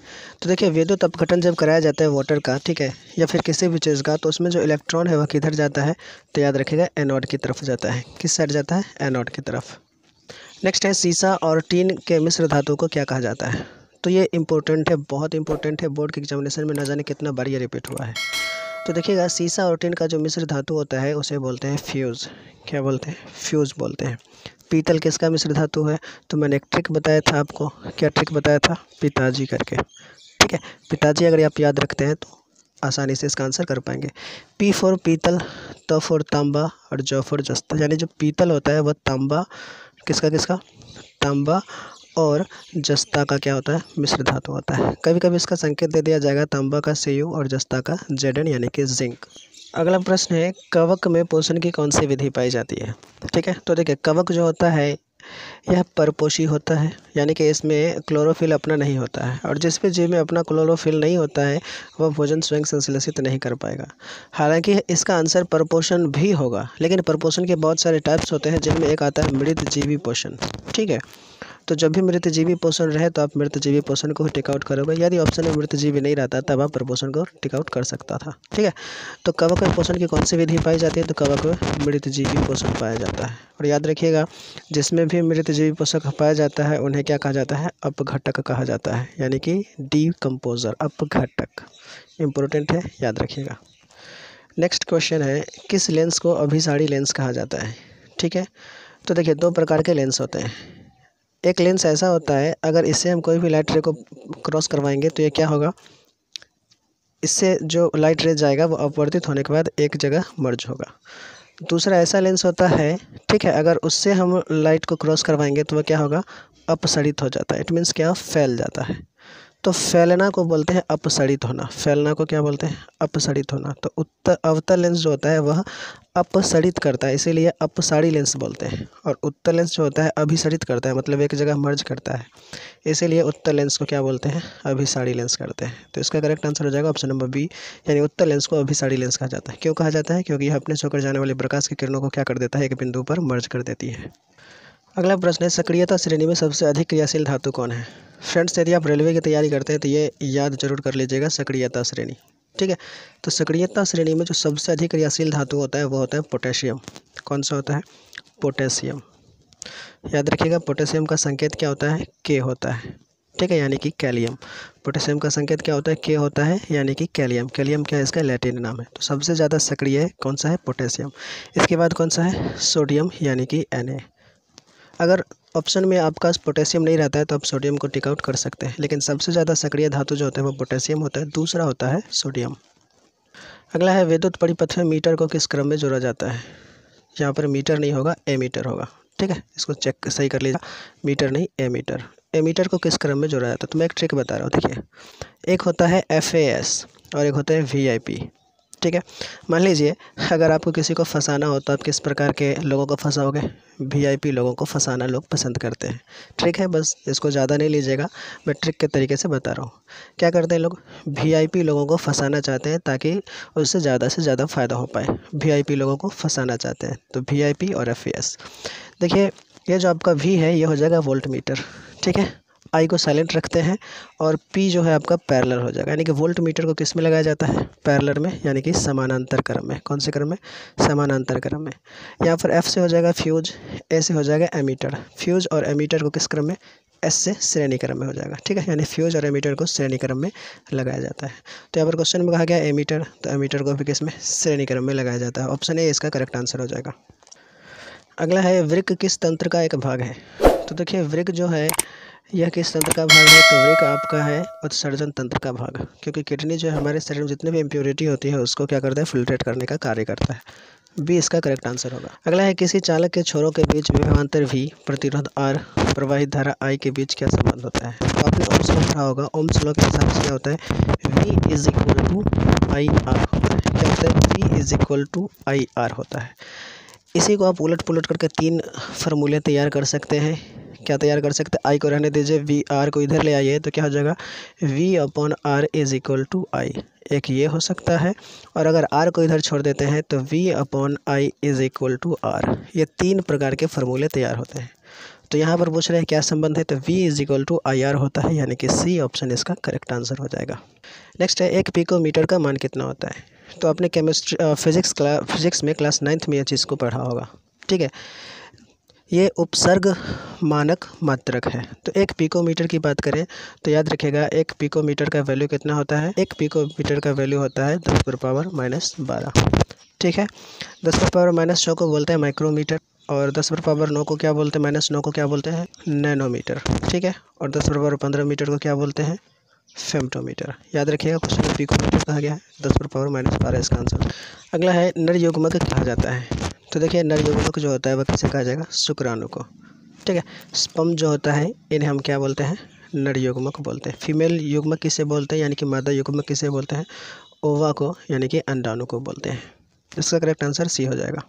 तो देखिए वेदोत अपघटन जब कराया जाता है वाटर का ठीक है या फिर किसी भी चीज़ का तो उसमें जो इलेक्ट्रॉन है वह किधर जाता है तो याद रखिएगा एनॉड की तरफ जाता है किस साइड जाता है एनॉड की तरफ नेक्स्ट है सीसा और टीन के मिश्र धातु को क्या कहा जाता है तो ये इंपॉर्टेंट है बहुत इंपॉर्टेंट है बोर्ड के एग्जामिनेशन में ना जाने कितना बार ये रिपीट हुआ है तो देखिएगा सीसा और टिन का जो मिश्र धातु होता है उसे बोलते हैं फ्यूज़ क्या बोलते हैं फ्यूज़ बोलते हैं पीतल किसका मिश्र धातु है तो मैंने एक ट्रिक बताया था आपको क्या ट्रिक बताया था पिताजी करके ठीक है पिताजी अगर आप याद रखते हैं तो आसानी से इसका आंसर कर पाएंगे पी फॉर पीतल त तो फोर तांबा और जो फोर जस्ता यानी जो पीतल होता है वह तांबा किसका किसका तांबा और जस्ता का क्या होता है मिश्र धातु होता है कभी कभी इसका संकेत दे दिया जाएगा तांबा का सी और जस्ता का जेडन यानी कि जिंक अगला प्रश्न है कवक में पोषण की कौन सी विधि पाई जाती है ठीक है तो देखिए कवक जो होता है यह परपोषी होता है यानी कि इसमें क्लोरोफिल अपना नहीं होता है और जिस भी जीव में अपना क्लोरोफिल नहीं होता है वह भोजन स्वयं संश्लेषित नहीं कर पाएगा हालांकि इसका आंसर परपोषण भी होगा लेकिन परपोषण के बहुत सारे टाइप्स होते हैं जिनमें एक आता है मृत जीवी पोषण ठीक है तो जब भी मृतजीवी पोषण रहे तो आप मृतजीवी पोषण को टेकआउट करोगे यदि ऑप्शन में मृतजीवी नहीं रहता तब आप प्रपोषण को टेकआउट कर सकता था ठीक है तो कवक में पोषण की कौन सी विधि पाई जाती है तो कवक में मृतजीवी पोषण पाया जाता है और याद रखिएगा जिसमें भी मृतजीवी पोषक पाया जाता है उन्हें क्या कहा जाता है अपघटक कहा जाता है यानी कि डी कंपोजर अपघटक इम्पोर्टेंट है याद रखिएगा नेक्स्ट क्वेश्चन है किस लेंस को अभिसारी लेंस कहा जाता है ठीक है तो देखिए दो प्रकार के लेंस होते हैं एक लेंस ऐसा होता है अगर इससे हम कोई भी लाइट रे को क्रॉस करवाएंगे तो ये क्या होगा इससे जो लाइट रे जाएगा वो अपवर्तित होने के बाद एक जगह मर्ज होगा दूसरा ऐसा लेंस होता है ठीक है अगर उससे हम लाइट को क्रॉस करवाएंगे तो वह क्या होगा अपसड़ित हो जाता है इट मीन्स क्या फैल जाता है तो फैलना को बोलते हैं अपसड़ित होना फैलना को क्या बोलते हैं अपसरित होना तो उत्तर अवतल लेंस जो होता है वह अपसरित करता है इसीलिए अपसारी लेंस बोलते हैं और उत्तर लेंस जो होता है अभिसरित करता है मतलब एक जगह मर्ज करता है इसीलिए उत्तर लेंस को क्या बोलते हैं अभिसारी लेंस करते हैं तो इसका करेक्ट आंसर हो जाएगा ऑप्शन नंबर बी यानी उत्तर लेंस को अभिसारी लेंस कहा जाता है क्यों कहा जाता है क्योंकि यह अपने छोकर जाने वाले प्रकाश की किरणों को क्या कर देता है एक बिंदु पर मर्ज कर देती है अगला प्रश्न है सक्रियता श्रेणी में सबसे अधिक क्रियाशील धातु कौन है फ्रेंड्स यदि आप रेलवे की तैयारी करते हैं तो ये याद जरूर कर लीजिएगा सक्रियता श्रेणी ठीक है तो सक्रियता श्रेणी में जो सबसे अधिक क्रियाशील धातु होता है वो होता है पोटेशियम कौन सा होता है पोटेशियम याद रखिएगा पोटेशियम का संकेत क्या होता है के होता है ठीक है यानी कि कैलियम पोटेशियम का संकेत क्या होता है के होता है यानी कि कैलियम कैलियम क्या है इसका लैटिन नाम है तो सबसे ज़्यादा सक्रिय है कौन सा है पोटेशियम इसके बाद कौन सा है सोडियम यानी कि एन अगर ऑप्शन में आपका पोटेशियम नहीं रहता है तो आप सोडियम को टिकआउट कर सकते हैं लेकिन सबसे ज़्यादा सक्रिय धातु जो होते हैं वो पोटेशियम होता है दूसरा होता है सोडियम अगला है विद्युत परिपथ में मीटर को किस क्रम में जोड़ा जाता है यहाँ पर मीटर नहीं होगा ए मीटर होगा ठीक है इसको चेक सही कर लीजिए मीटर नहीं ए मीटर ए मीटर को किस क्रम में जोड़ा जाता है तो मैं एक ट्रिक बता रहा हूँ देखिए एक होता है एफ और एक होता है वी ठीक है मान लीजिए अगर आपको किसी को फंसाना हो तो आप किस प्रकार के लोगों को फंसाओगे वीआईपी लोगों को फंसाना लोग पसंद करते हैं ट्रिक है बस इसको ज़्यादा नहीं लीजिएगा मैं ट्रिक के तरीके से बता रहा हूँ क्या करते हैं लोग वीआईपी लोगों को फंसाना चाहते हैं ताकि उससे ज़्यादा से ज़्यादा फ़ायदा हो पाए वी लोगों को फंसाना चाहते हैं तो वी और एफ देखिए ये जो आपका वी है ये हो जाएगा वोल्ट मीटर ठीक है आई को साइलेंट रखते हैं और पी जो है आपका पैरलर हो जाएगा यानी कि वोल्ट मीटर को किस में लगाया जाता है पैरलर में यानी कि समानांतर क्रम में कौन से क्रम में समानांतर क्रम में यहाँ पर एफ से हो जाएगा फ्यूज ए से हो जाएगा एमीटर फ्यूज और एमीटर को किस क्रम में एस से श्रेणी क्रम में हो जाएगा ठीक है यानी फ्यूज और एमीटर को श्रेणी क्रम में लगाया जाता है तो यहाँ पर क्वेश्चन में कहा गया एमीटर तो एमीटर को भी किस में श्रेणी क्रम में लगाया जाता है ऑप्शन ए इसका करेक्ट आंसर हो जाएगा अगला है वृक्क किस तंत्र का एक भाग है तो देखिए वृक्क जो है यह किस तंत्र का भाग है तो एक आपका है उत्सर्जन तंत्र का भाग क्योंकि किडनी जो है हमारे शरीर में जितने भी इम्प्योरिटी होती है उसको क्या करता है फिल्ट्रेट करने का कार्य करता है बी इसका करेक्ट आंसर होगा अगला है किसी चालक के छोरों के बीच विभवान्तर वी प्रतिरोध आर प्रवाहित धारा आई के बीच क्या संबंध होता है तो आपने ओम में पढ़ा होगा ओम लॉ के हिसाब से क्या होता है V is equal to I R होता है क्या होता है V is equal to I R होता है इसी को आप उलट पुलट करके तीन फार्मूले तैयार कर सकते हैं क्या तैयार कर सकते हैं आई को रहने दीजिए वी आर को इधर ले आइए तो क्या हो जाएगा V upon R is equal to I एक ये हो सकता है और अगर आर को इधर छोड़ देते हैं तो V upon I is equal to R ये तीन प्रकार के फार्मूले तैयार होते हैं तो यहाँ पर पूछ रहे हैं क्या संबंध है तो V is equal to I R होता है यानी कि C ऑप्शन इसका करेक्ट आंसर हो जाएगा नेक्स्ट है एक पिकोमीटर का मान कितना होता है तो आपने केमिस्ट्री फिज़िक्स क्ला फिज़िक्स में क्लास नाइन्थ में यह चीज़ को पढ़ा होगा ठीक है ये उपसर्ग मानक मात्रक है तो एक पिकोमीटर की बात करें तो याद रखिएगा एक पिकोमीटर का वैल्यू कितना होता है एक पिकोमीटर का वैल्यू होता है दस पर पावर माइनस बारह ठीक है दस पर पावर माइनस छः को बोलते हैं माइक्रोमीटर और दस पर पावर नौ को क्या बोलते हैं माइनस नौ को क्या बोलते हैं नैनोमीटर ठीक है और दस पर पावर पंद्रह मीटर को क्या बोलते हैं फेमटोमीटर याद रखिएगा क्वेश्चन को फ्रीकोमीटर कहा गया है दस पर पावर माइनस बारह इसका आंसर अगला है नर युगमक कहा जाता है तो देखिए नर युगमक जो होता है वह किसे कहा जाएगा शुक्राणु को ठीक है स्पम जो होता है इन्हें हम क्या बोलते हैं नर युगमक बोलते हैं फीमेल युग्मक किसे बोलते हैं यानी कि मादा युगमक किसे बोलते हैं ओवा को यानी कि अंडाणु को बोलते हैं इसका करेक्ट आंसर सी हो जाएगा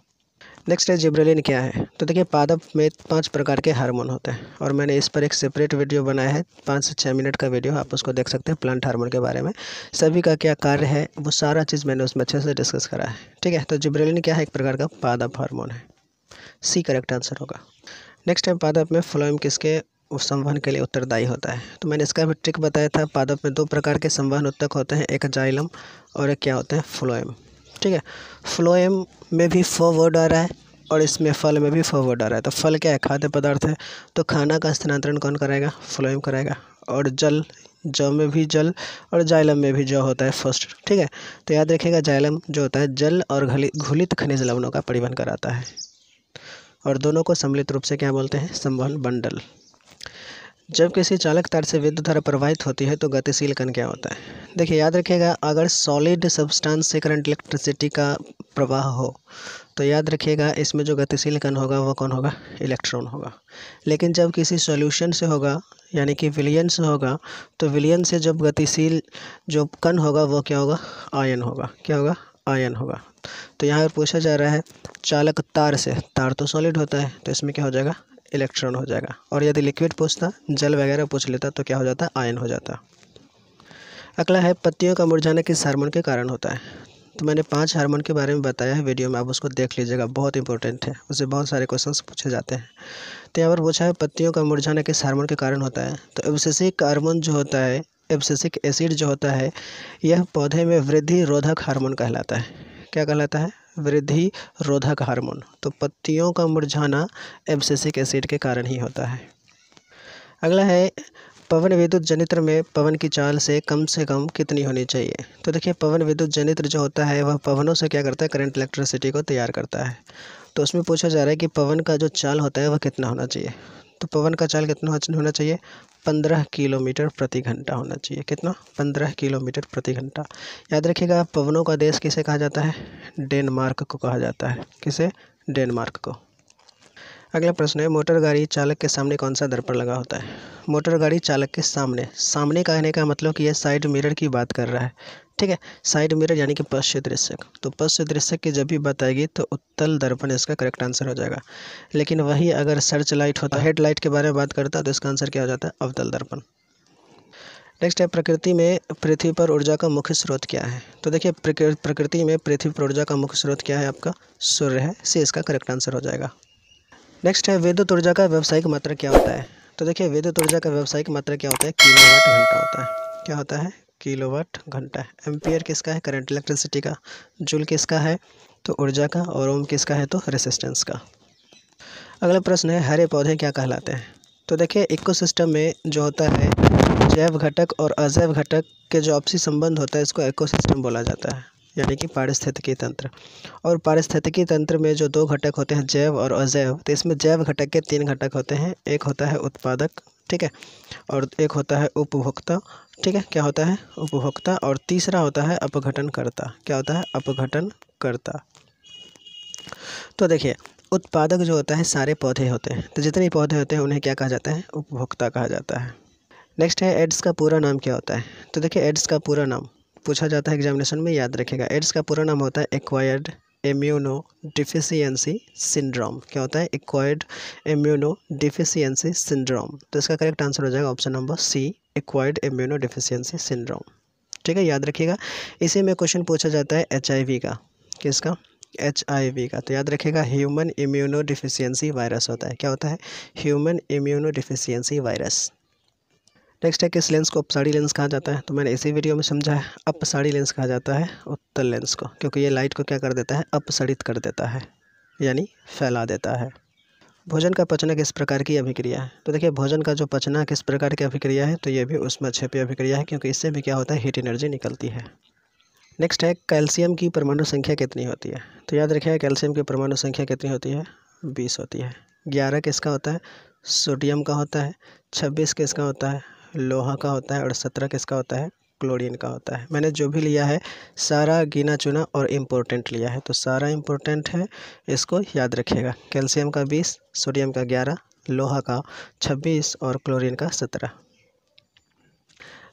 नेक्स्ट है जिब्रेलिन क्या है तो देखिए पादप में पांच प्रकार के हार्मोन होते हैं और मैंने इस पर एक सेपरेट वीडियो बनाया है पाँच से छः मिनट का वीडियो आप उसको देख सकते हैं प्लांट हार्मोन के बारे में सभी का क्या कार्य है वो सारा चीज़ मैंने उसमें अच्छे से डिस्कस करा है ठीक है तो जिब्रेलिन क्या है एक प्रकार का पादप हारमोन है सी करेक्ट आंसर होगा नेक्स्ट है पादप में फ्लोइम किसके संवहन के लिए उत्तरदायी होता है तो मैंने इसका भी ट्रिक बताया था पादप में दो प्रकार के संवहन उत्तक होते हैं एक जाइलम और एक क्या होते हैं फ्लोएम ठीक है फ्लोएम में भी फ वर्ड आ रहा है और इसमें फल में भी फ वर्ड आ रहा है तो फल क्या है खाद्य पदार्थ है तो खाना का स्थानांतरण कौन कराएगा फ्लोएम कराएगा और जल ज में भी जल और जाइलम में भी ज होता है फर्स्ट ठीक है तो याद रखिएगा जाइलम जो होता है जल और घुलित खनिज लवणों का परिवहन कराता है और दोनों को सम्मिलित रूप से क्या बोलते हैं संवहन बंडल जब किसी चालक तार से विद्युत धारा प्रवाहित होती है तो गतिशील कण क्या होता है देखिए याद रखिएगा अगर सॉलिड सब्सटेंस से करंट इलेक्ट्रिसिटी का प्रवाह हो तो याद रखिएगा इसमें जो गतिशील कण होगा वो कौन होगा इलेक्ट्रॉन होगा लेकिन जब किसी सॉल्यूशन से होगा यानी कि विलियन से होगा तो विलियन से जब गतिशील जो कण होगा वो क्या होगा आयन होगा क्या होगा आयन होगा तो यहाँ पर पूछा जा रहा है चालक तार से तार तो सॉलिड होता है तो इसमें क्या हो जाएगा इलेक्ट्रॉन हो जाएगा और यदि लिक्विड पूछता जल वगैरह पूछ लेता तो क्या हो जाता आयन हो जाता अगला है पत्तियों का मुरझाना किस हार्मोन के कारण होता है तो मैंने पांच हार्मोन के बारे में बताया है वीडियो में आप उसको देख लीजिएगा बहुत इंपॉर्टेंट है उससे बहुत सारे क्वेश्चंस पूछे जाते हैं तो यहाँ पर पूछा है पत्तियों का मुरझाना किस हार्मोन के कारण होता है तो एब्सेसिक हार्मोन जो होता है एब्सेसिक एसिड जो होता है यह पौधे में वृद्धि रोधक हारमोन कहलाता है क्या कहलाता है वृद्धि रोधक हार्मोन तो पत्तियों का मुरझाना एब्सेसिक एसिड के कारण ही होता है अगला है पवन विद्युत जनित्र में पवन की चाल से कम से कम कितनी होनी चाहिए तो देखिए पवन विद्युत जनित्र जो होता है वह पवनों से क्या करता है करंट इलेक्ट्रिसिटी को तैयार करता है तो उसमें पूछा जा रहा है कि पवन का जो चाल होता है वह कितना होना चाहिए तो पवन का चाल कितना होना चाहिए पंद्रह किलोमीटर प्रति घंटा होना चाहिए कितना पंद्रह किलोमीटर प्रति घंटा याद रखिएगा पवनों का देश किसे कहा जाता है डेनमार्क को कहा जाता है किसे डेनमार्क को अगला प्रश्न है मोटर गाड़ी चालक के सामने कौन सा दर्पण लगा होता है मोटर गाड़ी चालक के सामने सामने कहने का मतलब कि यह साइड मिरर की बात कर रहा है ठीक है साइड मिरर यानी कि पश्चिम दृश्यक तो पश्चिम दृश्यक की जब भी बताएगी तो उत्तल दर्पण इसका करेक्ट आंसर हो जाएगा लेकिन वही अगर सर्च लाइट होता हेड लाइट के बारे में बात करता तो इसका आंसर क्या हो जाता है अवतल दर्पण नेक्स्ट है प्रकृति में पृथ्वी पर ऊर्जा का मुख्य स्रोत क्या है तो देखिए प्रकृति में पृथ्वी पर ऊर्जा का मुख्य स्रोत क्या है आपका सूर्य है सी इसका करेक्ट आंसर हो जाएगा नेक्स्ट है विद्युत ऊर्जा का व्यावसायिक मात्रा क्या होता है तो देखिए विद्युत ऊर्जा का व्यावसायिक मात्रा क्या होता है किलोवाट घंटा होता है क्या होता है किलोवाट घंटा एम्पियर किसका है करंट इलेक्ट्रिसिटी का जूल किसका है तो ऊर्जा का और ओम किसका है तो रेसिस्टेंस का अगला प्रश्न है हरे पौधे क्या कहलाते हैं तो देखिए इकोसिस्टम में जो होता है जैव घटक और अजैव घटक के जो आपसी संबंध होता है इसको इकोसिस्टम बोला जाता है यानी कि पारिस्थितिकी तंत्र और पारिस्थितिकी तंत्र में जो दो घटक होते हैं जैव और अजैव तो इसमें जैव घटक के तीन घटक होते हैं एक होता है उत्पादक ठीक है और एक होता है उपभोक्ता ठीक है क्या होता है उपभोक्ता और तीसरा होता है अपघटनकर्ता क्या होता है अपघटनकर्ता तो देखिए उत्पादक जो होता है सारे पौधे होते हैं तो जितने पौधे होते हैं उन्हें क्या कहा जाता है उपभोक्ता कहा जाता है नेक्स्ट है एड्स का पूरा नाम क्या होता है तो देखिए एड्स का पूरा नाम पूछा जाता है एग्जामिनेशन में याद रखेगा एड्स का पूरा नाम होता है एक्वायर्ड इम्यूनो डिफिशियंसी सिंड्रोम क्या होता है एक्वायर्ड इम्यूनो डिफिशियंसी सिंड्रोम तो इसका करेक्ट आंसर हो जाएगा option number C acquired immunodeficiency syndrome ठीक है याद रखिएगा इसी में क्वेश्चन पूछा जाता है एच का किसका एच का तो याद रखिएगा ह्यूमन इम्यूनो डिफिशियंसी वायरस होता है क्या होता है human immunodeficiency virus next है कि इस लेंस को अपसाड़ी लेंस कहा जाता है तो मैंने इसी वीडियो में समझा है अपसाड़ी लेंस कहा जाता है उत्तल लेंस को क्योंकि ये लाइट को क्या कर देता है अपसड़ित कर देता है यानी फैला देता है भोजन का पचना किस प्रकार की अभिक्रिया है तो देखिए भोजन का जो पचना किस प्रकार की अभिक्रिया है तो ये भी उसमें क्षेपी अभिक्रिया है क्योंकि इससे भी क्या होता है हीट एनर्जी निकलती है नेक्स्ट है कैल्शियम की परमाणु संख्या कितनी होती है तो याद रखिए कैल्शियम की परमाणु संख्या कितनी होती है बीस होती है ग्यारह किसका होता है सोडियम का होता है छब्बीस किसका होता है लोहा का होता है और सत्रह किसका होता है क्लोरीन का होता है मैंने जो भी लिया है सारा गिना चुना और इम्पोर्टेंट लिया है तो सारा इम्पोर्टेंट है इसको याद रखिएगा कैल्शियम का बीस सोडियम का ग्यारह लोहा का छब्बीस और क्लोरीन का सत्रह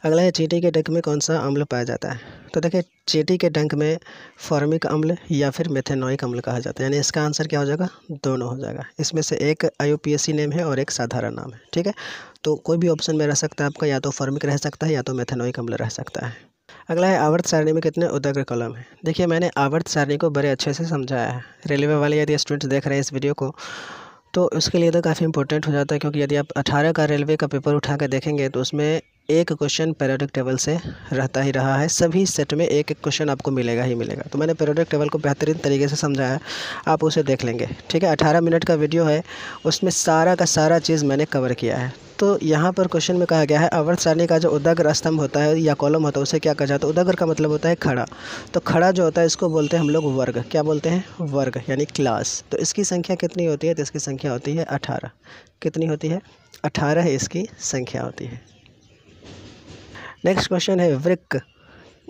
अगला है चींटी के डंक में कौन सा अम्ल पाया जाता है तो देखिए चींटी के डंक में फॉर्मिक अम्ल या फिर मेथेनोइक अम्ल कहा जाता है यानी इसका आंसर क्या हो जाएगा दोनों हो जाएगा इसमें से एक सी नेम है और एक साधारण नाम है ठीक है तो कोई भी ऑप्शन में रह सकता है आपका या तो फॉर्मिक रह सकता है या तो मेथेनोइक अम्ल रह सकता है अगला है आवर्त सारणी में कितने उदग्र कलम है देखिए मैंने आवर्त सारणी को बड़े अच्छे से समझाया है रेलवे वाले यदि स्टूडेंट्स देख रहे हैं इस वीडियो को तो उसके लिए तो काफ़ी इंपॉर्टेंट हो जाता है क्योंकि यदि आप 18 का रेलवे का पेपर उठा कर देखेंगे तो उसमें एक क्वेश्चन पेरोडिक टेबल से रहता ही रहा है सभी सेट में एक एक क्वेश्चन आपको मिलेगा ही मिलेगा तो मैंने पेरोडिक टेबल को बेहतरीन तरीके से समझाया आप उसे देख लेंगे ठीक है अठारह मिनट का वीडियो है उसमें सारा का सारा चीज़ मैंने कवर किया है तो यहाँ पर क्वेश्चन में कहा गया है अवर सारणी का जो उदग्र स्तंभ होता है या कॉलम होता है उसे क्या कहा जाता है उदग्र का मतलब होता है खड़ा तो खड़ा जो होता है इसको बोलते हैं हम लोग वर्ग क्या बोलते हैं वर्ग यानी क्लास तो इसकी संख्या कितनी होती है तो इसकी संख्या होती है अठारह कितनी होती है अठारह इसकी संख्या होती है नेक्स्ट क्वेश्चन है वृक्क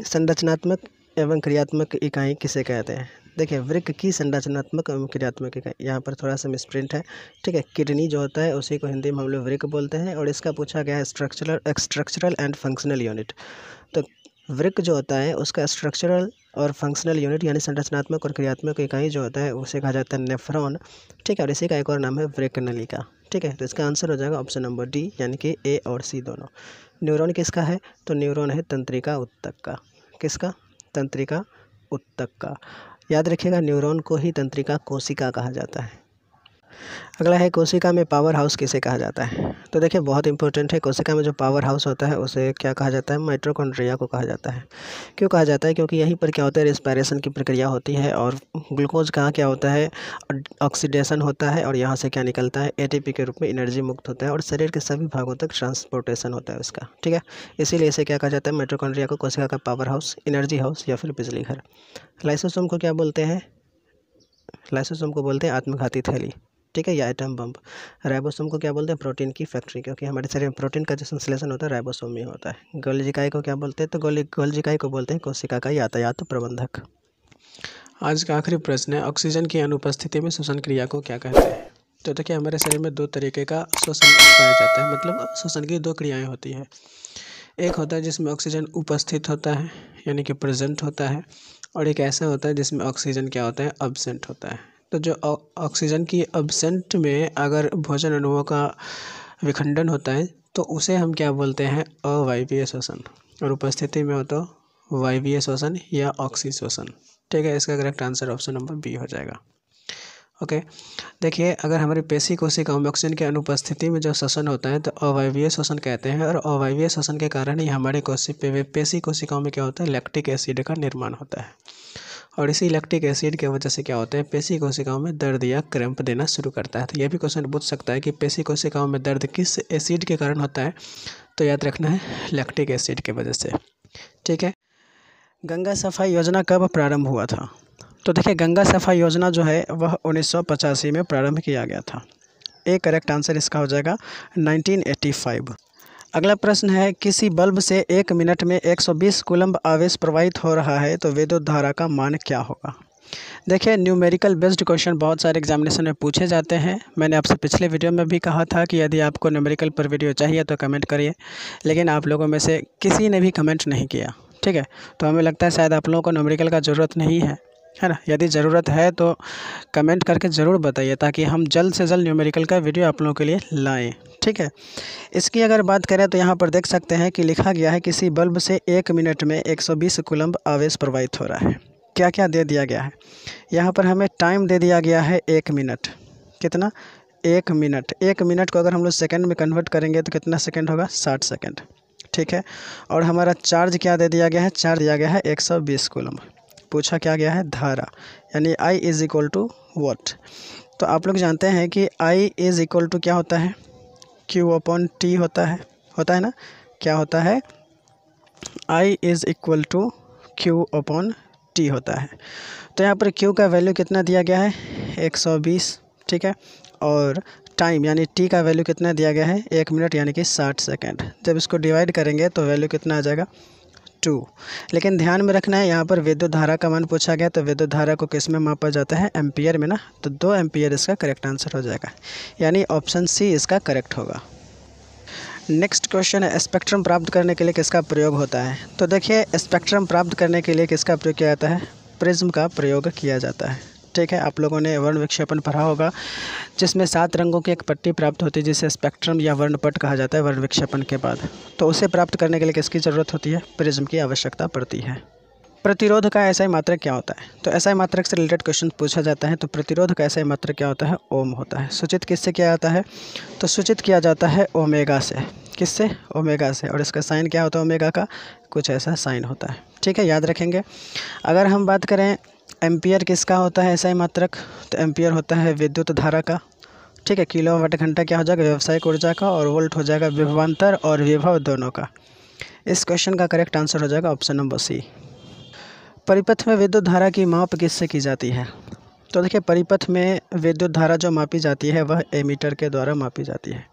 संरचनात्मक एवं क्रियात्मक इकाई किसे कहते हैं देखिए वृक्क की संरचनात्मक एवं क्रियात्मक इकाई यहाँ पर थोड़ा सा मिसप्रिंट है ठीक है किडनी जो होता है उसी को हिंदी में हम लोग वृक्क बोलते हैं और इसका पूछा गया है structural structural and functional unit वृक्क जो होता है उसका स्ट्रक्चरल और फंक्शनल यूनिट यानी संरचनात्मक और क्रियात्मक इकाई जो होता है उसे कहा जाता है नेफ्रॉन ठीक है और इसी का एक और नाम है वृक्क नलिका ठीक है तो इसका आंसर हो जाएगा ऑप्शन नंबर डी यानी कि ए और सी दोनों न्यूरॉन किसका है तो न्यूरॉन है तंत्रिका उत्तक का किसका तंत्रिका उत्तक का याद रखिएगा न्यूरॉन को ही तंत्रिका कोशिका कहा जाता है अगला है कोशिका में पावर हाउस किसे कहा जाता है तो देखिए बहुत इंपॉर्टेंट है कोशिका में जो पावर हाउस होता है उसे क्या कहा जाता है माइट्रोकॉन्ड्रिया को कहा जाता है क्यों कहा जाता है क्योंकि यहीं पर क्या होता है रेस्पायरेशन की प्रक्रिया होती है और ग्लूकोज कहाँ क्या होता है ऑक्सीडेशन होता है और यहाँ से क्या निकलता है ए के रूप में एनर्जी मुक्त होता है और शरीर के सभी भागों तक ट्रांसपोर्टेशन होता है उसका ठीक है इसीलिए इसे क्या कहा जाता है माइट्रोकॉन्ड्रिया को कोशिका का पावर हाउस एनर्जी हाउस या फिर बिजली घर लाइसोसोम को क्या बोलते हैं लाइसोसोम को बोलते हैं आत्मघाती थैली ठीक है या एटम बम राइबोसोम को क्या बोलते हैं प्रोटीन की फैक्ट्री क्योंकि हमारे शरीर में प्रोटीन का जो संश्लेषण होता है राइबोसोम में होता है गोलजिकाई को क्या बोलते हैं तो गोली गोलजिकाई को बोलते हैं कोशिका का यातायात प्रबंधक आज का आखिरी प्रश्न है ऑक्सीजन की अनुपस्थिति में श्वसन क्रिया को क्या कहते हैं तो देखिए हमारे शरीर में दो तरीके का श्वसन पाया जाता है मतलब श्वसन की दो क्रियाएं होती हैं एक होता है जिसमें ऑक्सीजन उपस्थित होता है यानी कि प्रेजेंट होता है और एक ऐसा होता है जिसमें ऑक्सीजन क्या होता है अब्सेंट होता है तो जो ऑक्सीजन की अबसेंट में अगर भोजन अणुओं का विखंडन होता है तो उसे हम क्या बोलते हैं अवायवीय श्वसन और उपस्थिति में हो तो वायवीय श्वसन या ऑक्सी श्वसन ठीक है इसका correct answer option number B हो जाएगा ओके देखिए अगर हमारी पेशी कोशिकाओं में ऑक्सीजन की अनुपस्थिति में जो श्वसन होता है तो अवायवीय श्वसन कहते हैं और अवायवीय श्वसन के कारण ही हमारे कोशी पेशी कोशिकाओं में क्या होता है लैक्टिक एसिड का निर्माण होता है और इसी इलेक्ट्रिक एसिड की वजह से क्या होता है पेशी कोशिकाओं में दर्द या क्रम्प देना शुरू करता है तो यह भी क्वेश्चन पूछ सकता है कि पेशी कोशिकाओं में दर्द किस एसिड के कारण होता है तो याद रखना है लैक्टिक एसिड की वजह से ठीक है गंगा सफाई योजना कब प्रारंभ हुआ था तो देखिए गंगा सफाई योजना जो है वह उन्नीस में प्रारंभ किया गया था एक करेक्ट आंसर इसका हो जाएगा 1985 अगला प्रश्न है किसी बल्ब से एक मिनट में 120 कुलम्ब आवेश प्रवाहित हो रहा है तो विद्युत धारा का मान क्या होगा देखिए न्यूमेरिकल बेस्ड क्वेश्चन बहुत सारे एग्जामिनेशन में पूछे जाते हैं मैंने आपसे पिछले वीडियो में भी कहा था कि यदि आपको न्यूमेरिकल पर वीडियो चाहिए तो कमेंट करिए लेकिन आप लोगों में से किसी ने भी कमेंट नहीं किया ठीक है तो हमें लगता है शायद आप लोगों को न्यूमेरिकल का ज़रूरत नहीं है है ना यदि ज़रूरत है तो कमेंट करके ज़रूर बताइए ताकि हम जल्द से जल्द न्यूमेरिकल का वीडियो आप लोगों के लिए लाएं ठीक है इसकी अगर बात करें तो यहाँ पर देख सकते हैं कि लिखा गया है किसी बल्ब से एक मिनट में 120 कुलम्ब आवेश प्रवाहित हो रहा है क्या क्या दे दिया गया है यहाँ पर हमें टाइम दे दिया गया है एक मिनट कितना एक मिनट एक मिनट को अगर हम लोग सेकेंड में कन्वर्ट करेंगे तो कितना सेकेंड होगा साठ सेकेंड ठीक है और हमारा चार्ज क्या दे दिया गया है चार्ज दिया गया है एक सौ बीस पूछा क्या गया है धारा यानी I is equal to what तो आप लोग जानते हैं कि आई इज़ इक्वल टू क्या होता है क्यू अपॉन टी होता है होता है ना क्या होता है I is equal to Q upon T होता है तो यहाँ पर क्यू का वैल्यू कितना दिया गया है एक सौ बीस ठीक है और टाइम यानी टी का वैल्यू कितना दिया गया है एक मिनट यानी कि साठ सेकेंड जब इसको डिवाइड करेंगे तो वैल्यू कितना आ जाएगा टू लेकिन ध्यान में रखना है यहाँ पर विद्युत धारा का मान पूछा गया तो विद्युत धारा को किस में मापा जाता है एम्पियर में ना तो दो एम्पियर इसका करेक्ट आंसर हो जाएगा यानी ऑप्शन सी इसका करेक्ट होगा नेक्स्ट क्वेश्चन है स्पेक्ट्रम प्राप्त करने के लिए किसका प्रयोग होता है तो देखिए स्पेक्ट्रम प्राप्त करने के लिए किसका प्रयोग किया जाता है प्रिज्म का प्रयोग किया जाता है ठीक है आप लोगों ने वर्ण विक्षेपण पढ़ा होगा जिसमें सात रंगों की एक पट्टी प्राप्त होती है जिसे स्पेक्ट्रम या वर्णपट कहा जाता है वर्ण विक्षेपण के बाद तो उसे प्राप्त करने के लिए किसकी ज़रूरत होती है प्रिज्म की आवश्यकता पड़ती है प्रतिरोध का ऐसा ही मात्रक क्या होता है तो ऐसा ही मात्रक से रिलेटेड क्वेश्चन पूछा जाता है तो प्रतिरोध का ऐसा ही मात्रक क्या होता है ओम होता है सूचित किससे किया जाता है तो सूचित किया जाता है ओमेगा से किससे ओमेगा से और इसका साइन क्या होता है ओमेगा का कुछ ऐसा साइन होता है ठीक है याद रखेंगे अगर हम बात करें एम्पियर किसका होता है ऐसा मात्रक तो एम्पियर होता है विद्युत धारा का ठीक है किलो वाट घंटा क्या हो जाएगा व्यावसायिक ऊर्जा का और वोल्ट हो जाएगा विभवान्तर और विभव दोनों का इस क्वेश्चन का करेक्ट आंसर हो जाएगा ऑप्शन नंबर सी परिपथ में विद्युत धारा की माप किससे की जाती है तो देखिए परिपथ में विद्युत धारा जो मापी जाती है वह एमीटर के द्वारा मापी जाती है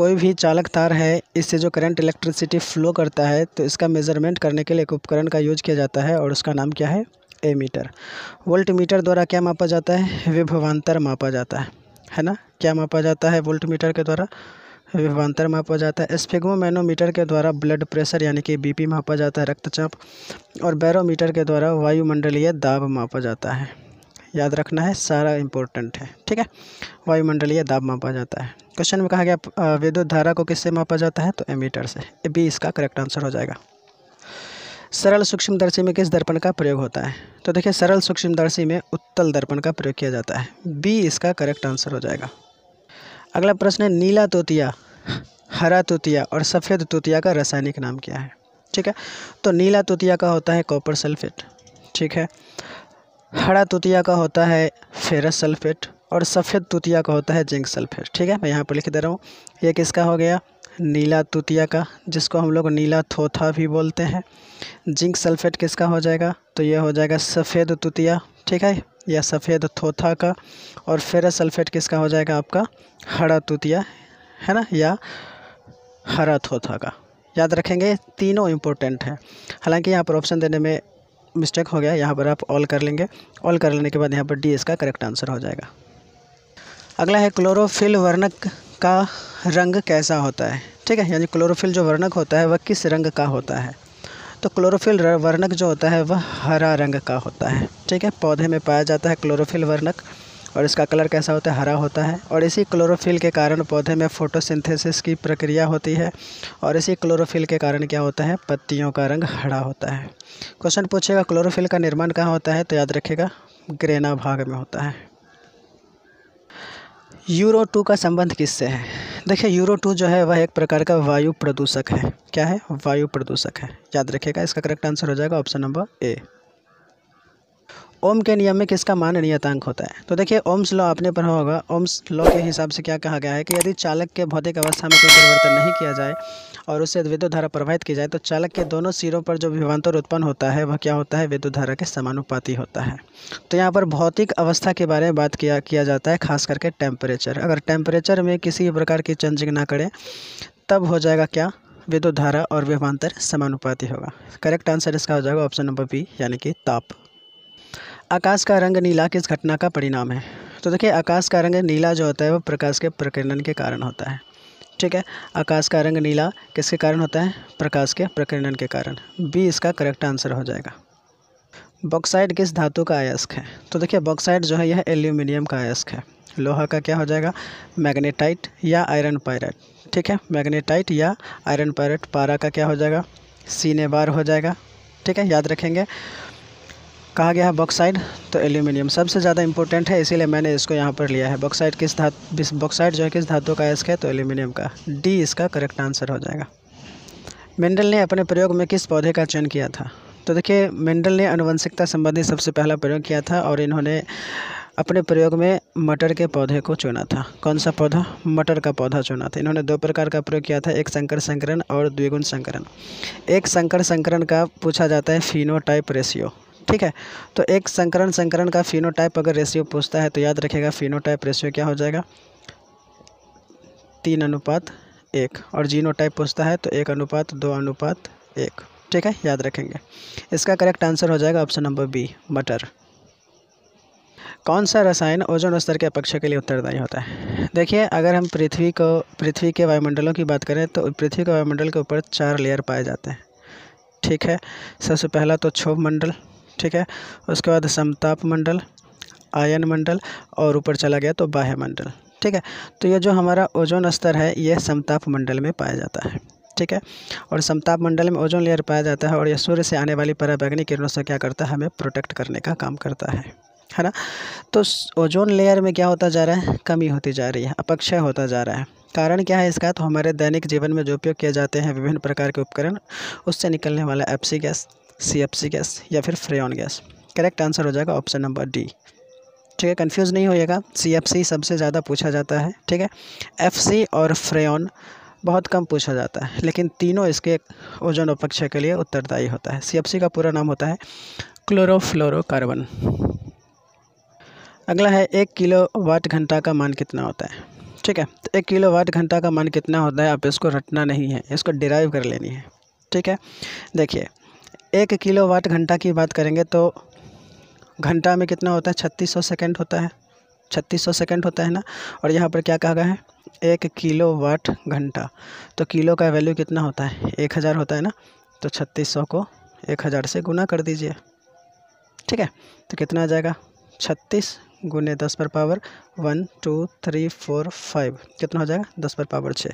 कोई भी चालक तार है इससे जो करंट इलेक्ट्रिसिटी फ्लो करता है तो इसका मेज़रमेंट करने के लिए एक उपकरण का यूज किया जाता है और उसका नाम क्या है एमीटर वोल्ट मीटर द्वारा क्या मापा जाता है विभवान्तर मापा जाता है है ना क्या मापा जाता है वोल्ट मीटर के द्वारा विभवान्तर मापा जाता है स्फिग्मोमैनोमीटर के द्वारा ब्लड प्रेशर यानी कि बीपी मापा जाता है रक्तचाप और बैरोमीटर के द्वारा वायुमंडलीय दाब मापा जाता है याद रखना है सारा इंपॉर्टेंट है ठीक है वायुमंडलीय दाब मापा जाता है क्वेश्चन में कहा गया विद्युत धारा को किससे मापा जाता है तो एमीटर से बी इसका करेक्ट आंसर हो जाएगा सरल सूक्ष्मदर्शी में किस दर्पण का प्रयोग होता है तो देखिए सरल सूक्ष्मदर्शी में उत्तल दर्पण का प्रयोग किया जाता है बी इसका करेक्ट आंसर हो जाएगा अगला प्रश्न है नीला तोतिया हरा तोतिया और सफ़ेद तोतिया का रासायनिक नाम क्या है ठीक है तो नीला तोतिया का होता है कॉपर सल्फेट ठीक है हरा तोतिया का होता है फेरस सल्फेट और सफ़ेद तोतिया का होता है जिंक सल्फेट ठीक है मैं यहाँ पर लिख दे रहा हूँ ये किसका हो गया नीला तुतिया का जिसको हम लोग नीला थोथा भी बोलते हैं जिंक सल्फेट किसका हो जाएगा तो यह हो जाएगा सफ़ेद तुतिया ठीक है या सफ़ेद थोथा का और फेरस सल्फेट किसका हो जाएगा आपका हरा तुतिया है ना या हरा थोथा का याद रखेंगे तीनों इम्पोर्टेंट हैं हालांकि यहाँ पर ऑप्शन देने में मिस्टेक हो गया यहाँ पर आप ऑल कर लेंगे ऑल कर लेने के बाद यहाँ पर डी इसका करेक्ट आंसर हो जाएगा अगला है क्लोरोफिल वर्णक का रंग कैसा होता है ठीक है यानी क्लोरोफिल जो वर्णक होता है वह किस रंग का होता है तो क्लोरोफिल वर्णक जो होता है वह हरा रंग का होता है ठीक है पौधे में पाया जाता है क्लोरोफिल वर्णक और इसका कलर कैसा होता है हरा होता है और इसी क्लोरोफिल के कारण पौधे में फोटोसिंथेसिस की प्रक्रिया होती है और इसी क्लोरोफिल के कारण क्या होता है पत्तियों का रंग हरा होता है क्वेश्चन पूछेगा क्लोरोफिल का निर्माण कहाँ होता है तो याद रखेगा ग्रेना भाग में होता है यूरो टू का संबंध किससे है देखिए यूरो टू जो है वह एक प्रकार का वायु प्रदूषक है क्या है वायु प्रदूषक है याद रखिएगा इसका करेक्ट आंसर हो जाएगा ऑप्शन नंबर ए ओम के नियम में किसका मान नियतांक होता है तो देखिए ओम्स लॉ आपने पढ़ा होगा ओम्स लॉ के हिसाब से क्या कहा गया है कि यदि चालक के भौतिक अवस्था में कोई परिवर्तन नहीं किया जाए और उससे विद्युत धारा प्रवाहित की जाए तो चालक के दोनों सिरों पर जो विभवान्तर उत्पन्न होता है वह क्या होता है विद्युत धारा के समानुपाती होता है तो यहाँ पर भौतिक अवस्था के बारे में बात किया किया जाता है खास करके टेम्परेचर अगर टेम्परेचर में किसी भी प्रकार की चेंजिंग ना करें तब हो जाएगा क्या विद्युत धारा और विभवान्तर समानुपाती होगा करेक्ट आंसर इसका हो जाएगा ऑप्शन नंबर बी यानी कि ताप आकाश का रंग नीला किस घटना का परिणाम है तो देखिए आकाश का रंग नीला जो होता है वो प्रकाश के प्रकीर्णन के कारण होता है ठीक है आकाश का रंग नीला किसके कारण होता है प्रकाश के प्रकीर्णन के कारण बी इसका करेक्ट आंसर हो जाएगा बॉक्साइड किस धातु का अयस्क है तो देखिए बॉक्साइड जो है यह एल्यूमिनियम का अयस्क है लोहा का क्या हो जाएगा मैग्नेटाइट या आयरन पायरेट ठीक है मैग्नेटाइट या आयरन पायरेट पारा का क्या हो जाएगा सीनेबार हो जाएगा ठीक है याद रखेंगे कहा गया है बॉक्साइड तो एल्यूमिनियम सबसे ज़्यादा इंपॉर्टेंट है इसीलिए मैंने इसको यहाँ पर लिया है बॉक्साइड किस धातु बॉक्साइड जो है किस धातु का एस्क है तो एल्यूमिनियम का डी इसका करेक्ट आंसर हो जाएगा मेंडल ने अपने प्रयोग में किस पौधे का चयन किया था तो देखिए मेंडल ने अनुवंशिकता संबंधी सबसे पहला प्रयोग किया था और इन्होंने अपने प्रयोग में मटर के पौधे को चुना था कौन सा पौधा मटर का पौधा चुना था इन्होंने दो प्रकार का प्रयोग किया था एक संकर संकरण और द्विगुण संकरण एक संकर संकरण का पूछा जाता है फिनोटाइप रेशियो ठीक है तो एक संकरण संकरण का फिनोटाइप अगर रेशियो पूछता है तो याद रखेगा फिनोटाइप रेशियो क्या हो जाएगा तीन अनुपात एक और जीनोटाइप पूछता है तो एक अनुपात दो अनुपात एक ठीक है याद रखेंगे इसका करेक्ट आंसर हो जाएगा ऑप्शन नंबर बी मटर कौन सा रसायन ओजोन स्तर के अपक्षय के लिए उत्तरदायी होता है देखिए अगर हम पृथ्वी को पृथ्वी के वायुमंडलों की बात करें तो पृथ्वी के वायुमंडल के ऊपर चार लेयर पाए जाते हैं ठीक है सबसे पहला तो क्षोभ मंडल ठीक है उसके बाद समताप मंडल आयन मंडल और ऊपर चला गया तो बाह्य मंडल ठीक है तो ये जो हमारा ओजोन स्तर है ये समताप मंडल में पाया जाता है ठीक है और समताप मंडल में ओजोन लेयर पाया जाता है और यह सूर्य से आने वाली पराबैंगनी किरणों से क्या करता है हमें प्रोटेक्ट करने का काम करता है है ना तो ओजोन लेयर में क्या होता जा रहा है कमी होती जा रही है अपक्षय होता जा रहा है कारण क्या है इसका तो हमारे दैनिक जीवन में जो उपयोग किए जाते हैं विभिन्न प्रकार के उपकरण उससे निकलने वाला एप्सी गैस सी गैस या फिर फ्रेन गैस करेक्ट आंसर हो जाएगा ऑप्शन नंबर डी ठीक है कन्फ्यूज़ नहीं होएगा सी सबसे ज़्यादा पूछा जाता है ठीक है एफ और फ्रेन बहुत कम पूछा जाता है लेकिन तीनों इसके ओजन उपक्ष के लिए उत्तरदायी होता है सी का पूरा नाम होता है क्लोरोफ्लोरोकार्बन अगला है एक किलो वाट घंटा का मान कितना होता है ठीक है तो एक किलो वाट घंटा का मान कितना होता है आप इसको रटना नहीं है इसको डिराइव कर लेनी है ठीक है देखिए एक किलो वाट घंटा की बात करेंगे तो घंटा में कितना होता है छत्तीस सौ सेकेंड होता है छत्तीस सौ सेकेंड होता है ना और यहाँ पर क्या कहा गया है एक किलो वाट घंटा तो किलो का वैल्यू कितना होता है एक हज़ार होता है ना तो छत्तीस सौ को एक हज़ार से गुना कर दीजिए ठीक है तो कितना आ जाएगा छत्तीस गुने दस पर power one two three four five कितना हो जाएगा दस पर पावर छः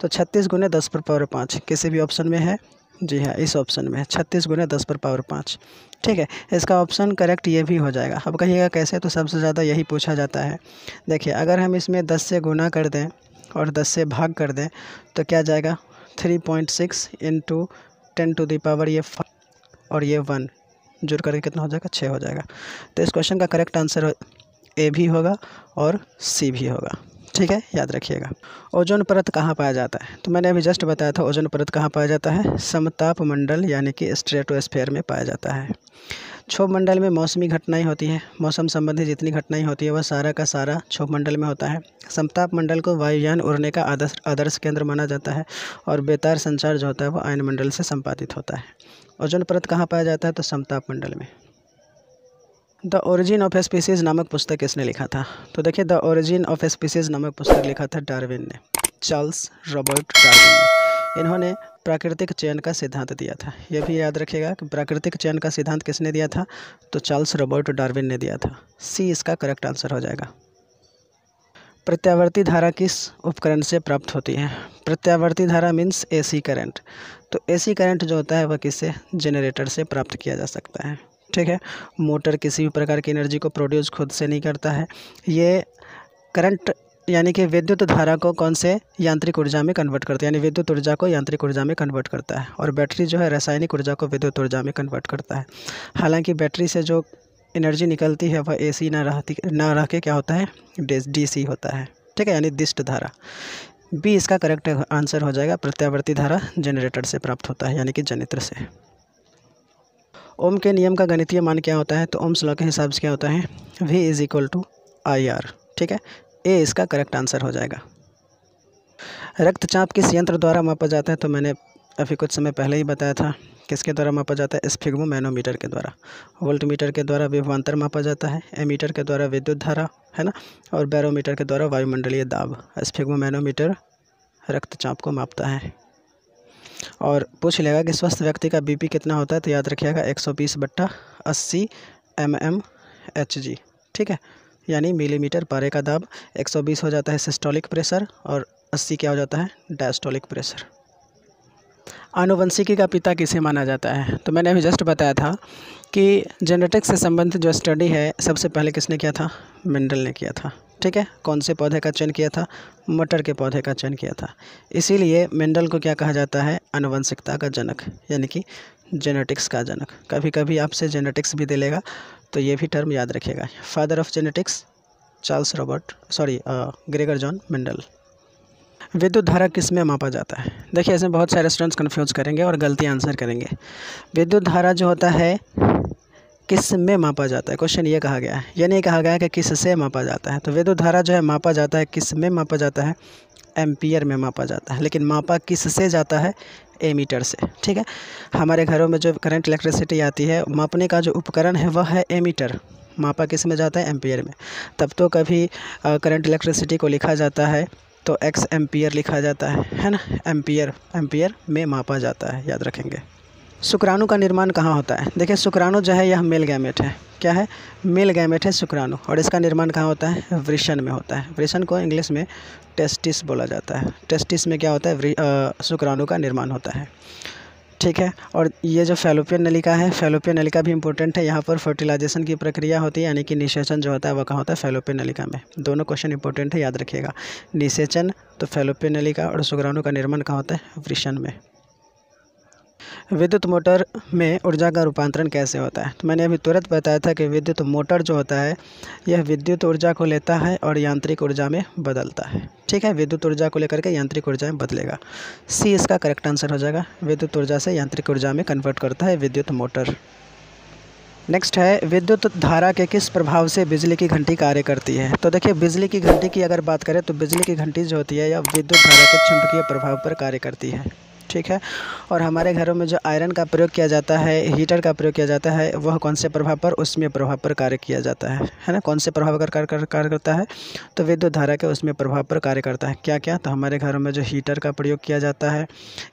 तो छत्तीस गुने दस पर पावर पाँच किसी भी ऑप्शन में है जी हाँ इस ऑप्शन में छत्तीस गुना दस पर पावर पाँच ठीक है इसका ऑप्शन करेक्ट ये भी हो जाएगा अब कहिएगा कैसे तो सबसे ज़्यादा यही पूछा जाता है देखिए अगर हम इसमें दस से गुना कर दें और दस से भाग कर दें तो क्या जाएगा three point six into ten to the power ये और ये वन जुड़ करके कितना हो जाएगा छः हो जाएगा तो इस क्वेश्चन का करेक्ट आंसर ए भी होगा और सी भी होगा ठीक है याद रखिएगा ओजोन परत कहाँ पाया जाता है तो मैंने अभी जस्ट बताया था ओजोन परत कहाँ पाया जाता है समताप मंडल यानी कि स्ट्रेटोस्फेयर में पाया जाता है क्षोभ मंडल में मौसमी घटनाएं होती हैं मौसम संबंधी जितनी घटनाएं होती है वह सारा का सारा क्षोभ मंडल में होता है समताप मंडल को वायुयान उड़ने का आदर्श आदर्श केंद्र माना जाता है और बेतार संचार जो होता है वह आयन मंडल से संपादित होता है ओजोन परत कहाँ पाया जाता है तो समताप मंडल में द ओरिजिन ऑफ स्पीसीज नामक पुस्तक किसने लिखा था तो देखिए द ओरिजिन ऑफ स्पीसीज नामक पुस्तक लिखा था डार्विन ने चार्ल्स रॉबर्ट डार्विन ने इन्होंने प्राकृतिक चयन का सिद्धांत दिया था यह भी याद रखिएगा कि प्राकृतिक चयन का सिद्धांत किसने दिया था तो चार्ल्स रॉबर्ट डार्विन ने दिया था सी इसका करेक्ट आंसर हो जाएगा प्रत्यावर्ती धारा किस उपकरण से प्राप्त होती है प्रत्यावर्ती धारा मीन्स एसी करंट तो एसी करंट जो होता है वह किससे जनरेटर से प्राप्त किया जा सकता है ठीक है मोटर किसी भी प्रकार की एनर्जी को प्रोड्यूस खुद से नहीं करता है ये करंट यानी कि विद्युत धारा को कौन से यांत्रिक ऊर्जा में कन्वर्ट करता है यानी विद्युत ऊर्जा को यांत्रिक ऊर्जा में कन्वर्ट करता है और बैटरी जो है रासायनिक ऊर्जा को विद्युत ऊर्जा में कन्वर्ट करता है हालांकि बैटरी से जो एनर्जी निकलती है वह एसी ना रहती ना रह के क्या होता है डीसी होता है ठीक है यानी दिष्ट धारा बी इसका करेक्ट आंसर हो जाएगा प्रत्यावर्ती धारा जनरेटर से प्राप्त होता है यानी कि जनित्र से ओम के नियम का गणितीय मान क्या होता है तो ओम्स लॉ के हिसाब से क्या होता है V is equal to I R ठीक है ए इसका करेक्ट आंसर हो जाएगा रक्तचाप किस यंत्र द्वारा मापा जाता है तो मैंने अभी कुछ समय पहले ही बताया था किसके द्वारा मापा जाता है स्फिग्मो मैनोमीटर के द्वारा वोल्ट मीटर के द्वारा विभवान्तर मापा जाता है एमीटर के द्वारा विद्युत धारा है ना और बैरोमीटर के द्वारा वायुमंडलीय दाब स्फिग्मो मैनोमीटर रक्तचाप को मापता है और पूछ लेगा कि स्वस्थ व्यक्ति का बीपी कितना होता है तो याद रखिएगा एक सौ बीस बट्टा अस्सी एम एम एच जी ठीक है यानी मिलीमीटर पारे का दाब 120 हो जाता है सिस्टोलिक प्रेशर और 80 क्या हो जाता है डायस्टोलिक प्रेशर आनुवंशिकी का पिता किसे माना जाता है तो मैंने अभी जस्ट बताया था कि जेनेटिक्स से संबंधित जो स्टडी है सबसे पहले किसने किया था मेंडल ने किया था ठीक है कौन से पौधे का चयन किया था मटर के पौधे का चयन किया था इसीलिए मेंडल को क्या कहा जाता है अनुवंशिकता का जनक यानी कि जेनेटिक्स का जनक कभी कभी आपसे जेनेटिक्स भी दे लेगा तो ये भी टर्म याद रखिएगा father of genetics Charles Robert sorry Gregor John Mendel विद्युत धारा किस में मापा जाता है देखिए ऐसे बहुत सारे स्टूडेंट्स कन्फ्यूज करेंगे और गलती आंसर करेंगे विद्युत धारा जो होता है किस में मापा जाता है क्वेश्चन ये कहा गया है ये नहीं कहा गया है कि किस से मापा जाता है तो वेदो धारा जो है मापा जाता है किस में मापा जाता है एम्पियर में मापा जाता है लेकिन मापा किस से जाता है एमीटर से ठीक है हमारे घरों में जो करंट इलेक्ट्रिसिटी आती है मापने का जो उपकरण है वह है एमीटर मापा किस में जाता है एम्पियर में तब तो कभी करंट इलेक्ट्रिसिटी को लिखा जाता है तो एक्स एम्पियर लिखा जाता है है ना एम्पियर एम्पियर में मापा जाता है याद रखेंगे शुक्राणु का निर्माण कहाँ होता है देखिए शुक्राणु जो है यह मेल गैमेट है क्या है मेल गैमेट है शुक्राणु और इसका निर्माण कहाँ होता है वृषण में होता है वृषण को इंग्लिश में टेस्टिस बोला जाता है टेस्टिस में क्या होता है शुक्राणु का निर्माण होता है ठीक है और ये जो फेलोपियन नलिका है फेलोपियन नलिका भी इंपॉर्टेंट है यहाँ पर फर्टिलाइजेशन की प्रक्रिया होती है यानी कि निषेचन जो होता है वह कहाँ होता है फेलोपियन नलिका में दोनों क्वेश्चन इंपॉर्टेंट है याद रखिएगा निषेचन तो फेलोपियन नलिका और शुक्राणु का निर्माण कहाँ होता है वृषण में विद्युत मोटर में ऊर्जा का रूपांतरण कैसे होता है तो मैंने अभी तुरंत बताया था कि विद्युत मोटर जो होता है यह विद्युत ऊर्जा को लेता है और यांत्रिक ऊर्जा में बदलता है ठीक है विद्युत ऊर्जा को लेकर के यांत्रिक ऊर्जा में बदलेगा सी इसका करेक्ट आंसर हो जाएगा विद्युत ऊर्जा से यांत्रिक ऊर्जा में कन्वर्ट करता है विद्युत मोटर नेक्स्ट है विद्युत धारा के किस प्रभाव से बिजली की घंटी कार्य करती है तो देखिए बिजली की घंटी की अगर बात करें तो बिजली की घंटी जो होती है यह विद्युत धारा के चुंबकीय प्रभाव पर कार्य करती है ठीक है और हमारे घरों में जो आयरन का प्रयोग किया जाता है हीटर का प्रयोग किया जाता है वह कौन से प्रभाव पर उसमें प्रभाव पर कार्य किया जाता है है ना कौन से प्रभाव पर कार्य कार्य करता है तो विद्युत धारा के उसमें प्रभाव पर कार्य करता है क्या क्या तो हमारे घरों में जो हीटर का प्रयोग किया जाता है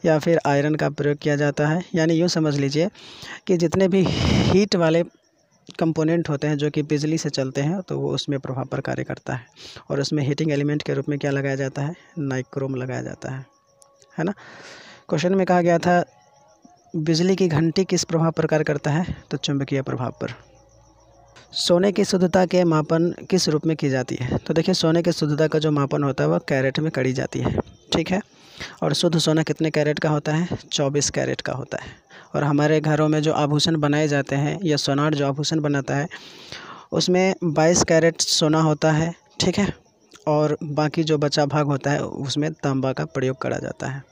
या फिर आयरन का प्रयोग किया जाता है यानी यूँ समझ लीजिए कि जितने भी हीट वाले कंपोनेंट होते हैं जो कि बिजली से चलते हैं तो वो उसमें प्रभाव पर कार्य करता है और उसमें हीटिंग एलिमेंट के रूप में क्या लगाया जाता है नाइक्रोम लगाया जाता है है ना क्वेश्चन में कहा गया था बिजली की घंटी किस प्रभाव पर कार्य करता है तो चुंबकीय प्रभाव पर सोने की शुद्धता के मापन किस रूप में की जाती है तो देखिए सोने की शुद्धता का जो मापन होता है वह कैरेट में करी जाती है ठीक है और शुद्ध सोना कितने कैरेट का होता है चौबीस कैरेट का होता है और हमारे घरों में जो आभूषण बनाए जाते हैं या सोनार जो आभूषण बनाता है उसमें बाईस कैरेट सोना होता है ठीक है और बाकी जो बचा भाग होता है उसमें तांबा का प्रयोग करा जाता है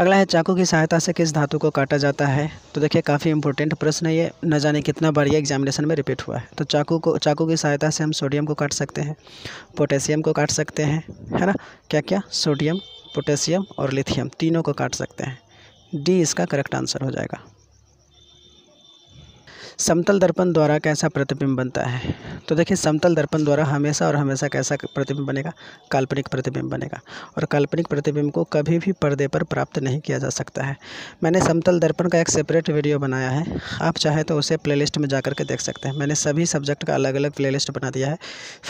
अगला है चाकू की सहायता से किस धातु को काटा जाता है तो देखिए काफ़ी इंपॉर्टेंट प्रश्न है ये न जाने कितना बार ये एग्जामिनेशन में रिपीट हुआ है तो चाकू को चाकू की सहायता से हम सोडियम को काट सकते हैं पोटेशियम को काट सकते हैं है ना क्या क्या सोडियम पोटेशियम और लिथियम तीनों को काट सकते हैं डी इसका करेक्ट आंसर हो जाएगा समतल दर्पण द्वारा कैसा प्रतिबिंब बनता है तो देखिए समतल दर्पण द्वारा हमेशा और हमेशा कैसा प्रतिबिंब बनेगा काल्पनिक प्रतिबिंब बनेगा और काल्पनिक प्रतिबिंब को कभी भी पर्दे पर प्राप्त नहीं किया जा सकता है मैंने समतल दर्पण का एक सेपरेट वीडियो बनाया है आप चाहे तो उसे प्ले में जा के देख सकते हैं मैंने सभी सब्जेक्ट का अलग अलग प्ले बना दिया है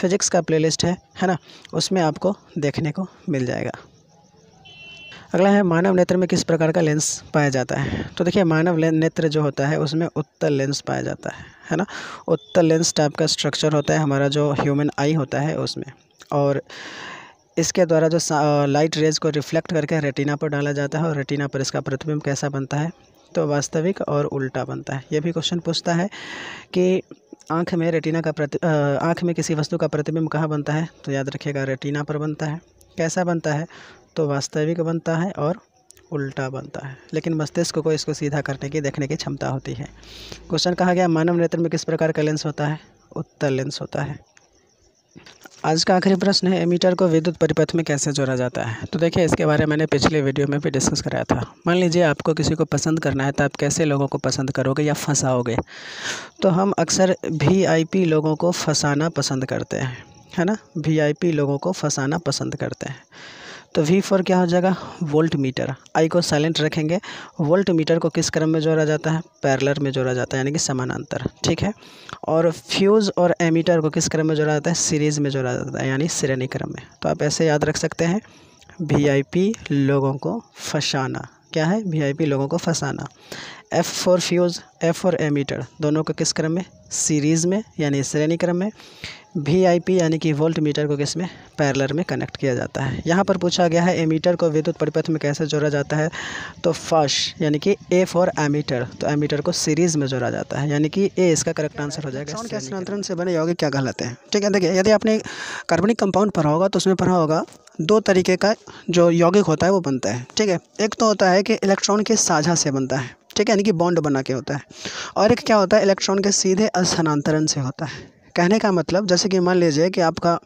फिजिक्स का प्ले है है ना उसमें आपको देखने को मिल जाएगा अगला है मानव नेत्र में किस प्रकार का लेंस पाया जाता है तो देखिए मानव नेत्र जो होता है उसमें उत्तर लेंस पाया जाता है है ना उत्तर लेंस टाइप का स्ट्रक्चर होता है हमारा जो ह्यूमन आई होता है उसमें और इसके द्वारा जो लाइट रेज को रिफ्लेक्ट करके रेटिना पर डाला जाता है और रेटिना पर इसका प्रतिबिंब कैसा बनता है तो वास्तविक और उल्टा बनता है यह भी क्वेश्चन पूछता है कि आँख में रेटिना का प्रति आँख में किसी वस्तु का प्रतिबिंब कहाँ बनता है तो याद रखिएगा रेटिना पर बनता है कैसा बनता है तो वास्तविक बनता है और उल्टा बनता है लेकिन मस्तिष्क को इसको सीधा करने की देखने की क्षमता होती है क्वेश्चन कहा गया मानव नेत्र में किस प्रकार का लेंस होता है उत्तर लेंस होता है आज का आखिरी प्रश्न है एमीटर को विद्युत परिपथ में कैसे जोड़ा जाता है तो देखिए इसके बारे में मैंने पिछले वीडियो में भी डिस्कस कराया था मान लीजिए आपको किसी को पसंद करना है तो आप कैसे लोगों को पसंद करोगे या फंसाओगे तो हम अक्सर वीआईपी लोगों को फंसाना पसंद करते हैं है ना वीआईपी लोगों को फंसाना पसंद करते हैं तो वी फोर क्या हो जाएगा वोल्ट मीटर आई को साइलेंट रखेंगे वोल्ट मीटर को किस क्रम में जोड़ा जाता है पैरलर में जोड़ा जाता है यानी कि समानांतर ठीक है और फ्यूज़ और एमीटर को किस क्रम में जोड़ा जाता है सीरीज़ में जोड़ा जाता है यानी श्रेणी क्रम में तो आप ऐसे याद रख सकते हैं पी लोगों को फंसाना क्या है पी लोगों को फंसाना F for fuse F for ammeter दोनों को किस क्रम में सीरीज़ में यानी श्रेणी क्रम में वी आई पी यानी कि वोल्ट मीटर को किस में पैरलर में कनेक्ट किया जाता है यहाँ पर पूछा गया है एमीटर को विद्युत परिपथ में कैसे जोड़ा जाता है तो फर्श यानी कि ए फॉर एमीटर तो एमीटर को सीरीज़ में जोड़ा जाता है यानी कि ए इसका करेक्ट आंसर हो जाएगा साउंड कैसे नियंत्रण से बने यौगिक क्या कहलाते हैं ठीक है देखिए यदि आपने कार्बनिक कंपाउंड पढ़ा होगा तो उसमें पढ़ा होगा दो तरीके का जो यौगिक होता है वो बनता है ठीक है एक तो होता है कि इलेक्ट्रॉन के साझा से बनता है ठीक है यानी कि बॉन्ड बना के होता है और एक क्या होता है इलेक्ट्रॉन के सीधे स्थानांतरण से होता है कहने का मतलब जैसे कि मान लीजिए कि आपका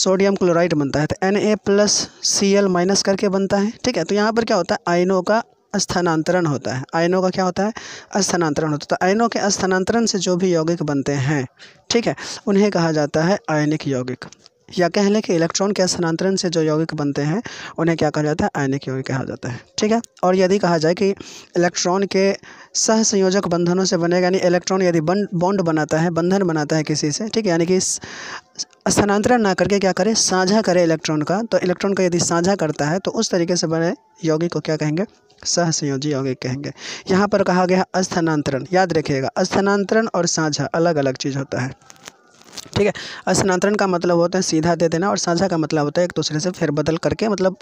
सोडियम क्लोराइड बनता है तो N A plus C L minus करके बनता है ठीक है तो यहाँ पर क्या होता है आयनों का स्थानांतरण होता है आयनों का क्या होता है स्थानांतरण होता है तो आयनों के स्थानांतरण से जो भी यौगिक बनते हैं ठीक है उन्हें कहा जाता है आयनिक यौगिक या कह लें कि इलेक्ट्रॉन के स्थानांतरण से जो यौगिक बनते हैं उन्हें क्या कहा जाता है आयनिक यौगिक कहा जाता है ठीक है और यदि कहा जाए कि इलेक्ट्रॉन के सह संयोजक बंधनों से बनेगा यानी इलेक्ट्रॉन यदि बन बॉन्ड बनाता है बंधन बनाता है किसी से ठीक है यानी कि स्थानांतरण ना करके क्या करे साझा करे इलेक्ट्रॉन का तो इलेक्ट्रॉन का यदि साझा करता है तो उस तरीके से बने यौगिक को क्या कहेंगे सहसंयोजी यौगिक कहेंगे यहाँ पर कहा गया स्थानांतरण याद रखिएगा स्थानांतरण और साझा अलग अलग चीज़ होता है ठीक है स्थानांतरण का मतलब होता है सीधा दे देना और साझा का मतलब होता है एक दूसरे से फेरबदल करके मतलब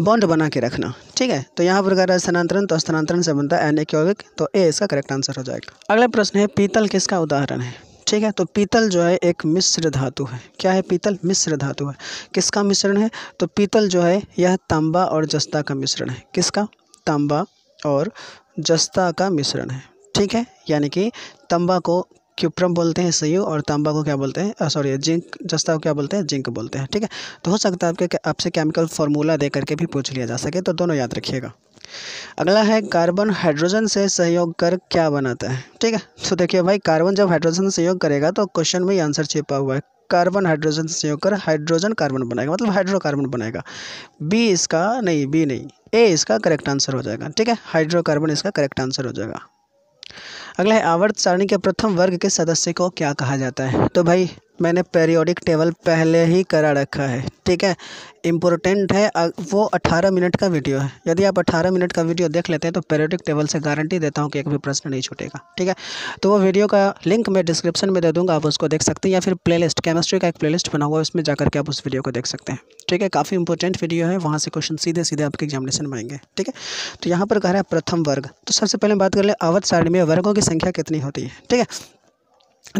बॉन्ड बना के रखना ठीक है तो यहाँ पर अगर स्थानांतरण तो स्थानांतरण से बनता है एन एक्योगिक तो ए इसका करेक्ट आंसर हो जाएगा अगला प्रश्न है पीतल किसका उदाहरण है ठीक है तो पीतल जो है एक मिश्र धातु है क्या है पीतल मिश्र धातु है किसका मिश्रण है तो पीतल जो है यह तांबा और जस्ता का मिश्रण है किसका तांबा और जस्ता का मिश्रण है ठीक है यानी कि तांबा को क्यूप्रम बोलते हैं सयू और तांबा को क्या बोलते हैं सॉरी जिंक जस्ता को क्या बोलते हैं जिंक बोलते हैं ठीक है तो हो सकता है आपके आपसे केमिकल फार्मूला दे करके भी पूछ लिया जा सके तो दोनों याद रखिएगा अगला है कार्बन हाइड्रोजन से सहयोग कर क्या बनाता है ठीक है तो देखिए भाई कार्बन जब हाइड्रोजन से सहयोग करेगा तो क्वेश्चन में आंसर छिपा हुआ है कार्बन हाइड्रोजन से सहयोग कर हाइड्रोजन कार्बन बनाएगा मतलब हाइड्रोकार्बन बनाएगा बी इसका नहीं बी नहीं ए इसका करेक्ट आंसर हो जाएगा ठीक है हाइड्रोकार्बन इसका करेक्ट आंसर हो जाएगा अगला है आवर्त सारणी के प्रथम वर्ग के सदस्य को क्या कहा जाता है तो भाई मैंने पेरियोडिक टेबल पहले ही करा रखा है ठीक है इम्पोर्टेंट है वो 18 मिनट का वीडियो है यदि आप 18 मिनट का वीडियो देख लेते हैं तो पेरियोडिक टेबल से गारंटी देता हूँ कि एक भी प्रश्न नहीं छूटेगा ठीक है तो वो वीडियो का लिंक मैं डिस्क्रिप्शन में दे दूँगा आप उसको देख सकते हैं या फिर प्लेलिस्ट केमिस्ट्री का एक प्लेलिस्ट बना हुआ है उसमें जाकर के आप उस वीडियो को देख सकते हैं ठीक है काफ़ी इंपॉर्टेंट वीडियो है वहाँ से क्वेश्चन सीधे सीधे आपके एग्जामिनेशन में आएंगे ठीक है तो यहाँ पर कह रहा है प्रथम वर्ग तो सबसे पहले बात कर ले आवत सारणी में वर्गों की संख्या कितनी होती है ठीक है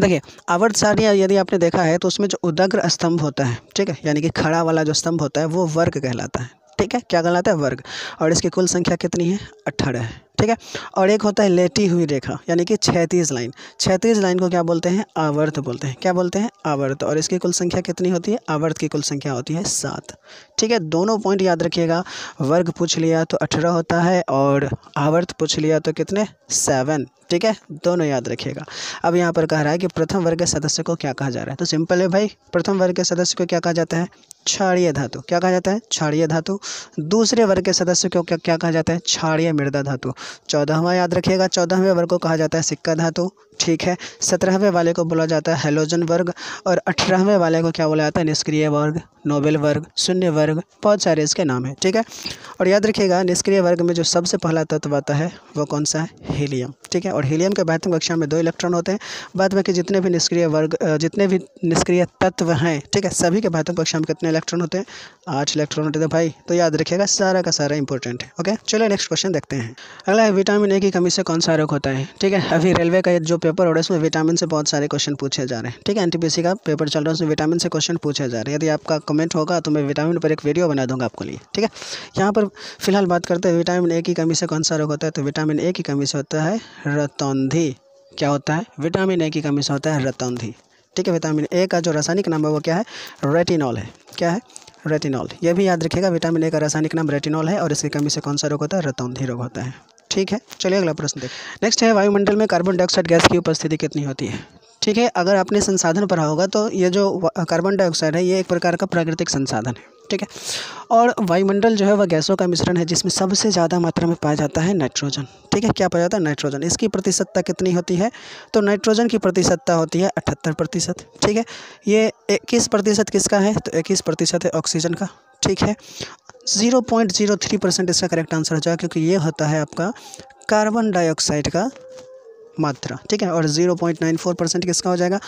देखिए अवध सारणी यदि आपने देखा है तो उसमें जो उदग्र स्तंभ होता है ठीक है यानी कि खड़ा वाला जो स्तंभ होता है वो वर्ग कहलाता है ठीक है क्या कहलाता है वर्ग और इसकी कुल संख्या कितनी है अट्ठारह है ठीक है और एक होता है लेटी हुई रेखा यानी कि छैतीस लाइन छैतीस लाइन को क्या बोलते हैं आवर्त बोलते हैं क्या बोलते हैं आवर्त और इसकी कुल संख्या कितनी होती है आवर्त की कुल संख्या होती है सात ठीक है दोनों पॉइंट याद रखिएगा वर्ग पूछ लिया तो अठारह होता है और आवर्त पूछ लिया तो कितने सेवन ठीक है दोनों याद रखिएगा अब यहाँ पर कह रहा है कि प्रथम वर्ग के सदस्य को क्या कहा जा रहा है तो सिंपल है भाई प्रथम वर्ग के सदस्य को क्या कहा जाता है क्षारीय धातु क्या कहा जाता है क्षारीय धातु दूसरे वर्ग के सदस्य को क्या क्या कहा जाता है क्षारीय मृदा धातु चौदहवा याद रखिएगा चौदहवें वर्ग को कहा जाता है सिक्का धातु ठीक है सत्रहवें वाले को बोला जाता है हेलोजन वर्ग और अठारहवें वाले को क्या बोला जाता है निष्क्रिय वर्ग नोबेल वर्ग शून्य वर्ग बहुत सारे इसके नाम हैं ठीक है और याद रखिएगा निष्क्रिय वर्ग में जो सबसे पहला तत्व आता है वो कौन सा है हीलियम ठीक है और हीलियम के बैतम कक्षा में दो इलेक्ट्रॉन होते हैं बाद में कि जितने भी निष्क्रिय वर्ग जितने भी निष्क्रिय तत्व हैं ठीक है सभी के बैतम कक्षा में कितने इलेक्ट्रॉन होते हैं आठ इलेक्ट्रॉन होते थे भाई तो याद रखिएगा सारा का सारा इंपॉर्टेंट है ओके चलो नेक्स्ट क्वेश्चन देखते हैं अगला है विटामिन ए की कमी से कौन सा रोग होता है ठीक है अभी रेलवे का जो पेपर हो रहा है उसमें विटामिन से बहुत सारे क्वेश्चन पूछे जा रहे हैं ठीक है एनटीपीसी का पेपर चल रहा है उसमें विटामिन से क्वेश्चन पूछे जा रहे हैं यदि आपका कमेंट होगा तो मैं विटामिन पर एक वीडियो बना दूंगा आपको लिए ठीक है यहाँ पर फिलहाल बात करते हैं विटामिन ए की कमी से कौन सा रोग होता है तो विटामिन ए की कमी से होता है रतौंधी क्या होता है विटामिन ए की कमी से होता है रतौंधी ठीक है विटामिन ए का जो रासायनिक नाम है वो क्या है रेटिनॉल है क्या है रेटिनॉल यह भी याद रखिएगा विटामिन ए का रासायनिक नाम रेटिनॉल है और इसकी कमी से कौन सा रोग होता है रतौंधी रोग होता है ठीक है चलिए अगला प्रश्न देख नेक्स्ट है वायुमंडल में कार्बन डाइऑक्साइड गैस की उपस्थिति कितनी होती है ठीक है अगर आपने संसाधन पढ़ा होगा तो ये जो कार्बन डाइऑक्साइड है ये एक प्रकार का प्राकृतिक संसाधन है ठीक है और वायुमंडल जो है वह गैसों का मिश्रण है जिसमें सबसे ज़्यादा मात्रा में पाया जाता है नाइट्रोजन ठीक है क्या पाया जाता है नाइट्रोजन इसकी प्रतिशतता कितनी होती है तो नाइट्रोजन की प्रतिशतता होती है अठहत्तर प्रतिशत ठीक है ये इक्कीस प्रतिशत किसका है तो इक्कीस प्रतिशत है ऑक्सीजन का ठीक है zero point zero three percent इसका करेक्ट आंसर हो जाएगा क्योंकि ये होता है आपका कार्बन डाइऑक्साइड का मात्रा ठीक है और zero point nine four percent किसका हो जाएगा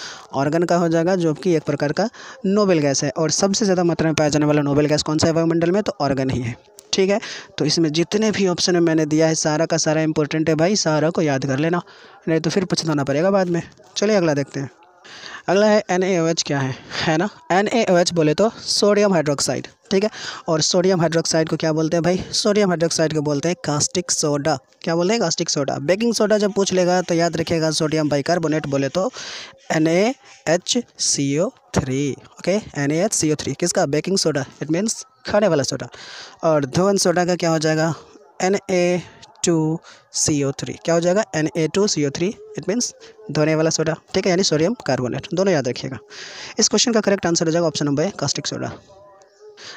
ऑर्गन का हो जाएगा जो कि एक प्रकार का नोबेल गैस है और सबसे ज़्यादा मात्रा में पाया जाने वाला नोबेल गैस कौन सा है वायुमंडल में तो ऑर्गन ही है ठीक है तो इसमें जितने भी ऑप्शन में मैंने दिया है सारा का सारा इंपॉर्टेंट है भाई सारा को याद कर लेना नहीं तो फिर पछताना पड़ेगा बाद में चलिए अगला देखते हैं अगला है एन क्या है है ना एन बोले तो सोडियम हाइड्रोक्साइड ठीक है और सोडियम हाइड्रोक्साइड को क्या बोलते हैं भाई सोडियम हाइड्रोक्साइड को बोलते हैं कास्टिक सोडा क्या बोलते हैं कास्टिक सोडा बेकिंग सोडा जब पूछ लेगा तो याद रखिएगा सोडियम कार्बोनेट बोले तो N A H C O three okay N A H C O three किसका बेकिंग सोडा इट मीन्स खाने वाला सोडा और धोवन सोडा का क्या हो जाएगा N A two C O three क्या हो जाएगा N A two C O three it means धोने वाला सोडा ठीक है यानी सोडियम कार्बोनेट दोनों याद रखिएगा इस क्वेश्चन का करेक्ट आंसर हो जाएगा option number A caustic soda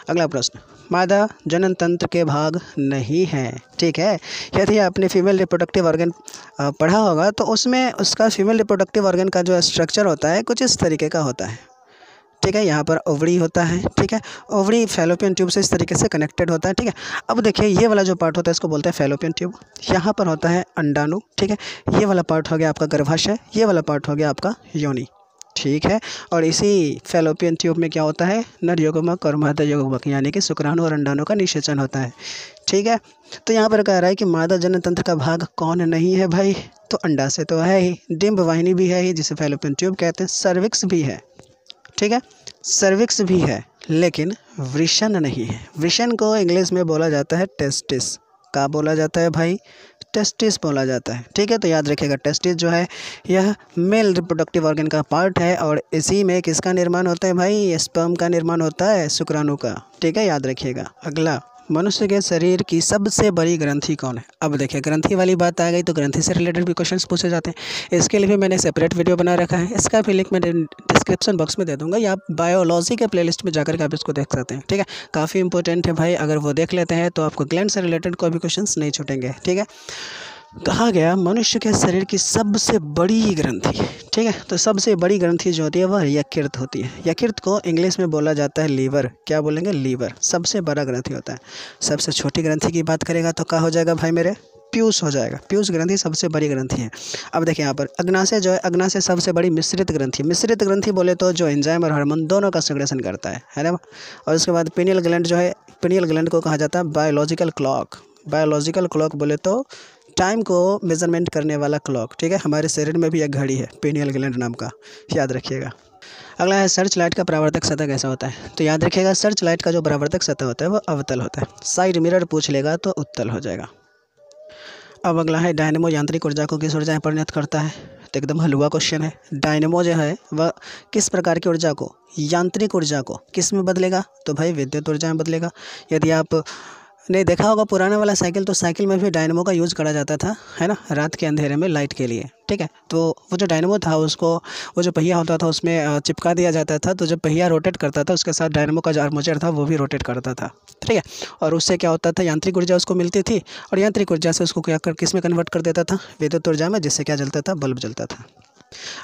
अगला प्रश्न मादा जनन तंत्र के भाग नहीं है ठीक है यदि आपने फीमेल रिप्रोडक्टिव ऑर्गन पढ़ा होगा तो उसमें उसका फीमेल रिप्रोडक्टिव ऑर्गन का जो स्ट्रक्चर होता है कुछ इस तरीके का होता है ठीक है यहाँ पर ओवरी होता है ठीक है ओवरी फेलोपियन ट्यूब से इस तरीके से कनेक्टेड होता है ठीक है अब देखिए ये वाला जो पार्ट होता है इसको बोलते हैं फेलोपियन ट्यूब यहाँ पर होता है अंडाणु ठीक है ये वाला पार्ट हो गया आपका गर्भाशय ये वाला पार्ट हो गया आपका योनी ठीक है और इसी फेलोपियन ट्यूब में क्या होता है नर युगमक और मादा योगमक यानी कि शुक्राणु और अंडाणु का निषेचन होता है ठीक है तो यहाँ पर कह रहा है कि मादा जनतंत्र का भाग कौन नहीं है भाई तो अंडा से तो है ही डिम्ब वाहिनी भी है ही जिसे फेलोपियन ट्यूब कहते हैं सर्विक्स भी है ठीक है सर्विक्स भी है लेकिन वृषण नहीं है वृषण को इंग्लिश में बोला जाता है टेस्टिस का बोला जाता है भाई टेस्टिस बोला जाता है ठीक है तो याद रखिएगा टेस्टिस जो है यह मेल रिप्रोडक्टिव ऑर्गन का पार्ट है और इसी में किसका निर्माण होता है भाई स्पर्म का निर्माण होता है शुक्राणु का ठीक है याद रखिएगा अगला मनुष्य के शरीर की सबसे बड़ी ग्रंथि कौन है अब देखिए ग्रंथि वाली बात आ गई तो ग्रंथि से रिलेटेड भी क्वेश्चंस पूछे जाते हैं इसके लिए भी मैंने सेपरेट वीडियो बना रखा है इसका भी लिंक मैं डिस्क्रिप्शन बॉक्स में दे दूँगा या बायोलॉजी के प्लेलिस्ट में जाकर के आप इसको देख सकते हैं ठीक है काफ़ी इंपॉर्टेंट है भाई अगर वो देख लेते हैं तो आपको ग्लैंड से रिलेटेड कोई भी क्वेश्चन नहीं छूटेंगे ठीक है कहा गया मनुष्य के शरीर की सबसे बड़ी ग्रंथि ठीक है तो सबसे बड़ी ग्रंथि जो होती है वह यकृत होती है यकृत को इंग्लिश में बोला जाता है लीवर क्या बोलेंगे लीवर सबसे बड़ा ग्रंथि होता है सबसे छोटी ग्रंथि की बात करेगा तो क्या हो जाएगा भाई मेरे प्यूस हो जाएगा प्यूस ग्रंथि सबसे बड़ी ग्रंथि है अब देखिए यहाँ पर अग्नाशय जो है अग्नाशय सबसे बड़ी मिश्रित ग्रंथि मिश्रित ग्रंथि बोले तो जो एंजाइम और हार्मोन दोनों का सिग्रेशन करता है है ना और उसके बाद पिनियल ग्लैंड जो है पिनियल ग्लैंड को कहा जाता है बायोलॉजिकल क्लॉक बायोलॉजिकल क्लॉक बोले तो टाइम को मेज़रमेंट करने वाला क्लॉक ठीक है हमारे शरीर में भी एक घड़ी है पेनियल ग्लैंड नाम का याद रखिएगा अगला है सर्च लाइट का परावर्तक सतह कैसा होता है तो याद रखिएगा सर्च लाइट का जो परावर्तक सतह होता है वो अवतल होता है साइड मिरर पूछ लेगा तो उत्तल हो जाएगा अब अगला है डायनेमो यांत्रिक ऊर्जा को किस ऊर्जा में परिणत करता है तो एकदम हलुआ क्वेश्चन है डायनेमो जो है वह किस प्रकार की ऊर्जा को यांत्रिक ऊर्जा को किस में बदलेगा तो भाई विद्युत ऊर्जा में बदलेगा यदि आप नहीं देखा होगा पुराने वाला साइकिल तो साइकिल में भी डायनमो का यूज़ करा जाता था है ना रात के अंधेरे में लाइट के लिए ठीक है तो वो जो डायनमो था उसको वो जो पहिया होता था उसमें चिपका दिया जाता था तो जब पहिया रोटेट करता था उसके साथ डायनमो का जो आर्मोचर था वो भी रोटेट करता था ठीक है और उससे क्या होता था यांत्रिक ऊर्जा उसको मिलती थी और यांत्रिक ऊर्जा से उसको क्या कर किस में कन्वर्ट कर देता था विद्युत ऊर्जा में जिससे क्या जलता था बल्ब जलता था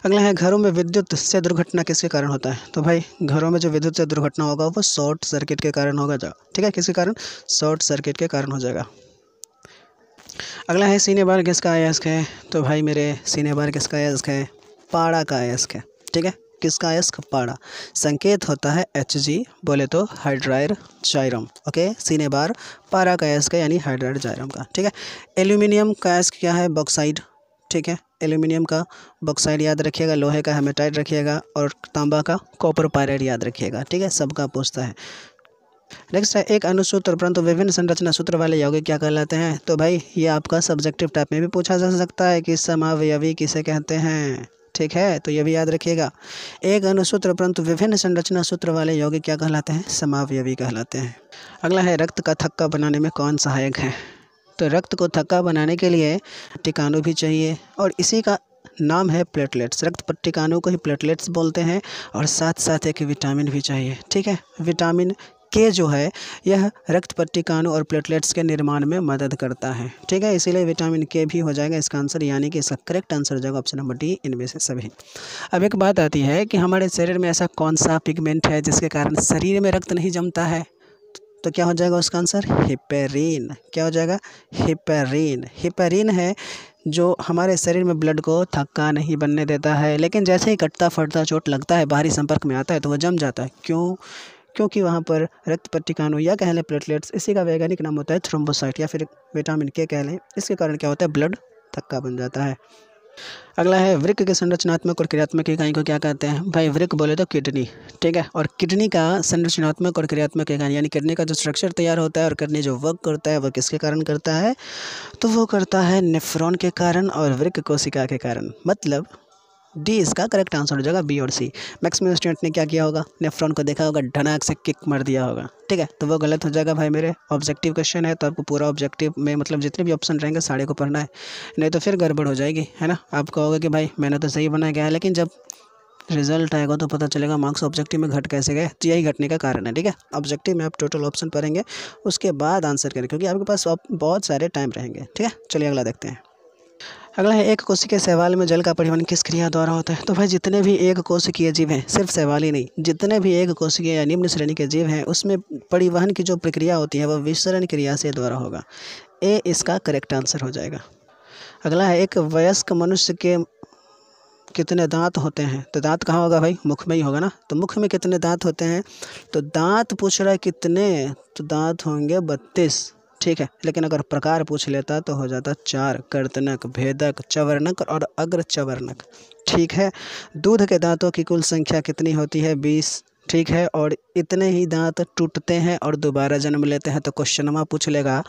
अगला है घरों में विद्युत से दुर्घटना किसके कारण होता है तो भाई घरों में जो विद्युत से दुर्घटना होगा वो शॉर्ट सर्किट के कारण होगा जा ठीक है किसके कारण शॉर्ट सर्किट के कारण हो जाएगा अगला है सीने बार किसका अयस्क है तो भाई मेरे सीने बार किसका आयस्क है पाड़ा का अयस्क है ठीक है किसका अयस्क पाड़ा संकेत होता है एच जी बोले तो हाइड्रायर जायरम ओके सीने बार पारा का आयस्क है यानी हाइड्रायर जायरम का ठीक है एल्यूमिनियम का आयस्क क्या है बॉक्साइड ठीक है एल्यूमिनियम का बॉक्साइड याद रखिएगा लोहे का हेमेटाइट रखिएगा और तांबा का कॉपर पायरेट याद रखिएगा ठीक है सबका पूछता है नेक्स्ट है एक अनुसूत्र परंतु विभिन्न संरचना सूत्र वाले यौगिक क्या कहलाते हैं तो भाई ये आपका सब्जेक्टिव टाइप में भी पूछा जा सकता है कि समावयवी किसे कहते हैं ठीक है तो ये भी याद रखिएगा एक अनुसूत्र परंतु विभिन्न संरचना सूत्र वाले यौगिक क्या कहलाते हैं समावयवी कहलाते हैं अगला है रक्त का थक्का बनाने में कौन सहायक है तो रक्त को थक्का बनाने के लिए टिकाणु भी चाहिए और इसी का नाम है प्लेटलेट्स रक्त पट्टिकाणु को ही प्लेटलेट्स बोलते हैं और साथ साथ एक विटामिन भी चाहिए ठीक है विटामिन के जो है यह रक्त पट्टिकाणु और प्लेटलेट्स के निर्माण में मदद करता है ठीक है इसीलिए विटामिन के भी हो जाएगा इसका आंसर यानी कि इसका करेक्ट आंसर हो जाएगा ऑप्शन नंबर डी इनमें से सभी अब एक बात आती है कि हमारे शरीर में ऐसा कौन सा पिगमेंट है जिसके कारण शरीर में रक्त नहीं जमता है तो क्या हो जाएगा उसका आंसर हिपेरिन क्या हो जाएगा हिपेरिन हिपेरिन है जो हमारे शरीर में ब्लड को थक्का नहीं बनने देता है लेकिन जैसे ही कटता फटता चोट लगता है बाहरी संपर्क में आता है तो वह जम जाता है क्यों क्योंकि वहाँ पर रक्त पट्टिकाणु या कह लें प्लेटलेट्स इसी का वैज्ञानिक नाम होता है थ्रोम्बोसाइट या फिर विटामिन के कह लें इसके कारण क्या होता है ब्लड थक्का बन जाता है अगला है वृक्क के संरचनात्मक और क्रियात्मक इकाई को क्या कहते हैं भाई वृक्क बोले तो किडनी ठीक है और किडनी का संरचनात्मक और क्रियात्मक इकाई यानी किडनी का जो स्ट्रक्चर तैयार होता है और किडनी जो वर्क करता है वह किसके कारण करता है तो वो करता है नेफ्रॉन के कारण और वृक्क कोशिका के कारण मतलब डी इसका करेक्ट आंसर हो जाएगा बी और सी मैक्सिमम स्टूडेंट ने क्या किया होगा नेफ्रॉन को देखा होगा ढनाक से किक मार दिया होगा ठीक है तो वो गलत हो जाएगा भाई मेरे ऑब्जेक्टिव क्वेश्चन है तो आपको पूरा ऑब्जेक्टिव में मतलब जितने भी ऑप्शन रहेंगे सारे को पढ़ना है नहीं तो फिर गड़बड़ हो जाएगी है ना आप कहोगे कि भाई मैंने तो सही बनाया गया है लेकिन जब रिजल्ट आएगा तो पता चलेगा मार्क्स ऑब्जेक्टिव में घट कैसे गए तो यही घटने का कारण है ठीक है ऑब्जेक्टिव में आप टोटल ऑप्शन पढ़ेंगे उसके बाद आंसर करें क्योंकि आपके पास बहुत सारे टाइम रहेंगे ठीक है चलिए अगला देखते हैं अगला है एक कोशिकीय सवाल में जल का परिवहन किस क्रिया द्वारा होता है तो भाई जितने भी एक कोशिकीय जीव हैं सिर्फ सवाल ही नहीं जितने भी एक कोशिकीय या निम्न श्रेणी के जीव हैं उसमें परिवहन की जो प्रक्रिया होती है वह विसरण क्रिया से द्वारा होगा ए इसका करेक्ट आंसर हो जाएगा अगला है एक वयस्क मनुष्य के कितने दांत होते हैं तो दांत कहाँ होगा भाई मुख में ही होगा ना तो मुख में कितने दांत होते हैं तो दांत पूछ रहा है कितने तो दांत होंगे बत्तीस ठीक है लेकिन अगर प्रकार पूछ लेता तो हो जाता चार कर्तनक भेदक चवर्णक और अग्र चवर्णक ठीक है दूध के दांतों की कुल संख्या कितनी होती है बीस ठीक है और इतने ही दांत टूटते हैं और दोबारा जन्म लेते हैं तो क्वेश्चनमा पूछ लेगा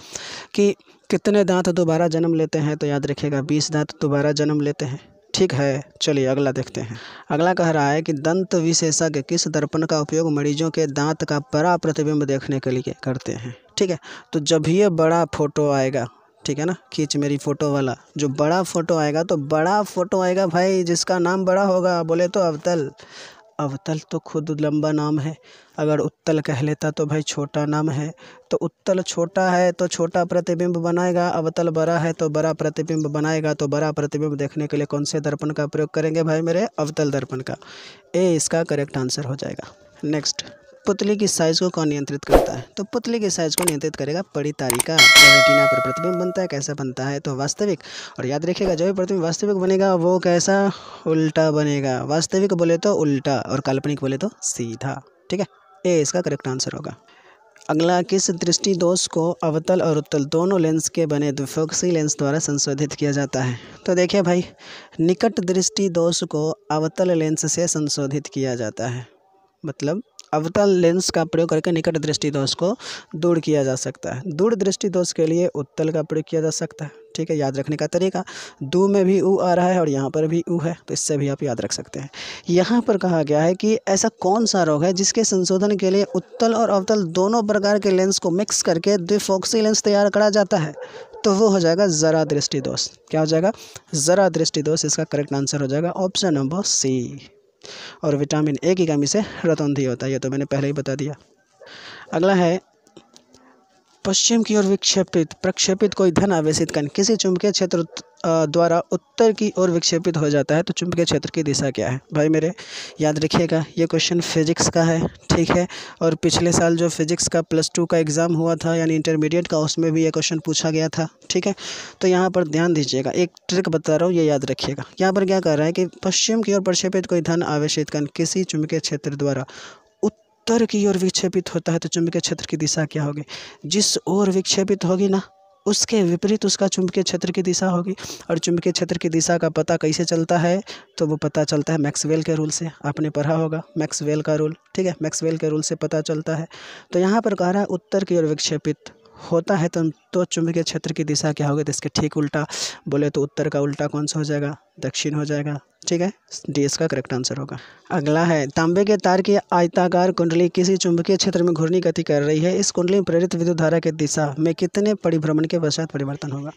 कि कितने दांत दोबारा जन्म लेते हैं तो याद रखिएगा बीस दांत दोबारा जन्म लेते हैं ठीक है चलिए अगला देखते हैं अगला कह रहा है कि दंत विशेषज्ञ किस दर्पण का उपयोग मरीजों के दांत का परा प्रतिबिंब देखने के लिए करते हैं ठीक है तो जब ये बड़ा फ़ोटो आएगा ठीक है ना खींच मेरी फ़ोटो वाला जो बड़ा फ़ोटो आएगा तो बड़ा फ़ोटो आएगा भाई जिसका नाम बड़ा होगा बोले तो अवतल अवतल तो खुद लंबा नाम है अगर उत्तल कह लेता तो भाई छोटा नाम है तो उत्तल छोटा है तो छोटा प्रतिबिंब बनाएगा अवतल बड़ा है तो बड़ा प्रतिबिंब बनाएगा तो बड़ा प्रतिबिंब देखने के लिए कौन से दर्पण का प्रयोग करेंगे भाई मेरे अवतल दर्पण का ए इसका करेक्ट आंसर हो जाएगा नेक्स्ट पुतली की साइज को कौन नियंत्रित करता है तो पुतली की साइज को नियंत्रित करेगा बड़ी तारिका रेटिना पर प्रतिबिंब बनता है कैसा बनता है तो वास्तविक और याद रखिएगा जो भी प्रतिबिंब वास्तविक बनेगा वो कैसा उल्टा बनेगा वास्तविक बोले तो उल्टा और काल्पनिक बोले तो सीधा ठीक है ए इसका करेक्ट आंसर होगा अगला किस दृष्टि दोष को अवतल और उत्तल दोनों लेंस के बने द्विफोक्सी लेंस द्वारा संशोधित किया जाता है तो देखिए भाई निकट दृष्टि दोष को अवतल लेंस से संशोधित किया जाता है मतलब अवतल लेंस का प्रयोग करके निकट दृष्टि दोष को दूर किया जा सकता है दूर दृष्टि दोष के लिए उत्तल का प्रयोग किया जा सकता है ठीक है याद रखने का तरीका दू में भी ऊ आ रहा है और यहाँ पर भी ऊ है तो इससे भी आप याद रख सकते हैं यहाँ पर कहा गया है कि ऐसा कौन सा रोग है जिसके संशोधन के लिए उत्तल और अवतल दोनों प्रकार के लेंस को मिक्स करके द्विफोक्सी लेंस तैयार करा जाता है तो वो हो जाएगा ज़रा दृष्टि दोष क्या हो जाएगा ज़रा दृष्टि दोष इसका करेक्ट आंसर हो जाएगा ऑप्शन नंबर सी और विटामिन ए की कमी से रतौंधी होता है ये तो मैंने पहले ही बता दिया अगला है पश्चिम की ओर विक्षेपित प्रक्षेपित कोई धन आवेशित कण किसी चुंबकीय क्षेत्र द्वारा उत्तर की ओर विक्षेपित हो जाता है तो चुंबकीय क्षेत्र की दिशा क्या है भाई मेरे याद रखिएगा ये क्वेश्चन फिजिक्स का है ठीक है और पिछले साल जो फिजिक्स का प्लस टू का एग्ज़ाम हुआ था यानी इंटरमीडिएट का उसमें भी ये क्वेश्चन पूछा गया था ठीक है तो यहाँ पर ध्यान दीजिएगा एक ट्रिक बता रहा हूँ ये याद रखिएगा यहाँ पर क्या कर रहा है कि पश्चिम की ओर प्रक्षेपित कोई धन आवेशित कन किसी चुंबकीय क्षेत्र द्वारा उत्तर की ओर विक्षेपित होता है तो चुंबकीय क्षेत्र की दिशा क्या होगी जिस ओर विक्षेपित होगी ना उसके विपरीत उसका चुंबकीय क्षेत्र की दिशा होगी और चुंबकीय क्षेत्र की दिशा का पता कैसे चलता है तो वो पता चलता है मैक्सवेल के रूल से आपने पढ़ा होगा मैक्सवेल का रूल ठीक है मैक्सवेल के रूल से पता चलता है तो यहाँ पर कह रहा है उत्तर की ओर विक्षेपित होता है तो तो चुंबकीय क्षेत्र की दिशा क्या होगी तो इसके ठीक उल्टा बोले तो उत्तर का उल्टा कौन सा हो जाएगा दक्षिण हो जाएगा ठीक है डी इसका करेक्ट आंसर होगा अगला है तांबे के तार की आयताकार कुंडली किसी चुंबकीय क्षेत्र में घूर्णी गति कर रही है इस कुंडली में प्रेरित विद्युत धारा की दिशा में कितने परिभ्रमण के पश्चात परिवर्तन होगा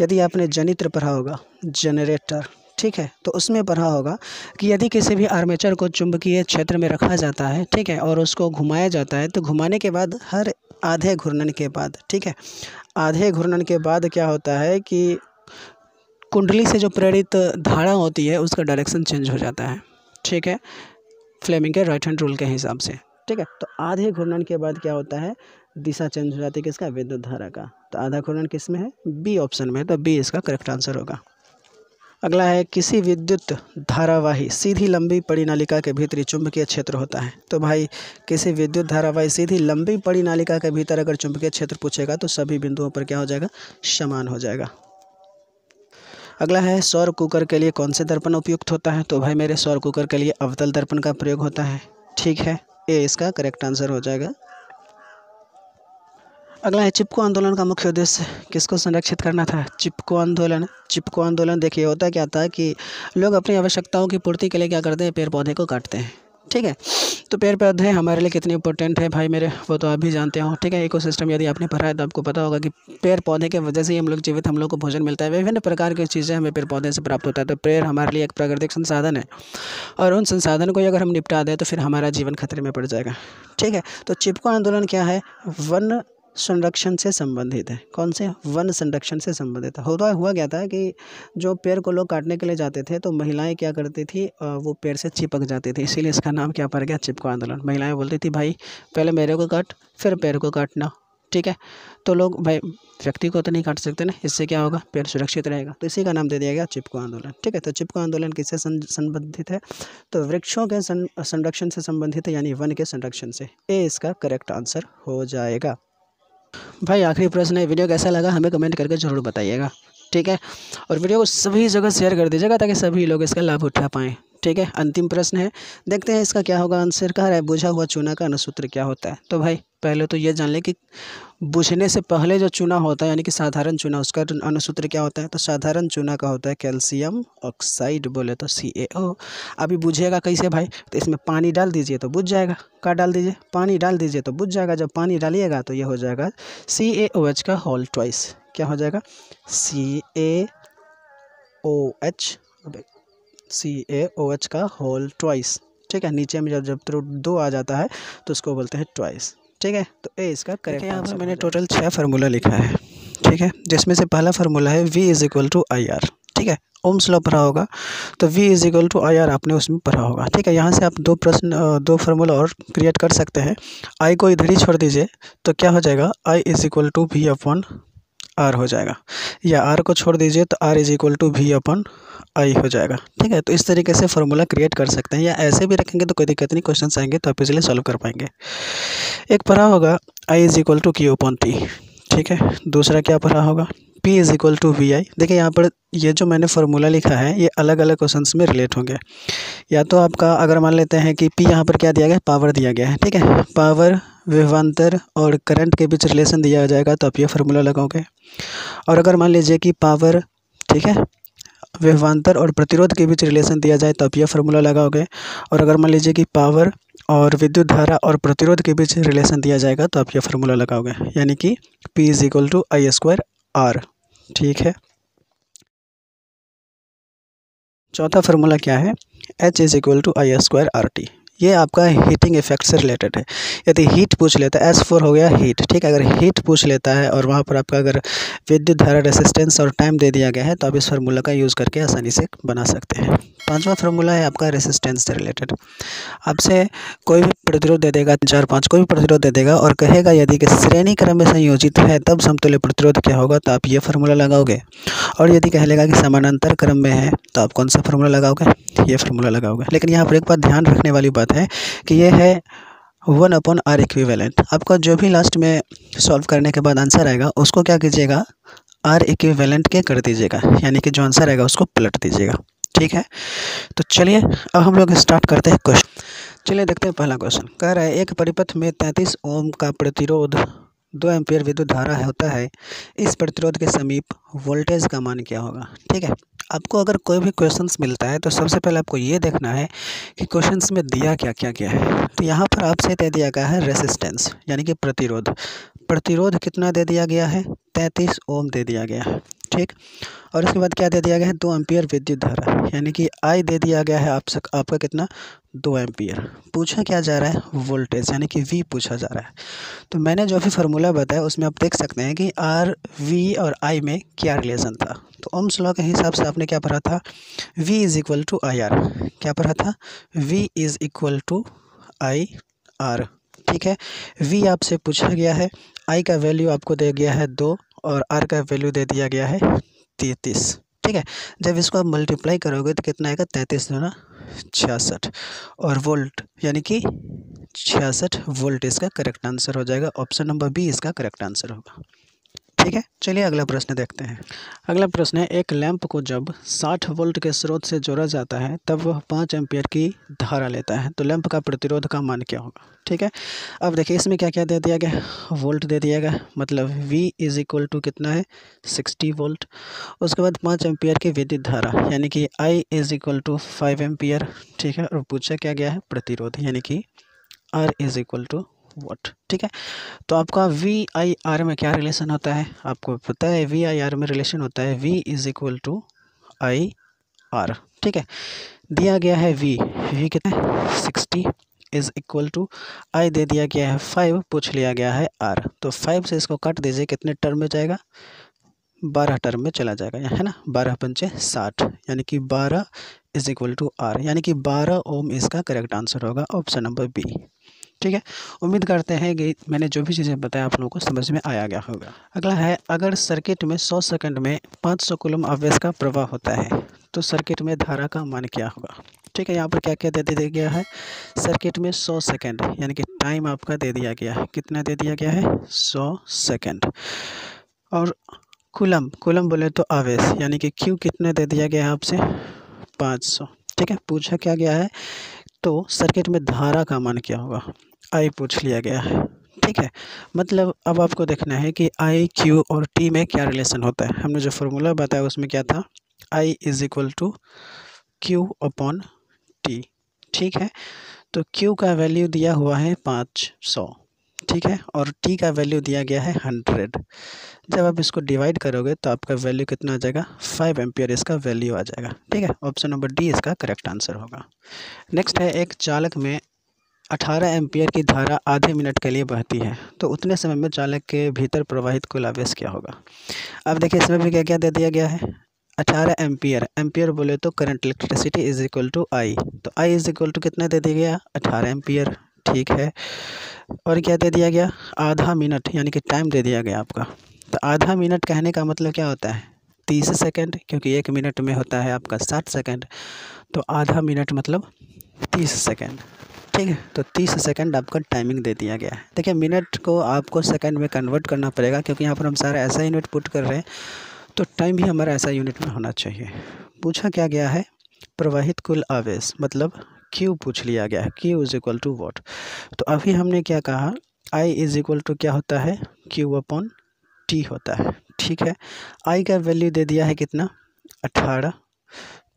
यदि आपने जनित्र पढ़ा होगा जनरेटर ठीक है तो उसमें पढ़ा होगा कि यदि किसी भी आर्मेचर को चुंबकीय क्षेत्र में रखा जाता है ठीक है और उसको घुमाया जाता है तो घुमाने के बाद हर आधे घूर्णन के बाद ठीक है आधे घूर्णन के बाद क्या होता है कि कुंडली से जो प्रेरित धारा होती है उसका डायरेक्शन चेंज हो जाता है ठीक है फ्लेमिंग के राइट हैंड रूल के हिसाब से ठीक है तो आधे घूर्णन के बाद क्या होता है दिशा चेंज हो जाती है किसका विद्युत धारा का तो आधा घूर्णन किस में है बी ऑप्शन में तो बी इसका करेक्ट आंसर होगा अगला है किसी विद्युत धारावाही सीधी लंबी पड़ी नालिका के भीतर चुंबकीय क्षेत्र होता है तो भाई किसी विद्युत धारावाही सीधी लंबी पड़ी नालिका के भीतर अगर चुंबकीय क्षेत्र पूछेगा तो सभी बिंदुओं पर क्या हो जाएगा समान हो जाएगा अगला है सौर कुकर के लिए कौन से दर्पण उपयुक्त होता है तो भाई मेरे सौर कुकर के लिए अवतल दर्पण का प्रयोग होता है ठीक है ये इसका करेक्ट आंसर हो जाएगा अगला है चिपको आंदोलन का मुख्य उद्देश्य किसको संरक्षित करना था चिपको आंदोलन चिपको आंदोलन देखिए होता क्या था कि लोग अपनी आवश्यकताओं की पूर्ति के लिए क्या करते हैं पेड़ पौधे को काटते हैं ठीक है तो पेड़ पौधे हमारे लिए कितने इंपॉर्टेंट है भाई मेरे वो तो आप भी जानते हो ठीक है इको यदि आपने पढ़ा है तो आपको पता होगा कि पेड़ पौधे के वजह से ही हम लोग जीवित हम लोग को भोजन मिलता है विभिन्न प्रकार की चीज़ें हमें पेड़ पौधे से प्राप्त होता है तो पेड़ हमारे लिए एक प्राकृतिक संसाधन है और उन संसाधन को अगर हम निपटा दें तो फिर हमारा जीवन खतरे में पड़ जाएगा ठीक है तो चिपको आंदोलन क्या है वन संरक्षण से संबंधित है कौन से वन संरक्षण से संबंधित है होता हुआ क्या था कि जो पेड़ को लोग काटने के लिए जाते थे तो महिलाएं क्या करती थी वो पेड़ से चिपक जाती थी इसीलिए इसका नाम क्या पड़ गया चिपको आंदोलन महिलाएं बोलती थी भाई पहले मेरे को काट फिर पेड़ को काटना ठीक है तो लोग भाई व्यक्ति को तो नहीं काट सकते ना इससे क्या होगा पेड़ सुरक्षित रहेगा तो इसी का नाम दे दिया गया चिपको आंदोलन ठीक है तो चिपको आंदोलन किससे संबंधित है तो वृक्षों के संरक्षण से संबंधित है यानी वन के संरक्षण से ए इसका करेक्ट आंसर हो जाएगा भाई आखिरी प्रश्न है वीडियो कैसा लगा हमें कमेंट करके ज़रूर बताइएगा ठीक है और वीडियो को सभी जगह शेयर कर दीजिएगा ताकि सभी लोग इसका लाभ उठा पाएँ ठीक है अंतिम प्रश्न है देखते हैं इसका क्या होगा आंसर कह रहा है बुझा हुआ चूना का अनुसूत्र क्या होता है तो भाई पहले तो ये जान लें कि बुझने से पहले जो चूना होता है यानी कि साधारण चूना उसका अनुसूत्र क्या होता है तो साधारण चूना का होता है कैल्शियम ऑक्साइड बोले तो सी ए ओ अभी बुझेगा कैसे भाई तो इसमें पानी डाल दीजिए तो बुझ जाएगा का डाल दीजिए पानी डाल दीजिए तो बुझ जाएगा जब पानी डालिएगा तो ये हो जाएगा सी ए ओ एच का होल ट्वाइस क्या हो जाएगा C A O H C A O H का होल ट्वाइस ठीक है नीचे में जब जब थ्रू दो आ जाता है तो उसको बोलते हैं ट्वाइस ठीक है तो ए इसका करेक्ट यहाँ पर मैंने टोटल छः फार्मूला लिखा है ठीक है जिसमें से पहला फार्मूला है V is equal to I R ठीक है ओम्स लॉ पढ़ा होगा तो V is equal to I R आपने उसमें पढ़ा होगा ठीक है यहाँ से आप दो प्रश्न दो फार्मूला और क्रिएट कर सकते हैं आई को इधर ही छोड़ दीजिए तो क्या हो जाएगा I is equal to V upon R हो जाएगा या आर को छोड़ दीजिए तो R is equal to V upon I हो जाएगा ठीक है तो इस तरीके से फॉर्मूला क्रिएट कर सकते हैं या ऐसे भी रखेंगे तो कोई दिक्कत नहीं क्वेश्चन आएंगे तो आप इसलिए सॉल्व कर पाएंगे एक पढ़ा होगा I is equal to Q upon T ठीक है दूसरा क्या पढ़ा होगा P is equal to V I देखिए यहाँ पर ये जो मैंने फार्मूला लिखा है ये अलग अलग क्वेश्चन में रिलेट होंगे या तो आपका अगर मान लेते हैं कि पी यहाँ पर क्या दिया गया है पावर दिया गया है ठीक है पावर विभवान्तर और करंट के बीच रिलेशन दिया जाएगा तो आप ये फार्मूला लगाओगे और अगर मान लीजिए कि पावर ठीक है विभवान्तर और प्रतिरोध के बीच रिलेशन दिया जाए तो आप ये फार्मूला लगाओगे और अगर मान लीजिए कि पावर और विद्युत धारा और प्रतिरोध के बीच रिलेशन दिया जाएगा तो आप ये फार्मूला लगाओगे यानी कि P is equal to I square R ठीक है चौथा फार्मूला क्या है H is equal to I square R T ये आपका हीटिंग इफेक्ट से रिलेटेड है यदि हीट पूछ लेता है एस फोर हो गया हीट ठीक है अगर हीट पूछ लेता है और वहाँ पर आपका अगर विद्युत धारा रेसिस्टेंस और टाइम दे दिया गया है तो आप इस फार्मूला का यूज़ करके आसानी से बना सकते हैं पांचवा फार्मूला है आपका रेसिस्टेंस से रिलेटेड आपसे कोई भी प्रतिरोध दे देगा चार पाँच कोई भी प्रतिरोध दे देगा और कहेगा यदि कि श्रेणी क्रम में संयोजित है तब समतुल्य प्रतिरोध क्या होगा तो आप ये फार्मूला लगाओगे और यदि कह लेगा कि समानांतर क्रम में है तो आप कौन सा फार्मूला लगाओगे ये फार्मूला लगाओगे लेकिन यहाँ पर एक बात ध्यान रखने वाली बात बात है कि ये है वन अपॉन आर इक्विवेलेंट आपका जो भी लास्ट में सॉल्व करने के बाद आंसर आएगा उसको क्या कीजिएगा आर इक्विवेलेंट के कर दीजिएगा यानी कि जो आंसर आएगा उसको पलट दीजिएगा ठीक है तो चलिए अब हम लोग स्टार्ट करते हैं क्वेश्चन चलिए देखते हैं पहला क्वेश्चन कह रहा है एक परिपथ में तैंतीस ओम का प्रतिरोध दो एम्पियर विद्युत धारा होता है इस प्रतिरोध के समीप वोल्टेज का मान क्या होगा ठीक है आपको अगर कोई भी क्वेश्चंस मिलता है तो सबसे पहले आपको ये देखना है कि क्वेश्चंस में दिया क्या क्या क्या है तो यहाँ पर आपसे दे दिया गया है रेसिस्टेंस यानी कि प्रतिरोध प्रतिरोध कितना दे दिया गया है तैंतीस ओम दे दिया गया है ठीक और इसके बाद क्या दे दिया गया है दो एम्पियर विद्युत धारा यानी कि आई दे दिया गया है आप सक, आपका कितना दो एम्पियर पूछा क्या जा रहा है वोल्टेज यानी कि वी पूछा जा रहा है तो मैंने जो भी फार्मूला बताया उसमें आप देख सकते हैं कि आर वी और आई में क्या रिलेशन था तो ओम्स लॉ के हिसाब से आपने क्या पढ़ा था V is equal to I R क्या पढ़ा था V is equal to I R ठीक है वी आपसे पूछा गया है आई का वैल्यू आपको दे गया है दो और आर का वैल्यू दे दिया गया है तैंतीस ठीक है जब इसको आप मल्टीप्लाई करोगे तो कितना आएगा तैंतीस दोना छियासठ और वोल्ट यानी कि छियासठ वोल्ट इसका करेक्ट आंसर हो जाएगा ऑप्शन नंबर बी इसका करेक्ट आंसर होगा ठीक है चलिए अगला प्रश्न देखते हैं अगला प्रश्न है एक लैंप को जब 60 वोल्ट के स्रोत से जोड़ा जाता है तब वह पाँच एम्पियर की धारा लेता है तो लैंप का प्रतिरोध का मान क्या होगा ठीक है अब देखिए इसमें क्या क्या दे दिया गया वोल्ट दे दिया गया मतलब V इज इक्वल टू कितना है सिक्सटी वोल्ट उसके बाद पाँच एम्पियर की विद्युत धारा यानी कि I is equal to five ampere ठीक है और पूछा क्या गया है प्रतिरोध यानी कि R is equal to what ठीक है तो आपका वी आई आर में क्या रिलेशन होता है आपको पता है वी आई आर में रिलेशन होता है V is equal to I R ठीक है दिया गया है वी वी कितना है sixty is equal to I दे दिया गया है फाइव पूछ लिया गया है आर तो फाइव से इसको कट दीजिए कितने टर्म में जाएगा बारह टर्म में चला जाएगा है ना बारह पंचे साठ यानी कि बारह इज इक्वल टू आर यानी कि बारह ओम इसका करेक्ट आंसर होगा ऑप्शन नंबर बी ठीक है उम्मीद करते हैं कि मैंने जो भी चीज़ें बताया आप लोगों को समझ में आया गया होगा अगला है अगर सर्किट में 100 सेकंड में 500 सौ कुलम आवेश का प्रवाह होता है तो सर्किट में धारा का मान क्या होगा ठीक है यहाँ पर क्या क्या दे दिया गया है सर्किट में 100 सेकंड यानी कि टाइम आपका दे दिया गया है कितना दे दिया गया है 100 सेकंड और कुलम कुलम बोले तो आवेश यानी कि क्यू कितना दे दिया गया है आपसे 500 ठीक है पूछा क्या गया है तो सर्किट में धारा का मान क्या होगा आई पूछ लिया गया है ठीक है मतलब अब आपको देखना है कि आई क्यू और टी में क्या रिलेशन होता है हमने जो फॉर्मूला बताया उसमें क्या था I is equal to Q upon T ठीक है तो क्यू का वैल्यू दिया हुआ है पाँच सौ ठीक है और टी का वैल्यू दिया गया है हंड्रेड जब आप इसको डिवाइड करोगे तो आपका वैल्यू कितना आ जाएगा फाइव एम्पियर इसका वैल्यू आ जाएगा ठीक है ऑप्शन नंबर डी इसका करेक्ट आंसर होगा नेक्स्ट है एक चालक में अठारह एम्पियर की धारा आधे मिनट के लिए बहती है तो उतने समय में चालक के भीतर प्रवाहित कुल आवेश क्या होगा अब देखिए इसमें भी क्या क्या दे दिया गया है अठारह एम्पियर एम्पियर बोले तो current electricity is equal to I तो आई इज इक्वल टू कितना दे दिया गया अठारह एम्पियर ठीक है और क्या दे दिया गया आधा मिनट यानी कि टाइम दे दिया गया आपका तो आधा मिनट कहने का मतलब क्या होता है तीस सेकंड क्योंकि एक मिनट में होता है आपका साठ सेकंड तो आधा मिनट मतलब तीस सेकंड ठीक है तो तीस सेकंड आपका टाइमिंग दे दिया गया है देखिए मिनट को आपको सेकंड में कन्वर्ट करना पड़ेगा क्योंकि यहाँ पर हम सारा ऐसा यूनिट पुट कर रहे हैं तो टाइम भी हमारा ऐसा यूनिट में होना चाहिए पूछा क्या गया है प्रवाहित कुल आवेश मतलब क्यू पूछ लिया गया है Q is equal to what तो अभी हमने क्या कहा आई इज़ इक्वल टू क्या होता है क्यू अपॉन टी होता है ठीक है आई का वैल्यू दे दिया है कितना अट्ठारह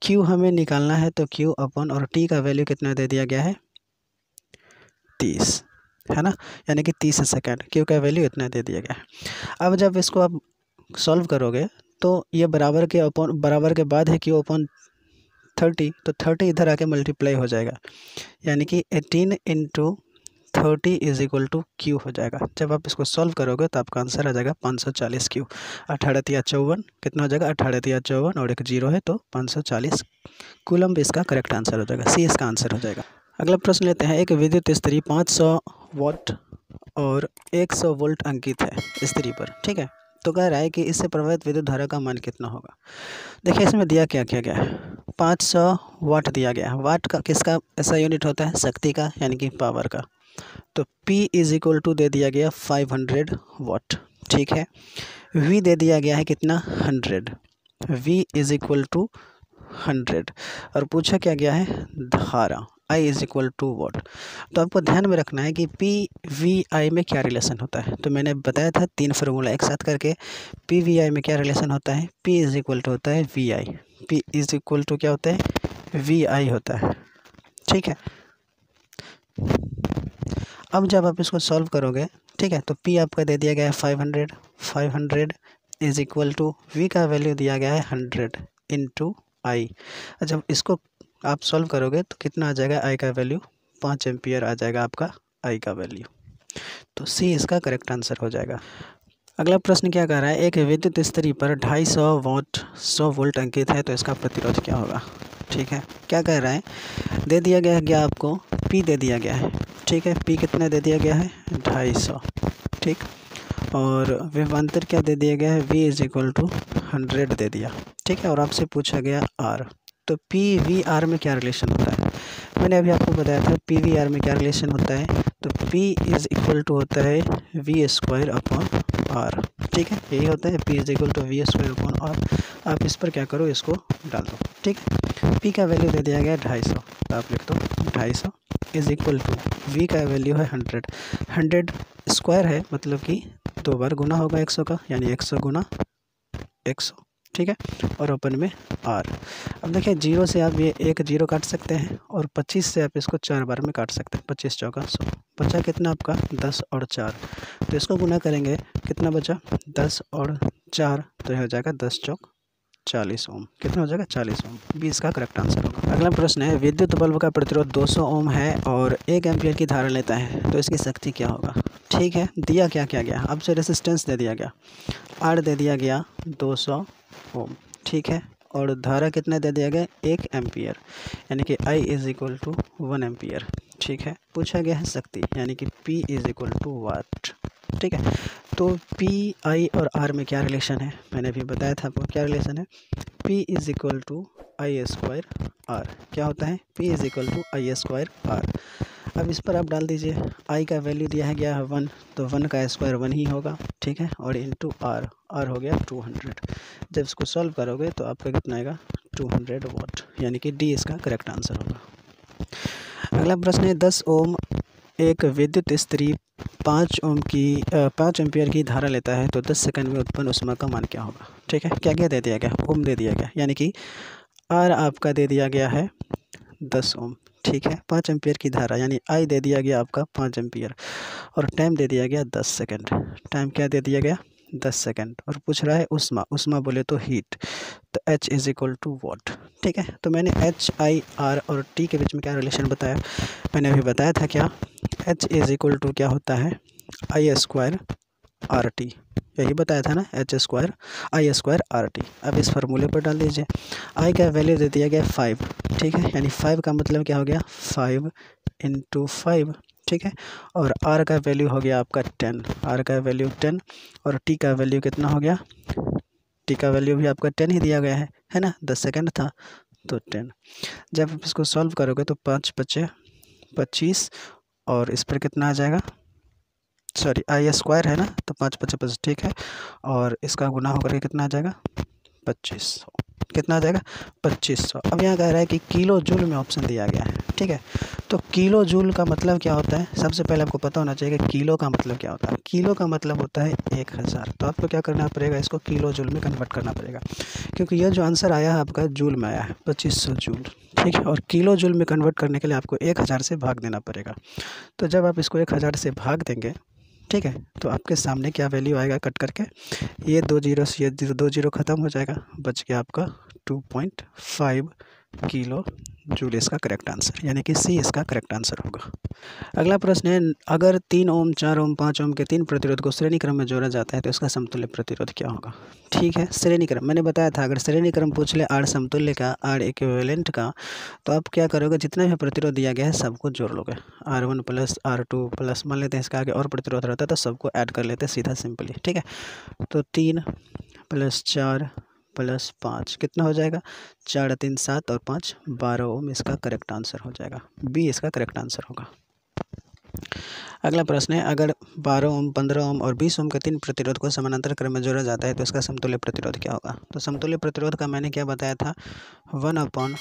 क्यू हमें निकालना है तो क्यू अपॉन और टी का वैल्यू कितना दे दिया गया है तीस है ना यानी कि तीस सेकेंड क्यू का वैल्यू इतना दे दिया गया है अब जब इसको आप सॉल्व करोगे तो ये बराबर के अपॉन बराबर के बाद है क्यू अपॉन थर्टी तो थर्टी इधर आके मल्टीप्लाई हो जाएगा यानी कि eighteen into thirty is equal to Q हो जाएगा जब आप इसको सॉल्व करोगे तो आपका आंसर आ जाएगा पाँच सौ चालीस क्यू अठारह तिया चौवन कितना हो जाएगा अठारह तिया चौवन और एक जीरो है तो पाँच सौ चालीस कुलम भी इसका करेक्ट आंसर हो जाएगा सी इसका आंसर हो जाएगा अगला प्रश्न लेते हैं एक विद्युत स्त्री पाँच सौ वॉट और एक सौ वोल्ट अंकित है स्त्री पर ठीक है तो कह रहा है कि इससे प्रभावित विद्युत धारा का मान कितना होगा देखिए इसमें दिया क्या क्या क्या है पाँच सौ वाट दिया गया है वाट का किसका ऐसा यूनिट होता है शक्ति का यानी कि पावर का तो P इज इक्वल टू दे दिया गया फाइव हंड्रेड वाट ठीक है V दे दिया गया है कितना hundred V is equal to hundred और पूछा क्या गया है धारा I is equal to what तो आपको ध्यान में रखना है कि पी वी आई में क्या रिलेशन होता है तो मैंने बताया था तीन फार्मूला एक साथ करके पी वी आई में क्या रिलेशन होता है पी इज़ इक्वल टू होता है V I P is equal to क्या होता है वी आई होता है ठीक है अब जब आप इसको सॉल्व करोगे ठीक है तो पी आपका दे दिया गया है five hundred five hundred is equal to V का वैल्यू दिया गया है हंड्रेड इन टू आई जब इसको आप सॉल्व करोगे तो कितना आ जाएगा आई का वैल्यू पाँच एम्पियर आ जाएगा आपका आई का वैल्यू तो सी इसका करेक्ट आंसर हो जाएगा अगला प्रश्न क्या कह रहा है एक विद्युत स्त्री पर ढाई सौ वोट सौ वोल्ट अंकित है तो इसका प्रतिरोध क्या होगा ठीक है क्या कह रहा है दे दिया गया है क्या आपको पी दे दिया गया है ठीक है पी कितना दे दिया गया है ढाई सौ ठीक और विभांतर क्या दे दिया गया है V is equal to hundred दे दिया ठीक है और आपसे पूछा गया आर तो पी में क्या रिलेशन होता है मैंने अभी आपको बताया था पी में क्या रिलेशन होता है तो P इज़ इक्वल टू होता है वी स्क्वायर अपॉन आर ठीक है यही होता है P is equal to V square upon R आप इस पर क्या करो इसको डाल दो ठीक है P का वैल्यू दे दिया गया ढाई सौ तो आप लिख दो ढाई सौ इज़ इक्वल टू V का वैल्यू है हंड्रेड हंड्रेड स्क्वायर है मतलब कि दो बार गुना होगा एक सौ का यानी एक सौ गुना एक सौ ठीक है और ओपन में आर अब देखिए जीरो से आप ये एक जीरो काट सकते हैं और पच्चीस से आप इसको चार बार में काट सकते हैं पच्चीस चौका सौ बचा कितना आपका दस और चार तो इसको गुना करेंगे कितना बचा दस और चार तो यह हो जाएगा दस चौक चालीस ओम कितना हो जाएगा चालीस ओम बीस का करेक्ट आंसर होगा अगला प्रश्न है विद्युत बल्ब का प्रतिरोध दो ओम है और एक एम्पियर की धारा लेता है तो इसकी शक्ति क्या होगा ठीक है दिया क्या क्या गया आपसे रेसिस्टेंस दे दिया गया आर दे दिया गया दो ओम ठीक है और धारा कितने दे दिया गया एक एम्पियर यानी कि I is equal to one ampere ठीक है पूछा गया है शक्ति यानी कि P is equal to watt ठीक है तो P, I और R में क्या रिलेशन है मैंने अभी बताया था आपको क्या रिलेशन है P is equal to I square R क्या होता है P is equal to I square R अब इस पर आप डाल दीजिए आई का वैल्यू दिया है गया है वन तो वन का स्क्वायर वन ही होगा ठीक है और टू आर आर हो गया टू हंड्रेड जब इसको सॉल्व करोगे तो आपका कितना आएगा टू हंड्रेड वॉट यानी कि डी इसका करेक्ट आंसर होगा अगला प्रश्न है दस ओम एक विद्युत स्त्री पाँच ओम की पाँच एम्पियर की धारा लेता है तो दस सेकेंड में उत्पन्न उष्मा का मान क्या होगा ठीक है क्या क्या दे दिया गया ओम दे दिया गया यानी कि आर आपका दे दिया गया है दस ओम ठीक है पाँच एम्पियर की धारा यानी आई दे दिया गया आपका पाँच एम्पियर और टाइम दे दिया गया दस सेकेंड टाइम क्या दे दिया गया दस सेकेंड और पूछ रहा है उस्मा उष्मा बोले तो हीट तो H is equal to watt ठीक है तो मैंने एच आई आर और टी के बीच में क्या रिलेशन बताया मैंने अभी बताया था क्या एच इज़ इक्वल टू क्या होता है आई स्क्वायर आर टी यही बताया था ना H square I square R T अब इस फार्मूले पर डाल दीजिए आई का वैल्यू दे दिया गया फाइव ठीक है यानी फाइव का मतलब क्या हो गया फाइव इंटू फाइव ठीक है और आर का वैल्यू हो गया आपका टेन आर का वैल्यू टेन और टी का वैल्यू कितना हो गया टी का वैल्यू भी आपका टेन ही दिया गया है है ना दस सेकेंड था तो टेन जब आप इसको सॉल्व करोगे तो पाँच बच्चे पच्चीस और इस पर कितना आ जाएगा सॉरी आई स्क्वायर है ना तो पाँच पच्चीस पच्चीस ठीक है और इसका गुना होकर के कितना आ जाएगा पच्चीस सौ कितना आ जाएगा पच्चीस सौ अब यहाँ कह रहा है कि किलो जूल में ऑप्शन दिया गया है ठीक है तो किलो जूल का मतलब क्या होता है सबसे पहले आपको पता होना चाहिए कि किलो का मतलब क्या होता है किलो का मतलब होता है एक हज़ार तो आपको क्या करना पड़ेगा इसको किलो जूल में कन्वर्ट करना पड़ेगा क्योंकि यह जो आंसर आया है आपका जूल में आया है पच्चीस सौ जूल ठीक है और किलो जूल में कन्वर्ट करने के लिए आपको एक हज़ार से भाग देना पड़ेगा तो जब आप इसको एक हज़ार से भाग देंगे ठीक है तो आपके सामने क्या वैल्यू आएगा कट करके ये दो जीरो से ये दो जीरो ख़त्म हो जाएगा बच गया आपका two point five kilo joule इसका करेक्ट आंसर यानी कि सी इसका करेक्ट आंसर होगा अगला प्रश्न है अगर तीन ओम चार ओम पाँच ओम के तीन प्रतिरोध को श्रेणी क्रम में जोड़ा जाता है तो इसका समतुल्य प्रतिरोध क्या होगा ठीक है श्रेणी क्रम मैंने बताया था अगर श्रेणी क्रम पूछ ले आर समतुल्य का आर इक्वेलेंट का तो आप क्या करोगे जितना भी प्रतिरोध दिया गया है सबको जोड़ लोगे R one plus R two plus मान लेते हैं इसका आगे और प्रतिरोध रहता है तो सबको ऐड कर लेते हैं सीधा सिंपली ठीक है तो तीन प्लस चार प्लस पाँच कितना हो जाएगा चार तीन सात और पाँच बारह ओम इसका करेक्ट आंसर हो जाएगा बी इसका करेक्ट आंसर होगा अगला प्रश्न है अगर बारह ओम पंद्रह ओम और बीस ओम के तीन प्रतिरोध को समानांतर क्रम में जोड़ा जाता है तो इसका समतुल्य प्रतिरोध क्या होगा तो समतुल्य प्रतिरोध का मैंने क्या बताया था one upon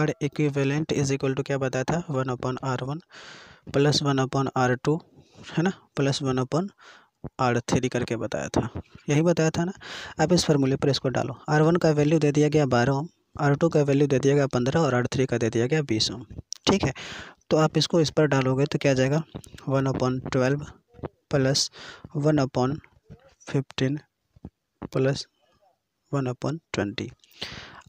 R equivalent is equal to क्या बताया था one upon R one plus one upon R two है ना plus one upon R three करके बताया था यही बताया था ना अब इस फार्मूले पर इसको डालो आर वन का वैल्यू दे दिया गया बारह ओम आर टू का वैल्यू दे दिया गया पंद्रह और आर थ्री का दे दिया गया बीस ओम ठीक है तो आप इसको इस पर डालोगे तो क्या जाएगा one upon twelve plus one upon fifteen plus one upon twenty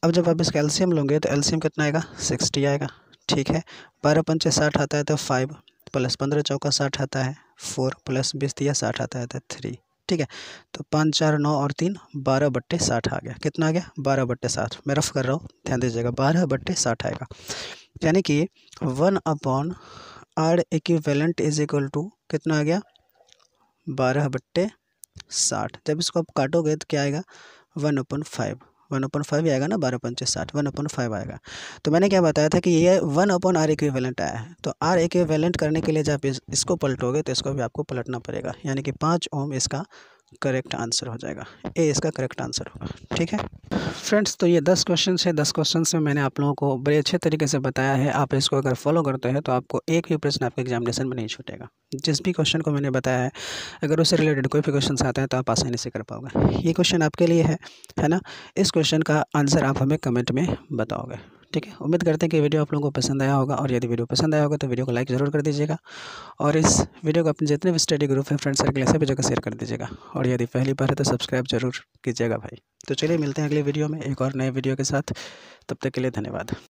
अब जब आप इसका एल्शियम लोगे तो एल्शियम कितना आएगा सिक्सटी आएगा ठीक है बारह पंचे साठ आता है तो फाइव प्लस पंद्रह चौका साठ आता है फोर प्लस बीस दिया साठ आता है तो थ्री ठीक है तो पाँच चार नौ और तीन बारह बट्टे साठ आ गया कितना आ गया बारह बट्टे साठ मैं रफ कर रहा हूँ ध्यान दीजिएगा बारह बट्टे साठ आएगा यानी कि one upon R equivalent is equal to कितना आ गया बारह बट्टे साठ जब इसको आप काटोगे तो क्या आएगा one upon five one upon five आएगा ना बारह पंचे साठ वन अपन फाइव आएगा तो मैंने क्या बताया था कि ये वन अपन आर इक्विवेलेंट आया है तो आर वैलेंट करने के लिए जब इसको पलटोगे तो इसको भी आपको पलटना पड़ेगा यानी कि पाँच ओम इसका करेक्ट आंसर हो जाएगा ए इसका करेक्ट आंसर होगा ठीक है फ्रेंड्स तो ये दस क्वेश्चन है दस क्वेश्चन में मैंने आप लोगों को बड़े अच्छे तरीके से बताया है आप इसको अगर फॉलो करते हैं तो आपको एक भी प्रश्न आपके एग्जामिनेशन में नहीं छूटेगा जिस भी क्वेश्चन को मैंने बताया है अगर उससे रिलेटेड कोई भी क्वेश्चन आते हैं तो आप आसानी से कर पाओगे ये क्वेश्चन आपके लिए है है ना इस क्वेश्चन का आंसर आप हमें कमेंट में बताओगे ठीक है उम्मीद करते हैं कि वीडियो आप लोगों को पसंद आया होगा और यदि वीडियो पसंद आया होगा तो वीडियो को लाइक ज़रूर कर दीजिएगा और इस वीडियो को अपने जितने भी स्टडी ग्रुप हैं फ्रेंड सर्कल सभी जगह शेयर कर दीजिएगा और यदि पहली बार है तो सब्सक्राइब जरूर कीजिएगा भाई तो चलिए मिलते हैं अगले वीडियो में एक और नए वीडियो के साथ तब तक के लिए धन्यवाद